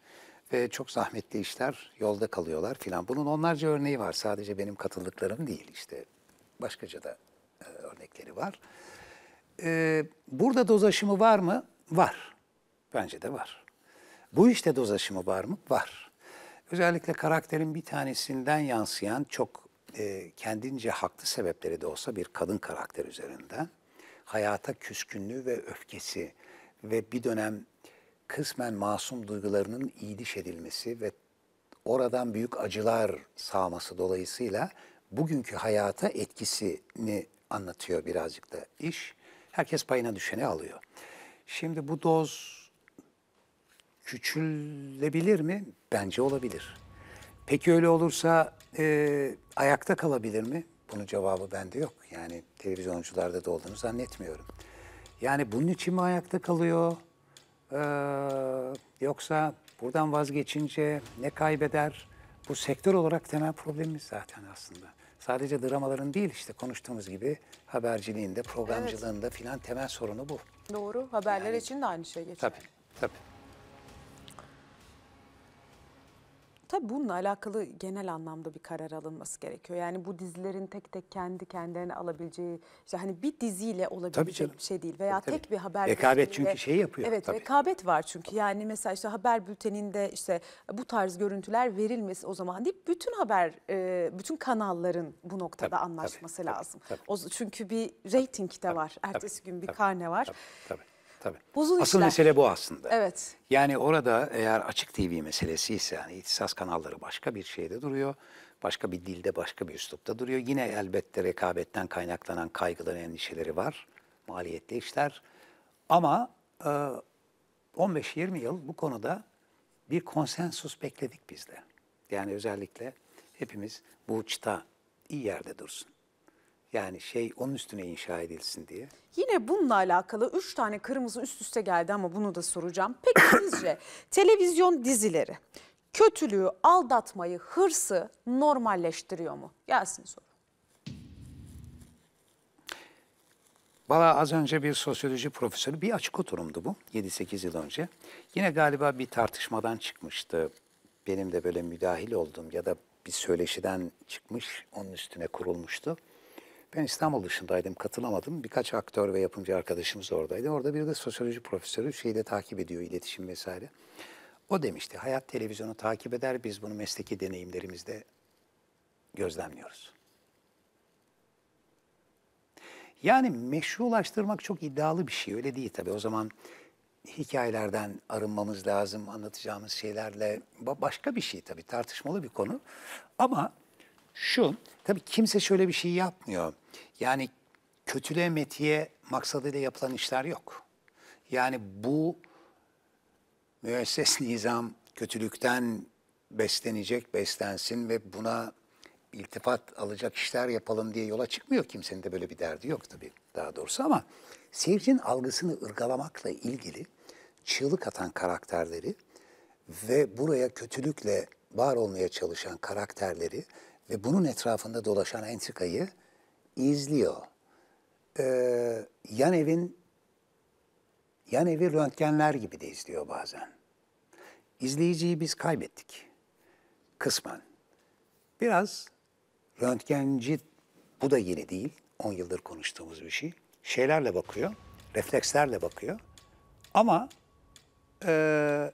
ve çok zahmetli işler yolda kalıyorlar filan. Bunun onlarca örneği var. Sadece benim katıldıklarım değil işte. Başkaca da örnekleri var. Ee, burada doz aşımı var mı? Var. Bence de var. Bu işte doz aşımı var mı? Var. Özellikle karakterin bir tanesinden yansıyan çok e, kendince haklı sebepleri de olsa bir kadın karakter üzerinden hayata küskünlüğü ve öfkesi ve bir dönem kısmen masum duygularının iyiliş edilmesi ve oradan büyük acılar sağması dolayısıyla bugünkü hayata etkisini anlatıyor birazcık da iş. Herkes payına düşeni alıyor. Şimdi bu doz küçülebilir mi? Bence olabilir. Peki öyle olursa e, ayakta kalabilir mi? Bunun cevabı bende yok. Yani televizyoncularda da olduğunu zannetmiyorum. Yani bunun için mi ayakta kalıyor? Ee, yoksa buradan vazgeçince ne kaybeder? Bu sektör olarak temel problemimiz zaten aslında. Sadece dramaların değil işte konuştuğumuz gibi haberciliğinde, programcılığında filan temel sorunu bu. Doğru. Haberler Yani- için de aynı şey geçer. Tabii, tabii. Tabii bununla alakalı genel anlamda bir karar alınması gerekiyor. Yani bu dizilerin tek tek kendi kendilerine alabileceği, işte hani bir diziyle olabilecek bir şey değil veya tabii, tek tabii. bir haber Rekabet çünkü şey yapıyor. Evet tabii. rekabet var çünkü yani mesela işte haber bülteninde işte bu tarz görüntüler verilmesi o zaman değil. Bütün haber, e, bütün kanalların bu noktada tabii, anlaşması tabii, lazım. Tabii, tabii. çünkü bir reyting de tabii, var. Ertesi tabii, gün bir tabii, karne var. Tabii, tabii. Tabii. Uzun Asıl işler. mesele bu aslında. Evet. Yani orada eğer açık TV meselesi ise yani ihtisas kanalları başka bir şeyde duruyor. Başka bir dilde, başka bir üslupta duruyor. Yine elbette rekabetten kaynaklanan kaygıları endişeleri var. Maliyetli işler. Ama e, 15-20 yıl bu konuda bir konsensus bekledik biz de. Yani özellikle hepimiz bu uçta iyi yerde dursun. Yani şey onun üstüne inşa edilsin diye. Yine bununla alakalı üç tane kırmızı üst üste geldi ama bunu da soracağım. Peki <coughs> sizce televizyon dizileri kötülüğü, aldatmayı, hırsı normalleştiriyor mu? Gelsin soru. Valla az önce bir sosyoloji profesörü bir açık oturumdu bu 7-8 yıl önce. Yine galiba bir tartışmadan çıkmıştı. Benim de böyle müdahil oldum ya da bir söyleşiden çıkmış onun üstüne kurulmuştu. Ben İstanbul dışındaydım, katılamadım. Birkaç aktör ve yapımcı arkadaşımız oradaydı. Orada bir de sosyoloji profesörü şeyi de takip ediyor, iletişim vesaire. O demişti, hayat televizyonu takip eder, biz bunu mesleki deneyimlerimizde gözlemliyoruz. Yani meşrulaştırmak çok iddialı bir şey, öyle değil tabii. O zaman hikayelerden arınmamız lazım, anlatacağımız şeylerle başka bir şey tabii, tartışmalı bir konu. Ama şu, tabii kimse şöyle bir şey yapmıyor. Yani kötülüğe metiye maksadıyla yapılan işler yok. Yani bu müesses <laughs> nizam kötülükten beslenecek, beslensin ve buna iltifat alacak işler yapalım diye yola çıkmıyor. Kimsenin de böyle bir derdi yok tabii daha doğrusu ama seyircinin algısını ırgalamakla ilgili çığlık atan karakterleri ve buraya kötülükle var olmaya çalışan karakterleri ve bunun etrafında dolaşan entrikayı izliyor. Ee, yan evin yan evi röntgenler gibi de izliyor bazen. İzleyiciyi biz kaybettik. Kısmen. Biraz röntgenci, bu da yeni değil, 10 yıldır konuştuğumuz bir şey. Şeylerle bakıyor, reflekslerle bakıyor. Ama e,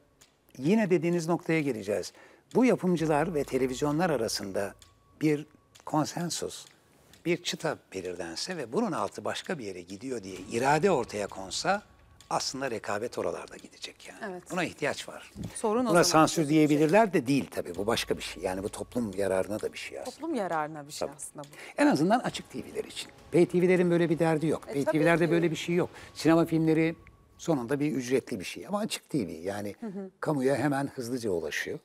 yine dediğiniz noktaya geleceğiz. Bu yapımcılar ve televizyonlar arasında bir konsensus, bir çıta belirlense ve bunun altı başka bir yere gidiyor diye irade ortaya konsa aslında rekabet oralarda gidecek yani. Evet. Buna ihtiyaç var. Sorun Buna sansür diyebilirler de değil tabii. Bu başka bir şey. Yani bu toplum yararına da bir şey aslında. Toplum yararına bir şey tabii. aslında bu. En azından açık TV'ler için. Pay TV'lerin böyle bir derdi yok. E, Pay TV'lerde böyle bir şey yok. Sinema filmleri sonunda bir ücretli bir şey ama açık TV. Yani hı hı. kamuya hemen hızlıca ulaşıyor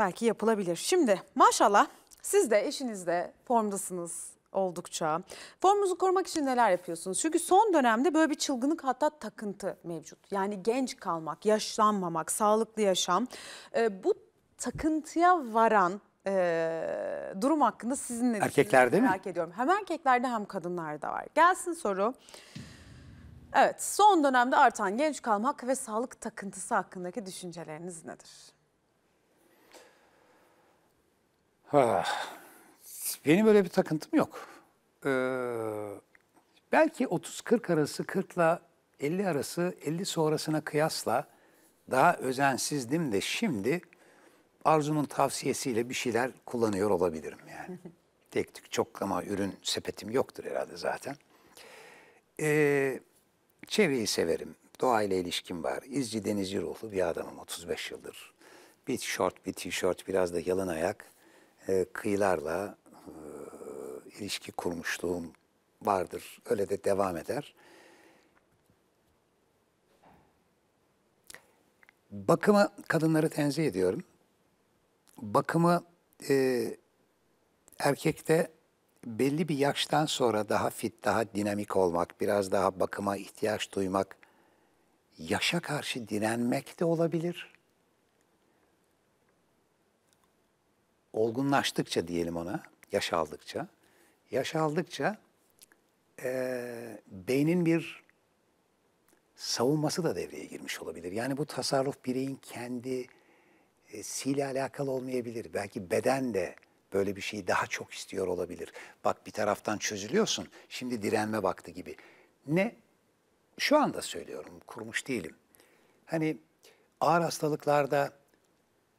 belki yapılabilir. Şimdi maşallah siz de eşinizde formdasınız oldukça. Formunuzu korumak için neler yapıyorsunuz? Çünkü son dönemde böyle bir çılgınlık hatta takıntı mevcut. Yani genç kalmak, yaşlanmamak, sağlıklı yaşam. E, bu takıntıya varan e, durum hakkında sizin ne Erkeklerde mi? Merak ediyorum. Hem erkeklerde hem kadınlarda var. Gelsin soru. Evet, son dönemde artan genç kalmak ve sağlık takıntısı hakkındaki düşünceleriniz nedir? Ha, benim öyle bir takıntım yok. Ee, belki 30-40 arası, 40 ile 50 arası, 50 sonrasına kıyasla daha özensizdim de şimdi Arzu'nun tavsiyesiyle bir şeyler kullanıyor olabilirim yani. <laughs> Tek tük çok ama ürün sepetim yoktur herhalde zaten. Ee, çevreyi severim. Doğayla ilişkim var. İzci denizci ruhlu bir adamım 35 yıldır. Bir short, bir t-shirt, biraz da yalın ayak e, kıyılarla e, ilişki kurmuşluğum vardır. Öyle de devam eder. Bakımı kadınları tenzih ediyorum. Bakımı e, erkekte belli bir yaştan sonra daha fit, daha dinamik olmak, biraz daha bakıma ihtiyaç duymak, yaşa karşı direnmek de olabilir. olgunlaştıkça diyelim ona, yaş aldıkça, yaş aldıkça e, beynin bir savunması da devreye girmiş olabilir. Yani bu tasarruf bireyin kendi e, alakalı olmayabilir. Belki beden de böyle bir şeyi daha çok istiyor olabilir. Bak bir taraftan çözülüyorsun, şimdi direnme baktı gibi. Ne? Şu anda söylüyorum, kurmuş değilim. Hani ağır hastalıklarda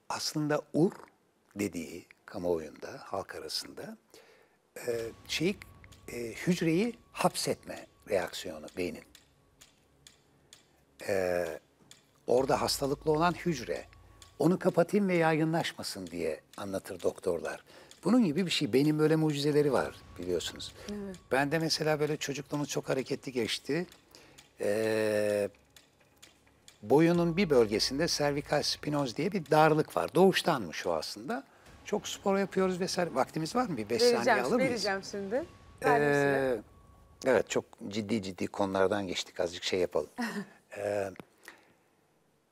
aslında ur dediği kamuoyunda, halk arasında e, şeyi, e, hücreyi hapsetme reaksiyonu beynin. E, orada hastalıklı olan hücre, onu kapatayım ve yaygınlaşmasın diye anlatır doktorlar. Bunun gibi bir şey. Benim böyle mucizeleri var biliyorsunuz. Evet. Ben de mesela böyle çocukluğumuz çok hareketli geçti. Ee, boyunun bir bölgesinde servikal spinoz diye bir darlık var. Doğuştanmış o aslında. Çok spor yapıyoruz vesaire. Vaktimiz var mı? Bir beş vereceğim, saniye alır mıyız? Vereceğim şimdi. Ee, evet çok ciddi ciddi konulardan geçtik. Azıcık şey yapalım. <laughs> ee,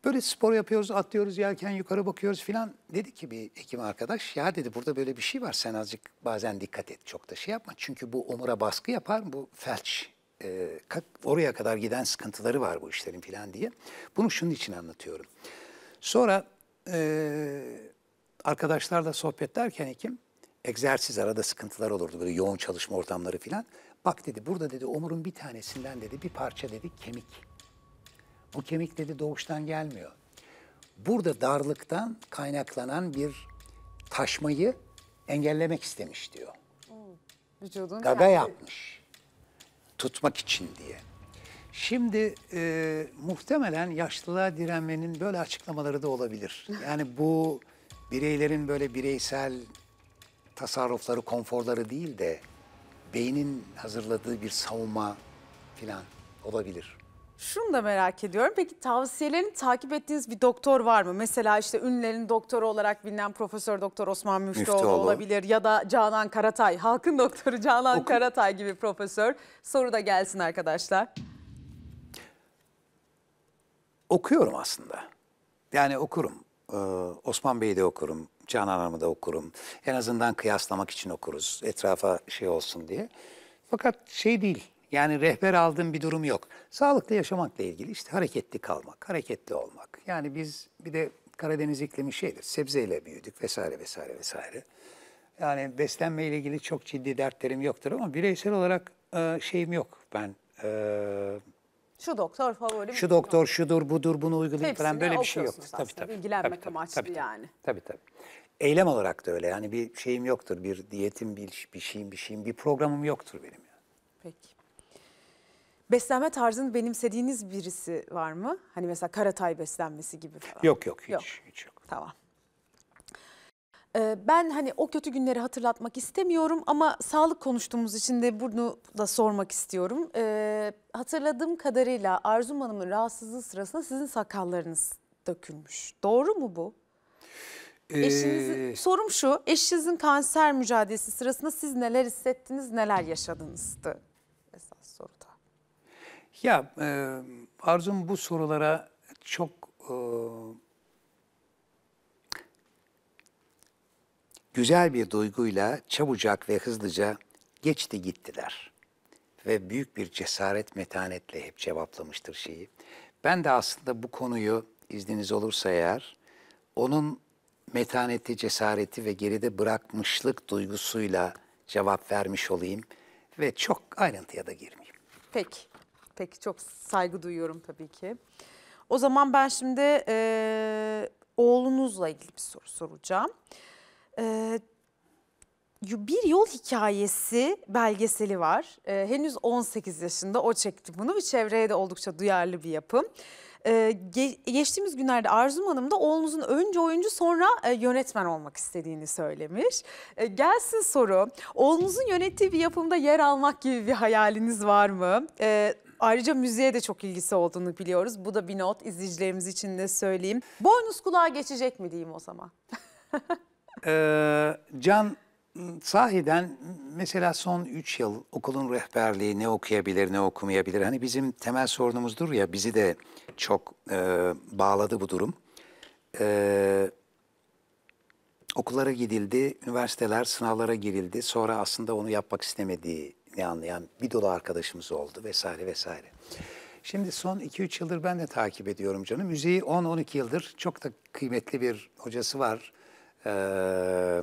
böyle spor yapıyoruz, atlıyoruz, yerken yukarı bakıyoruz filan. Dedi ki bir hekim arkadaş, ya dedi burada böyle bir şey var. Sen azıcık bazen dikkat et, çok da şey yapma. Çünkü bu omura baskı yapar, bu felç e, oraya kadar giden sıkıntıları var bu işlerin filan diye. Bunu şunun için anlatıyorum. Sonra e, arkadaşlarla sohbet derken Ekim, egzersiz arada sıkıntılar olurdu böyle yoğun çalışma ortamları filan. Bak dedi burada dedi omurun bir tanesinden dedi bir parça dedi kemik. Bu kemik dedi doğuştan gelmiyor. Burada darlıktan kaynaklanan bir taşmayı engellemek istemiş diyor. Hmm, vücudun Gaga kendi... yapmış tutmak için diye. Şimdi e, muhtemelen yaşlılığa direnmenin böyle açıklamaları da olabilir. Yani bu bireylerin böyle bireysel tasarrufları, konforları değil de beynin hazırladığı bir savunma falan olabilir. Şunu da merak ediyorum. Peki tavsiyelerini takip ettiğiniz bir doktor var mı? Mesela işte ünlerin doktoru olarak bilinen Profesör Doktor Osman Müftüoğlu, Müftüoğlu. olabilir ya da Canan Karatay, halkın doktoru Canan Oku. Karatay gibi profesör. Soru da gelsin arkadaşlar. Okuyorum aslında. Yani okurum. Ee, Osman Bey'i de okurum, Canan Hanım'ı da okurum. En azından kıyaslamak için okuruz, etrafa şey olsun diye. Fakat şey değil, yani rehber aldığım bir durum yok. Sağlıklı yaşamakla ilgili işte hareketli kalmak, hareketli olmak. Yani biz bir de Karadeniz iklimi şeydir, sebzeyle büyüdük vesaire vesaire vesaire. Yani beslenme ile ilgili çok ciddi dertlerim yoktur ama bireysel olarak e, şeyim yok ben. E, şu doktor favorim. Şu doktor şudur budur bunu uygulayayım falan böyle bir şey yok. Tabii tabii. İlgilenmek tabii, amaçlı tabii, yani. Tabii tabii. Eylem olarak da öyle yani bir şeyim yoktur. Bir diyetim, bir, bir şeyim, bir şeyim, bir programım yoktur benim yani. Peki. Beslenme tarzını benimsediğiniz birisi var mı? Hani mesela karatay beslenmesi gibi falan. Yok yok hiç yok. Hiç yok. Tamam. Ee, ben hani o kötü günleri hatırlatmak istemiyorum ama sağlık konuştuğumuz için de bunu da sormak istiyorum. Ee, hatırladığım kadarıyla Arzum Hanım'ın rahatsızlığı sırasında sizin sakallarınız dökülmüş. Doğru mu bu? Ee, eşinizin, sorum şu, eşinizin kanser mücadelesi sırasında siz neler hissettiniz, neler yaşadınızdı? Ya e, Arzum bu sorulara çok e, güzel bir duyguyla çabucak ve hızlıca geçti gittiler. Ve büyük bir cesaret metanetle hep cevaplamıştır şeyi. Ben de aslında bu konuyu izniniz olursa eğer onun metaneti, cesareti ve geride bırakmışlık duygusuyla cevap vermiş olayım ve çok ayrıntıya da girmeyeyim. Peki. Peki çok saygı duyuyorum tabii ki. O zaman ben şimdi e, oğlunuzla ilgili bir soru soracağım. E, bir yol hikayesi belgeseli var. E, henüz 18 yaşında o çekti bunu Bir çevreye de oldukça duyarlı bir yapım. E, geçtiğimiz günlerde Arzum Hanım da oğlunuzun önce oyuncu sonra e, yönetmen olmak istediğini söylemiş. E, gelsin soru. Oğlunuzun yönettiği bir yapımda yer almak gibi bir hayaliniz var mı? E, Ayrıca müziğe de çok ilgisi olduğunu biliyoruz. Bu da bir not izleyicilerimiz için de söyleyeyim. Boynuz kulağa geçecek mi diyeyim o zaman? <laughs> ee, can sahiden mesela son 3 yıl okulun rehberliği ne okuyabilir ne okumayabilir. Hani bizim temel sorunumuzdur ya bizi de çok e, bağladı bu durum. E, okullara gidildi, üniversiteler sınavlara girildi. Sonra aslında onu yapmak istemediği ne anlayan bir dolu arkadaşımız oldu vesaire vesaire. Şimdi son 2-3 yıldır ben de takip ediyorum canım. Müziği 10-12 yıldır çok da kıymetli bir hocası var. Ee,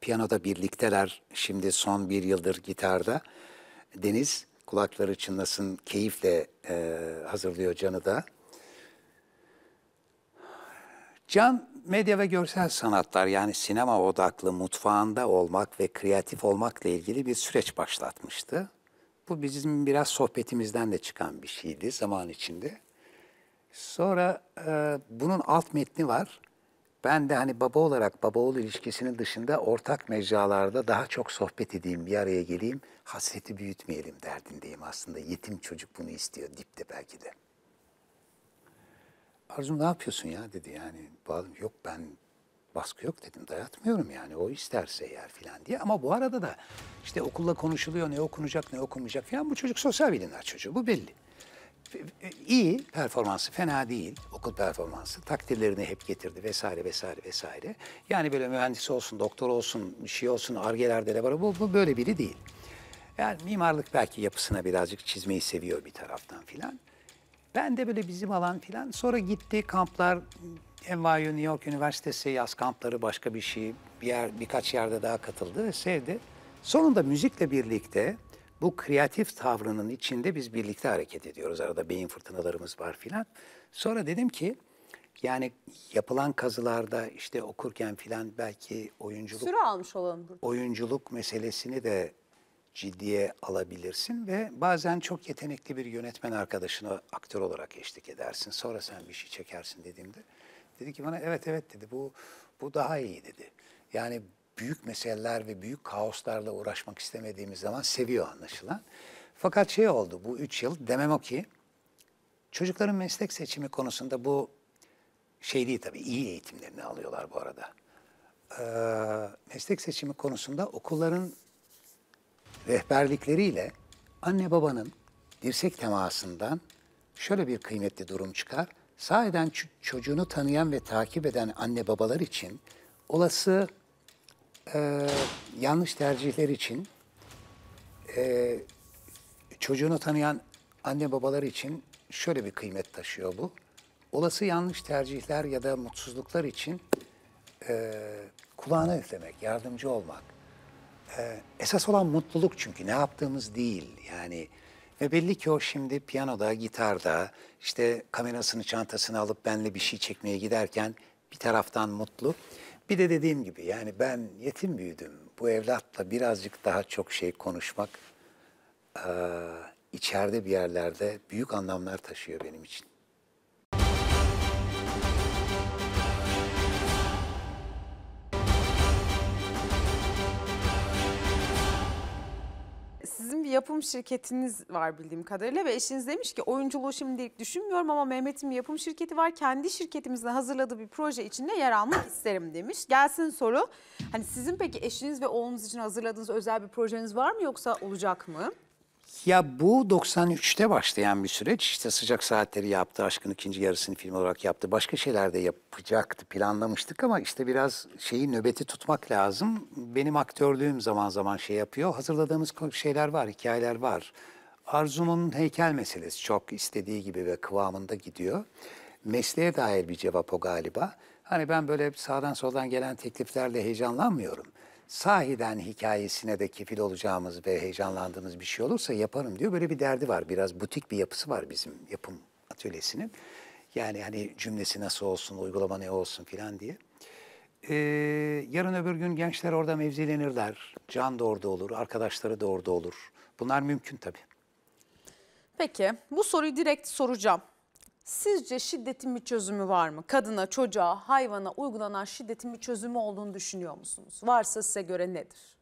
piyanoda birlikteler şimdi son bir yıldır gitarda. Deniz kulakları çınlasın keyifle e, hazırlıyor Can'ı da. Can medya ve görsel sanatlar yani sinema odaklı mutfağında olmak ve kreatif olmakla ilgili bir süreç başlatmıştı. Bu bizim biraz sohbetimizden de çıkan bir şeydi zaman içinde. Sonra e, bunun alt metni var. Ben de hani baba olarak baba oğul ilişkisinin dışında ortak mecralarda daha çok sohbet edeyim, bir araya geleyim, hasreti büyütmeyelim derdindeyim aslında. Yetim çocuk bunu istiyor dipte belki de. Arzu ne yapıyorsun ya dedi yani. Yok ben baskı yok dedim dayatmıyorum yani o isterse eğer filan diye. Ama bu arada da işte okulla konuşuluyor ne okunacak ne okunmayacak filan bu çocuk sosyal bilimler çocuğu bu belli. İyi performansı fena değil okul performansı takdirlerini hep getirdi vesaire vesaire vesaire. Yani böyle mühendis olsun doktor olsun bir şey olsun argelerde de var bu, bu böyle biri değil. Yani mimarlık belki yapısına birazcık çizmeyi seviyor bir taraftan filan. Ben de böyle bizim alan filan. Sonra gitti kamplar NYU New York Üniversitesi yaz kampları başka bir şey. Bir yer, birkaç yerde daha katıldı ve sevdi. Sonunda müzikle birlikte bu kreatif tavrının içinde biz birlikte hareket ediyoruz. Arada beyin fırtınalarımız var filan. Sonra dedim ki yani yapılan kazılarda işte okurken filan belki oyunculuk... Süre almış olalım. Oyunculuk meselesini de ciddiye alabilirsin ve bazen çok yetenekli bir yönetmen arkadaşına aktör olarak eşlik edersin. Sonra sen bir şey çekersin dediğimde dedi ki bana evet evet dedi bu bu daha iyi dedi. Yani büyük meseleler ve büyük kaoslarla uğraşmak istemediğimiz zaman seviyor anlaşılan. Fakat şey oldu bu üç yıl demem o ki çocukların meslek seçimi konusunda bu şey değil tabii iyi eğitimlerini alıyorlar bu arada. Ee, meslek seçimi konusunda okulların rehberlikleriyle anne babanın dirsek temasından şöyle bir kıymetli durum çıkar. Sahiden çocuğunu tanıyan ve takip eden anne babalar için olası e, yanlış tercihler için e, çocuğunu tanıyan anne babalar için şöyle bir kıymet taşıyor bu. Olası yanlış tercihler ya da mutsuzluklar için e, kulağına üflemek, yardımcı olmak, ee, esas olan mutluluk çünkü ne yaptığımız değil yani. Ve belli ki o şimdi piyanoda, gitarda, işte kamerasını çantasını alıp benle bir şey çekmeye giderken bir taraftan mutlu. Bir de dediğim gibi yani ben yetim büyüdüm. Bu evlatla birazcık daha çok şey konuşmak e, içeride bir yerlerde büyük anlamlar taşıyor benim için. yapım şirketiniz var bildiğim kadarıyla ve eşiniz demiş ki oyunculuğu şimdilik düşünmüyorum ama Mehmet'in yapım şirketi var. Kendi şirketimizde hazırladığı bir proje içinde yer almak isterim demiş. Gelsin soru. Hani sizin peki eşiniz ve oğlunuz için hazırladığınız özel bir projeniz var mı yoksa olacak mı? Ya bu 93'te başlayan bir süreç. İşte Sıcak Saatleri yaptı, Aşkın ikinci yarısını film olarak yaptı. Başka şeyler de yapacaktı, planlamıştık ama işte biraz şeyi nöbeti tutmak lazım. Benim aktörlüğüm zaman zaman şey yapıyor. Hazırladığımız şeyler var, hikayeler var. Arzu'nun heykel meselesi çok istediği gibi ve kıvamında gidiyor. Mesleğe dair bir cevap o galiba. Hani ben böyle sağdan soldan gelen tekliflerle heyecanlanmıyorum sahiden hikayesine de kefil olacağımız ve heyecanlandığımız bir şey olursa yaparım diyor. Böyle bir derdi var. Biraz butik bir yapısı var bizim yapım atölyesinin. Yani hani cümlesi nasıl olsun, uygulama ne olsun filan diye. Ee, yarın öbür gün gençler orada mevzilenirler. Can da orada olur, arkadaşları da orada olur. Bunlar mümkün tabii. Peki bu soruyu direkt soracağım. Sizce şiddetin bir çözümü var mı? Kadına, çocuğa, hayvana uygulanan şiddetin bir çözümü olduğunu düşünüyor musunuz? Varsa size göre nedir?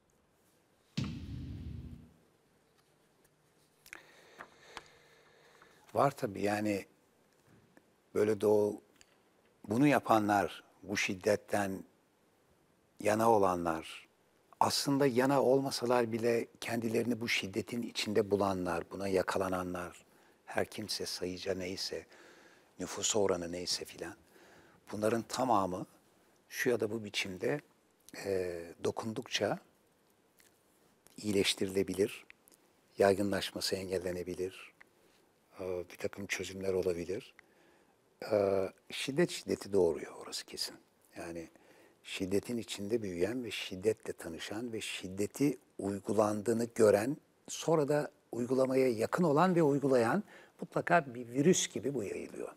Var tabii yani böyle doğu bunu yapanlar, bu şiddetten yana olanlar, aslında yana olmasalar bile kendilerini bu şiddetin içinde bulanlar, buna yakalananlar, her kimse sayıca neyse Nüfus oranı neyse filan. Bunların tamamı şu ya da bu biçimde e, dokundukça iyileştirilebilir, yaygınlaşması engellenebilir, e, bir takım çözümler olabilir. E, şiddet şiddeti doğuruyor orası kesin. Yani şiddetin içinde büyüyen ve şiddetle tanışan ve şiddeti uygulandığını gören, sonra da uygulamaya yakın olan ve uygulayan mutlaka bir virüs gibi bu yayılıyor.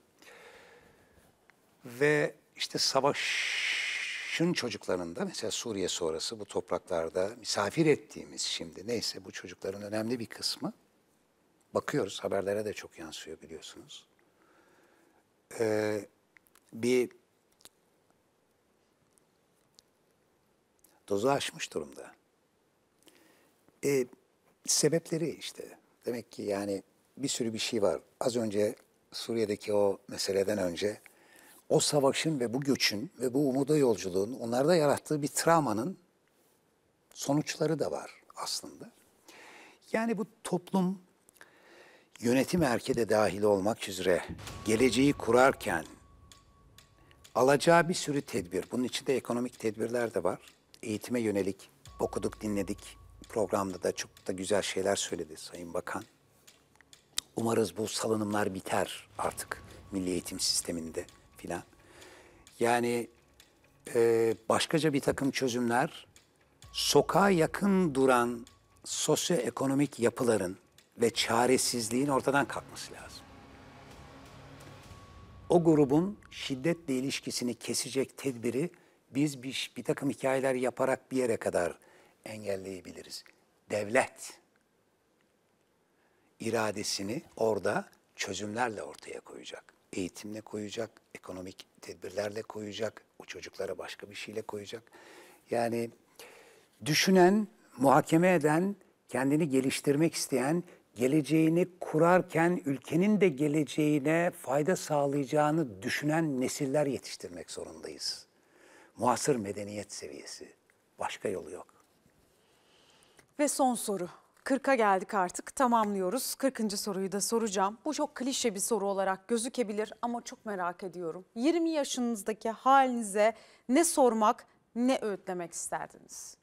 Ve işte savaşın çocuklarında mesela Suriye sonrası bu topraklarda misafir ettiğimiz şimdi neyse bu çocukların önemli bir kısmı bakıyoruz haberlere de çok yansıyor biliyorsunuz. Ee, bir dozu aşmış durumda. Ee, sebepleri işte. Demek ki yani bir sürü bir şey var. Az önce Suriye'deki o meseleden önce o savaşın ve bu göçün ve bu umuda yolculuğun onlarda yarattığı bir travmanın sonuçları da var aslında. Yani bu toplum yönetim erke de dahil olmak üzere geleceği kurarken alacağı bir sürü tedbir. Bunun içinde ekonomik tedbirler de var. Eğitime yönelik okuduk, dinledik. Programda da çok da güzel şeyler söyledi Sayın Bakan. Umarız bu salınımlar biter artık milli eğitim sisteminde filan. Yani e, başkaca bir takım çözümler sokağa yakın duran sosyoekonomik yapıların ve çaresizliğin ortadan kalkması lazım. O grubun şiddetle ilişkisini kesecek tedbiri biz bir, bir takım hikayeler yaparak bir yere kadar engelleyebiliriz. Devlet iradesini orada çözümlerle ortaya koyacak eğitimle koyacak, ekonomik tedbirlerle koyacak, o çocuklara başka bir şeyle koyacak. Yani düşünen, muhakeme eden, kendini geliştirmek isteyen, geleceğini kurarken ülkenin de geleceğine fayda sağlayacağını düşünen nesiller yetiştirmek zorundayız. Muhasır medeniyet seviyesi. Başka yolu yok. Ve son soru. 40'a geldik artık tamamlıyoruz. 40. soruyu da soracağım. Bu çok klişe bir soru olarak gözükebilir ama çok merak ediyorum. 20 yaşınızdaki halinize ne sormak ne öğütlemek isterdiniz?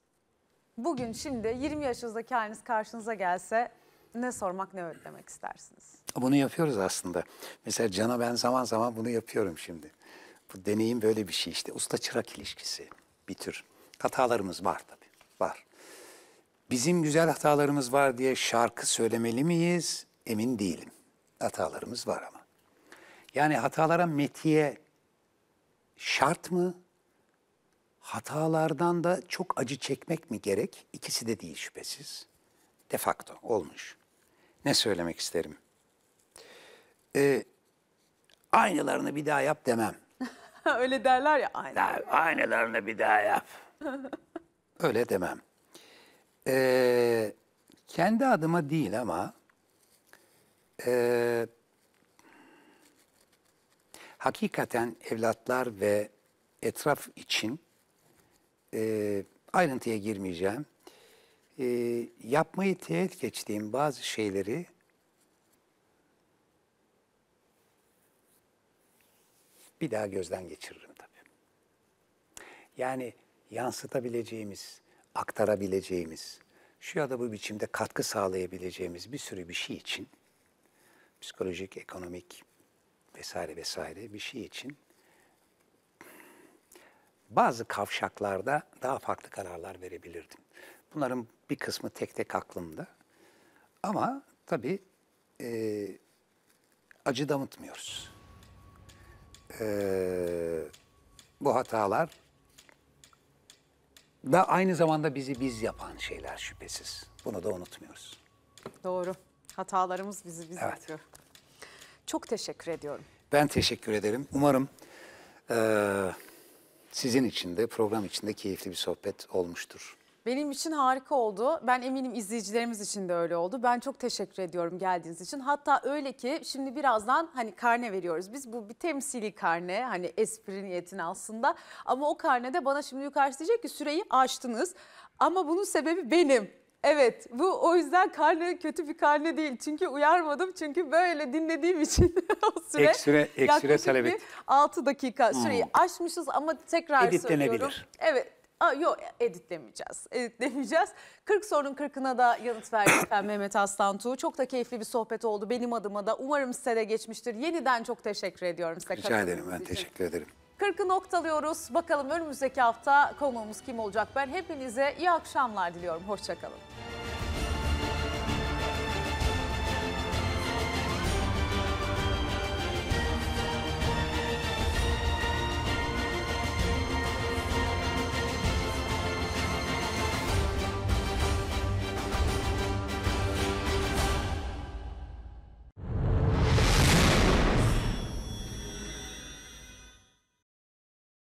Bugün şimdi 20 yaşınızdaki haliniz karşınıza gelse ne sormak ne öğütlemek istersiniz? Bunu yapıyoruz aslında. Mesela Can'a ben zaman zaman bunu yapıyorum şimdi. Bu deneyim böyle bir şey işte usta çırak ilişkisi bir tür. Hatalarımız var tabii var. Bizim güzel hatalarımız var diye şarkı söylemeli miyiz? Emin değilim. Hatalarımız var ama. Yani hatalara metiye şart mı? Hatalardan da çok acı çekmek mi gerek? İkisi de değil şüphesiz. De facto olmuş. Ne söylemek isterim? Ee, aynılarını bir daha yap demem. <laughs> Öyle derler ya aynı. Aynılarını bir daha yap. <laughs> Öyle demem e, kendi adıma değil ama e, hakikaten evlatlar ve etraf için e, ayrıntıya girmeyeceğim. E, yapmayı teğet geçtiğim bazı şeyleri bir daha gözden geçiririm tabii. Yani yansıtabileceğimiz aktarabileceğimiz, şu ya da bu biçimde katkı sağlayabileceğimiz bir sürü bir şey için, psikolojik, ekonomik vesaire vesaire bir şey için bazı kavşaklarda daha farklı kararlar verebilirdim. Bunların bir kısmı tek tek aklımda. Ama tabii e, acı damıtmıyoruz. E, bu hatalar da aynı zamanda bizi biz yapan şeyler şüphesiz. Bunu da unutmuyoruz. Doğru. Hatalarımız bizi biz evet. yapıyor. Çok teşekkür ediyorum. Ben teşekkür ederim. Umarım e, sizin için de program içinde keyifli bir sohbet olmuştur. Benim için harika oldu. Ben eminim izleyicilerimiz için de öyle oldu. Ben çok teşekkür ediyorum geldiğiniz için. Hatta öyle ki şimdi birazdan hani karne veriyoruz. Biz bu bir temsili karne hani espri niyetine aslında. Ama o karnede bana şimdi yukarısı diyecek ki süreyi açtınız. Ama bunun sebebi benim. Evet bu o yüzden karne kötü bir karne değil. Çünkü uyarmadım çünkü böyle dinlediğim için <laughs> o süre. Ek süre, ek süre talep 6 dakika süreyi hmm. aşmışız ama tekrar Editlenebilir. söylüyorum. Evet Aa, yok editlemeyeceğiz. Editlemeyeceğiz. 40 sorunun 40'ına da yanıt verdi ben Mehmet Aslan Tuğ. Çok da keyifli bir sohbet oldu benim adıma da. Umarım size de geçmiştir. Yeniden çok teşekkür ediyorum size. Rica ederim ben teşekkür ederim. 40'ı noktalıyoruz. Bakalım önümüzdeki hafta konuğumuz kim olacak? Ben hepinize iyi akşamlar diliyorum. Hoşçakalın.